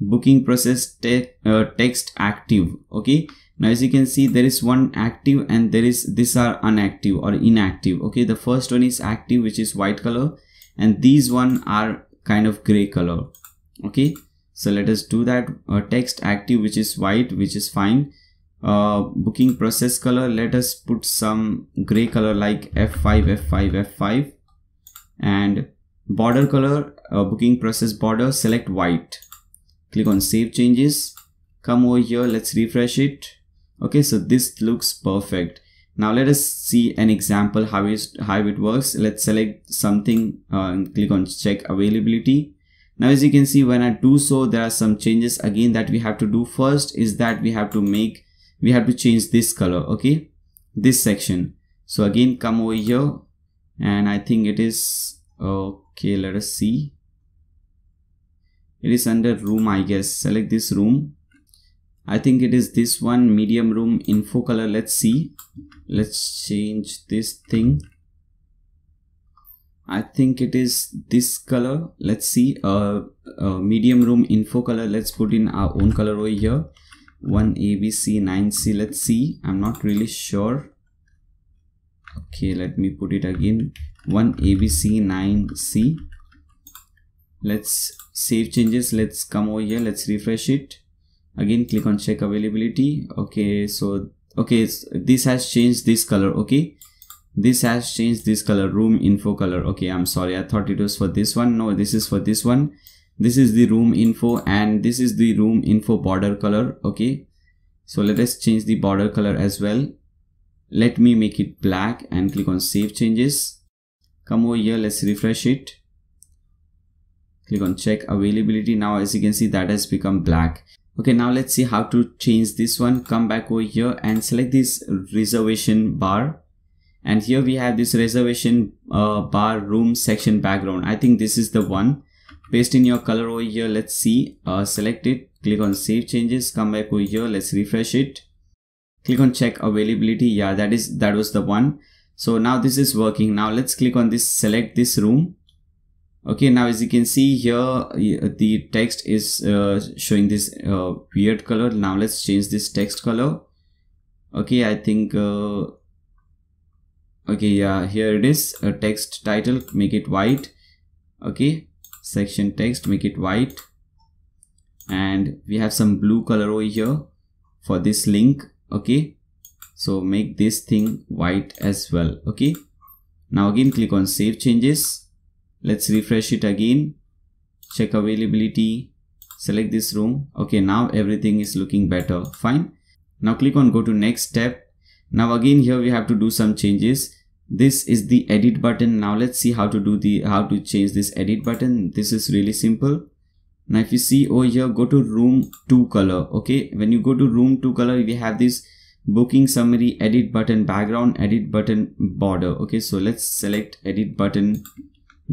booking process te uh, text active okay now as you can see there is one active and there is these are unactive or inactive okay the first one is active which is white color and these one are kind of gray color okay so let us do that uh, text active which is white which is fine uh, booking process color let us put some gray color like f5 f5 f5 and border color uh, booking process border select white click on save changes come over here let's refresh it okay so this looks perfect now let us see an example how, is, how it works. Let's select something uh, and click on check availability. Now as you can see when I do so there are some changes again that we have to do first is that we have to make we have to change this color okay this section. So again come over here and I think it is okay let us see it is under room I guess select this room I think it is this one medium room info color. Let's see. Let's change this thing. I think it is this color. Let's see. Uh, uh, medium room info color. Let's put in our own color over here. 1ABC9C. Let's see. I'm not really sure. Okay, let me put it again. 1ABC9C. Let's save changes. Let's come over here. Let's refresh it again click on check availability okay so okay this has changed this color okay this has changed this color room info color okay i'm sorry i thought it was for this one no this is for this one this is the room info and this is the room info border color okay so let us change the border color as well let me make it black and click on save changes come over here let's refresh it click on check availability now as you can see that has become black Okay, now let's see how to change this one. Come back over here and select this reservation bar. And here we have this reservation uh, bar room section background. I think this is the one. Paste in your color over here. Let's see. Uh, select it. Click on save changes. Come back over here. Let's refresh it. Click on check availability. Yeah, that is that was the one. So now this is working. Now let's click on this select this room okay now as you can see here the text is uh, showing this uh, weird color now let's change this text color okay i think uh, okay yeah here it is a text title make it white okay section text make it white and we have some blue color over here for this link okay so make this thing white as well okay now again click on save changes let's refresh it again check availability select this room okay now everything is looking better fine now click on go to next step now again here we have to do some changes this is the edit button now let's see how to do the how to change this edit button this is really simple now if you see over here go to room 2 color okay when you go to room 2 color we have this booking summary edit button background edit button border okay so let's select edit button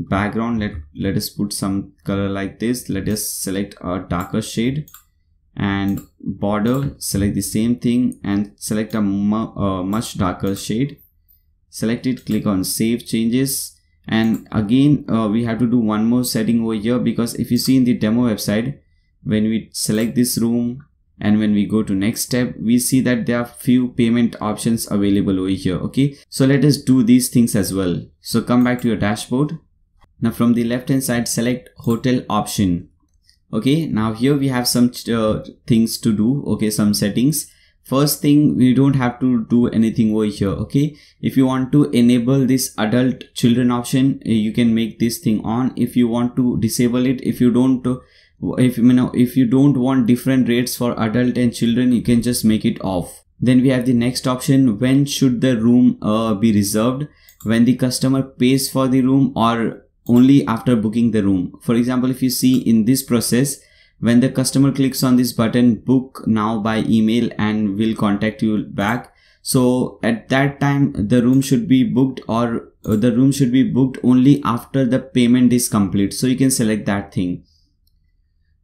background let let us put some color like this let us select a darker shade and border select the same thing and select a, mu a much darker shade select it click on save changes and again uh, we have to do one more setting over here because if you see in the demo website when we select this room and when we go to next step we see that there are few payment options available over here okay so let us do these things as well so come back to your dashboard now from the left hand side, select hotel option. Okay, now here we have some uh, things to do. Okay, some settings. First thing, we don't have to do anything over here. Okay, if you want to enable this adult children option, uh, you can make this thing on. If you want to disable it, if you don't uh, if you know if you don't want different rates for adult and children you can just make it off then we have the next option when should the room uh, be reserved when the customer pays for the room or only after booking the room. For example, if you see in this process, when the customer clicks on this button, book now by email and will contact you back. So at that time, the room should be booked or uh, the room should be booked only after the payment is complete. So you can select that thing.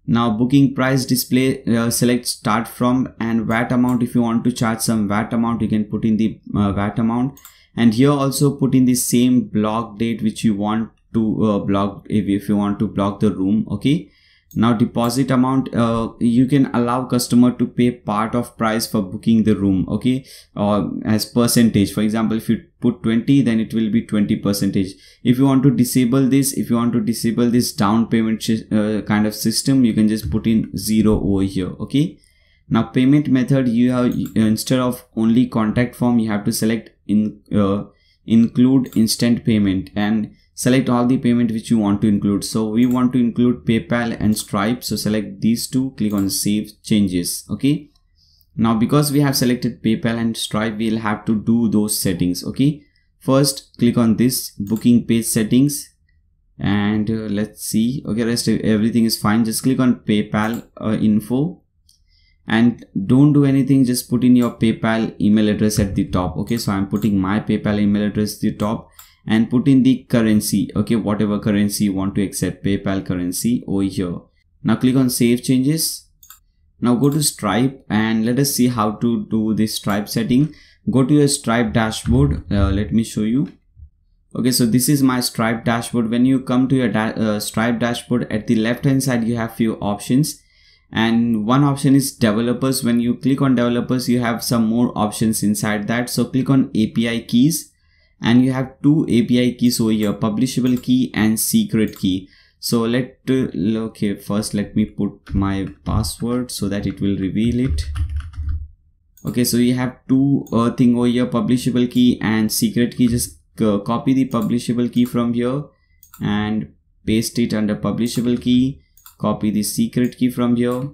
Now booking price display, uh, select start from and VAT amount. If you want to charge some VAT amount, you can put in the uh, VAT amount. And here also put in the same block date which you want to uh, block if, if you want to block the room okay now deposit amount uh, you can allow customer to pay part of price for booking the room okay or uh, as percentage for example if you put 20 then it will be 20 percentage if you want to disable this if you want to disable this down payment uh, kind of system you can just put in zero over here okay now payment method you have uh, instead of only contact form you have to select in uh, include instant payment and select all the payment which you want to include so we want to include paypal and stripe so select these two click on save changes okay now because we have selected paypal and stripe we'll have to do those settings okay first click on this booking page settings and uh, let's see okay rest everything is fine just click on paypal uh, info and don't do anything just put in your paypal email address at the top okay so i'm putting my paypal email address at the top and put in the currency okay whatever currency you want to accept paypal currency over here now click on save changes now go to stripe and let us see how to do this stripe setting go to your stripe dashboard uh, let me show you okay so this is my stripe dashboard when you come to your da uh, stripe dashboard at the left hand side you have few options and one option is developers when you click on developers you have some more options inside that so click on api keys and you have two API keys over here, publishable key and secret key. So let, uh, okay, first let me put my password so that it will reveal it. Okay, so you have two uh, thing over here, publishable key and secret key. Just uh, copy the publishable key from here and paste it under publishable key. Copy the secret key from here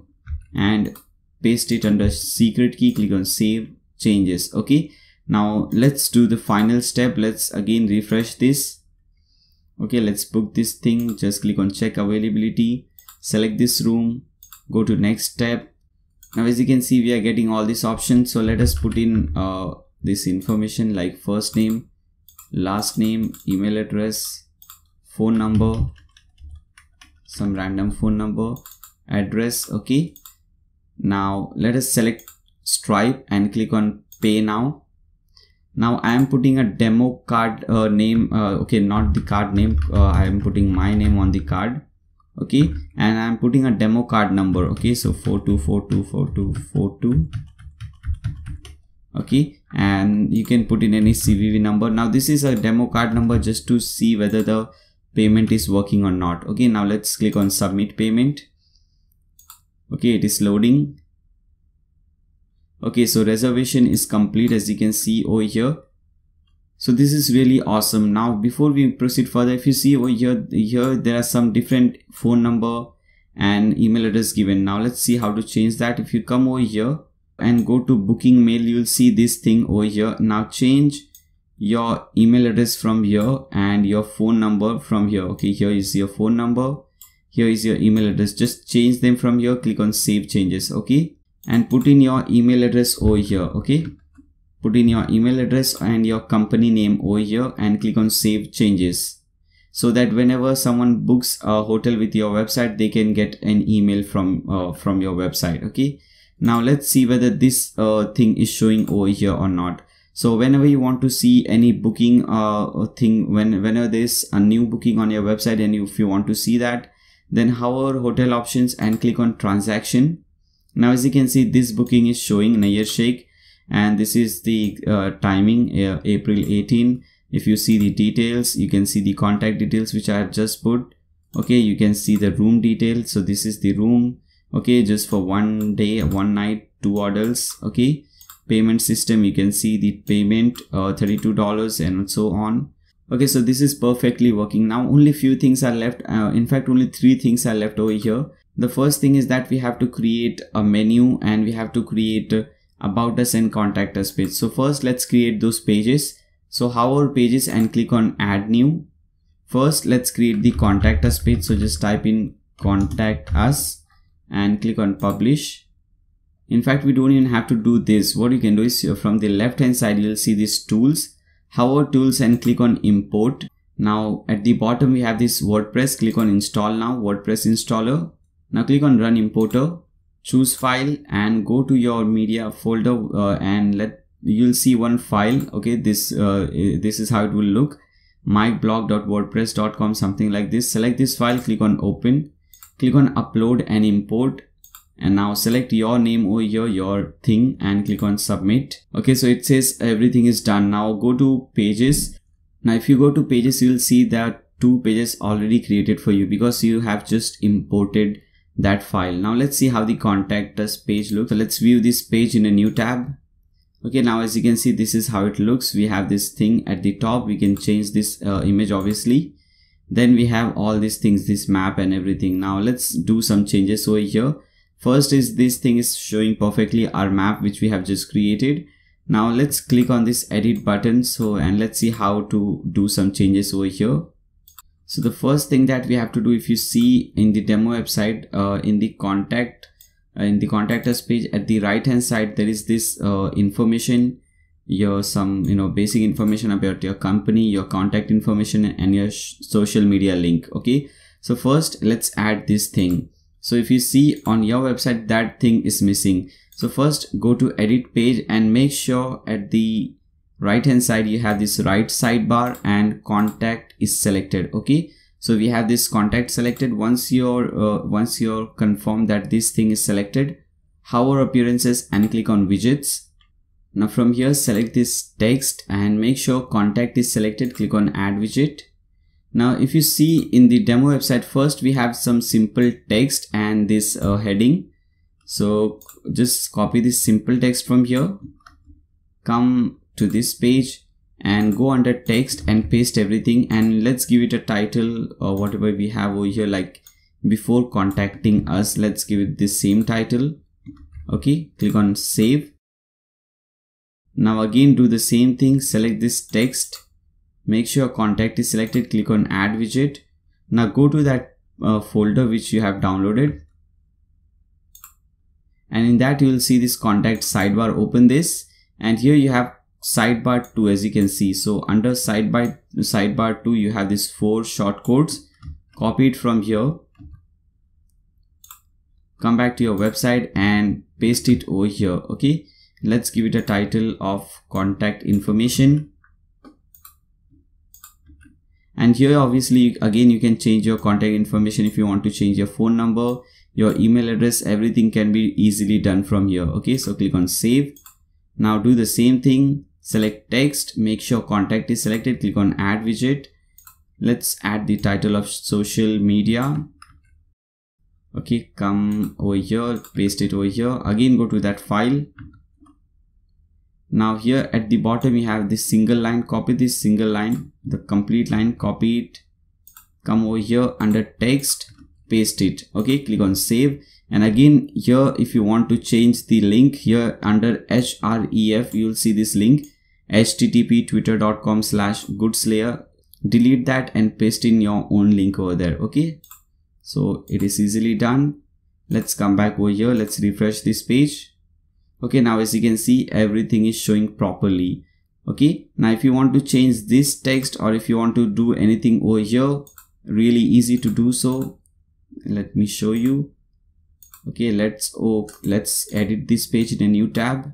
and paste it under secret key. Click on save changes. Okay now let's do the final step let's again refresh this okay let's book this thing just click on check availability select this room go to next step now as you can see we are getting all these options so let us put in uh, this information like first name last name email address phone number some random phone number address okay now let us select stripe and click on pay now now i am putting a demo card uh, name uh, okay not the card name uh, i am putting my name on the card okay and i am putting a demo card number okay so 42424242 okay and you can put in any cvv number now this is a demo card number just to see whether the payment is working or not okay now let's click on submit payment okay it is loading okay so reservation is complete as you can see over here so this is really awesome now before we proceed further if you see over here here there are some different phone number and email address given now let's see how to change that if you come over here and go to booking mail you'll see this thing over here now change your email address from here and your phone number from here okay here is your phone number here is your email address just change them from here click on save changes okay and put in your email address over here okay put in your email address and your company name over here and click on save changes so that whenever someone books a hotel with your website they can get an email from uh, from your website okay now let's see whether this uh, thing is showing over here or not so whenever you want to see any booking uh, thing when whenever there's a new booking on your website and if you want to see that then hover hotel options and click on transaction now as you can see this booking is showing Nayer Sheikh and this is the uh, timing uh, April 18. If you see the details you can see the contact details which I have just put. Okay you can see the room details. So this is the room okay just for one day one night two adults okay payment system you can see the payment uh, $32 and so on okay so this is perfectly working now only few things are left uh, in fact only three things are left over here the first thing is that we have to create a menu and we have to create about us and contact us page so first let's create those pages so how our pages and click on add new first let's create the contact us page so just type in contact us and click on publish in fact we don't even have to do this what you can do is from the left hand side you'll see these tools hover tools and click on import now at the bottom we have this wordpress click on install now wordpress installer now click on run importer, choose file and go to your media folder uh, and let you'll see one file. Okay, this uh, this is how it will look myblog.wordpress.com something like this. Select this file, click on open, click on upload and import and now select your name over here your thing and click on submit okay so it says everything is done now go to pages now if you go to pages you will see that two pages already created for you because you have just imported that file. Now let's see how the contact us page looks. So let's view this page in a new tab. Okay, now as you can see, this is how it looks. We have this thing at the top. We can change this uh, image obviously. Then we have all these things, this map and everything. Now let's do some changes over here. First is this thing is showing perfectly our map which we have just created. Now let's click on this edit button. So and let's see how to do some changes over here. So the first thing that we have to do, if you see in the demo website, uh, in the contact, uh, in the contact us page at the right hand side, there is this uh, information, your some, you know, basic information about your company, your contact information and your social media link. Okay. So first let's add this thing. So if you see on your website, that thing is missing. So first go to edit page and make sure at the right hand side you have this right sidebar and contact is selected okay so we have this contact selected once you're uh, once you're confirmed that this thing is selected hover appearances and click on widgets now from here select this text and make sure contact is selected click on add widget now if you see in the demo website first we have some simple text and this uh, heading so just copy this simple text from here come to this page and go under text and paste everything and let's give it a title or whatever we have over here like before contacting us let's give it the same title okay click on save now again do the same thing select this text make sure contact is selected click on add widget now go to that uh, folder which you have downloaded and in that you will see this contact sidebar open this and here you have sidebar 2 as you can see so under sidebar sidebar 2 you have these four short codes copy it from here come back to your website and paste it over here okay let's give it a title of contact information and here obviously again you can change your contact information if you want to change your phone number your email address everything can be easily done from here okay so click on save now do the same thing select text, make sure contact is selected, click on add widget. Let's add the title of social media. Okay, come over here, paste it over here. Again, go to that file. Now here at the bottom, we have this single line, copy this single line, the complete line, copy it. Come over here under text, paste it. Okay, click on save and again here if you want to change the link here under href you'll see this link http twitter.com slash goodslayer delete that and paste in your own link over there okay so it is easily done let's come back over here let's refresh this page okay now as you can see everything is showing properly okay now if you want to change this text or if you want to do anything over here really easy to do so let me show you okay let's oh let's edit this page in a new tab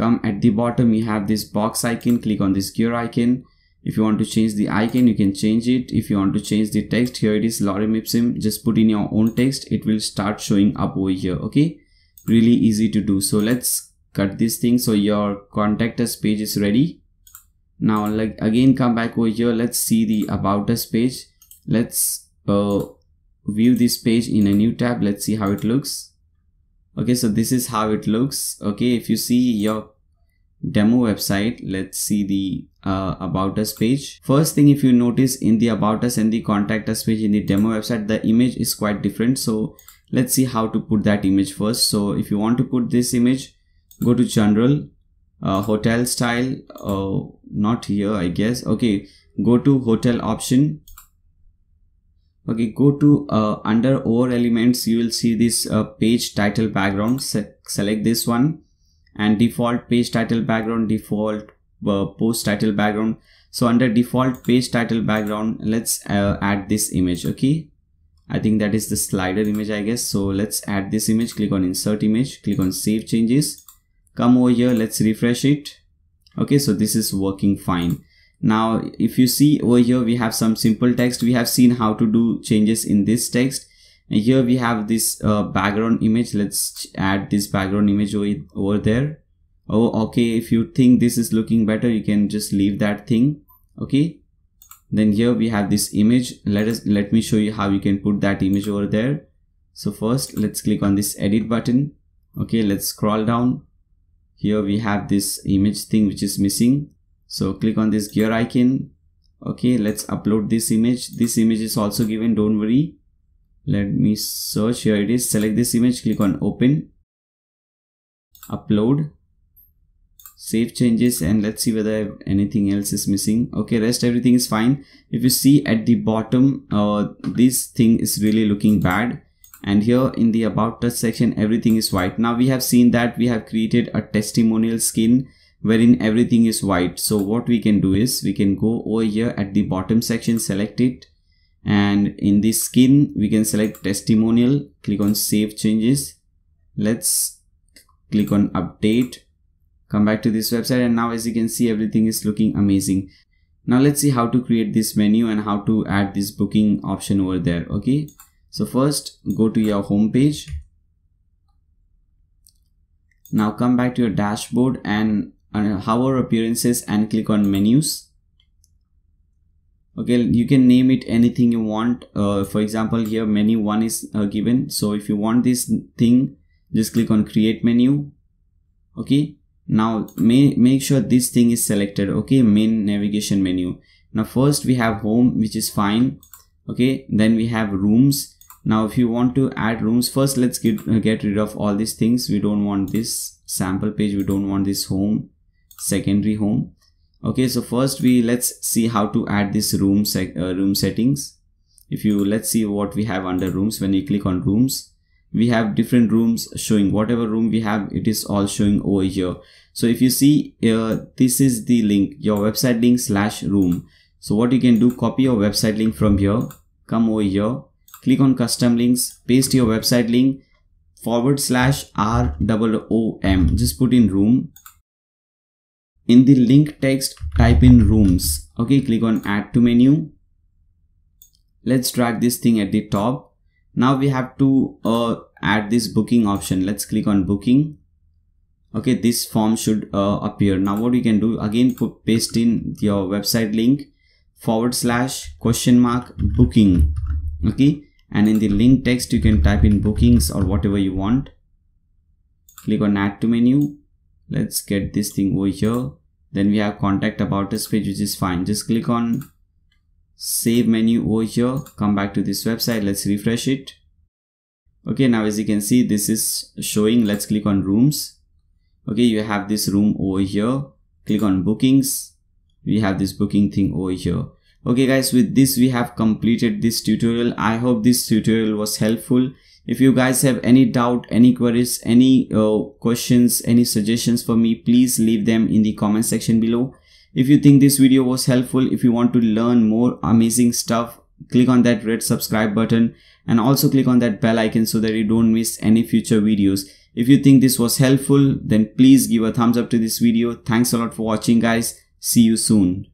come at the bottom you have this box icon click on this gear icon if you want to change the icon you can change it if you want to change the text here it is lorem ipsum just put in your own text it will start showing up over here okay really easy to do so let's cut this thing so your contact us page is ready now like again come back over here let's see the about us page let's uh, view this page in a new tab let's see how it looks okay so this is how it looks okay if you see your demo website let's see the uh, about us page first thing if you notice in the about us and the contact us page in the demo website the image is quite different so let's see how to put that image first so if you want to put this image go to general uh, hotel style uh, not here i guess okay go to hotel option okay go to uh, under over elements you will see this uh, page title background Se select this one and default page title background default uh, post title background so under default page title background let's uh, add this image okay I think that is the slider image I guess so let's add this image click on insert image click on save changes come over here let's refresh it okay so this is working fine now, if you see over here, we have some simple text. We have seen how to do changes in this text. And here we have this uh, background image. Let's add this background image over, over there. Oh, okay. If you think this is looking better, you can just leave that thing. Okay. Then here we have this image. Let us, let me show you how you can put that image over there. So first let's click on this edit button. Okay. Let's scroll down. Here we have this image thing which is missing so click on this gear icon. Okay, let's upload this image. This image is also given, don't worry. Let me search, here it is. Select this image, click on open, upload, save changes and let's see whether anything else is missing. Okay, rest everything is fine. If you see at the bottom, uh, this thing is really looking bad and here in the about touch section everything is white now we have seen that we have created a testimonial skin wherein everything is white. So what we can do is we can go over here at the bottom section, select it. And in the skin, we can select testimonial, click on save changes. Let's click on update, come back to this website. And now as you can see, everything is looking amazing. Now let's see how to create this menu and how to add this booking option over there. Okay. So first go to your home page. Now come back to your dashboard and and hover appearances and click on menus okay you can name it anything you want uh, for example here menu one is uh, given so if you want this thing just click on create menu okay now may, make sure this thing is selected okay main navigation menu now first we have home which is fine okay then we have rooms now if you want to add rooms first let's get, uh, get rid of all these things we don't want this sample page we don't want this home secondary home okay so first we let's see how to add this room sec uh, room settings if you let's see what we have under rooms when you click on rooms we have different rooms showing whatever room we have it is all showing over here so if you see uh, this is the link your website link slash room so what you can do copy your website link from here come over here click on custom links paste your website link forward slash r double o m just put in room in the link text type in rooms okay click on add to menu let's drag this thing at the top now we have to uh, add this booking option let's click on booking okay this form should uh, appear now what you can do again put paste in your website link forward slash question mark booking okay and in the link text you can type in bookings or whatever you want click on add to menu let's get this thing over here then we have contact about us page which is fine just click on save menu over here come back to this website let's refresh it okay now as you can see this is showing let's click on rooms okay you have this room over here click on bookings we have this booking thing over here okay guys with this we have completed this tutorial i hope this tutorial was helpful if you guys have any doubt any queries any uh, questions any suggestions for me please leave them in the comment section below if you think this video was helpful if you want to learn more amazing stuff click on that red subscribe button and also click on that bell icon so that you don't miss any future videos if you think this was helpful then please give a thumbs up to this video thanks a lot for watching guys see you soon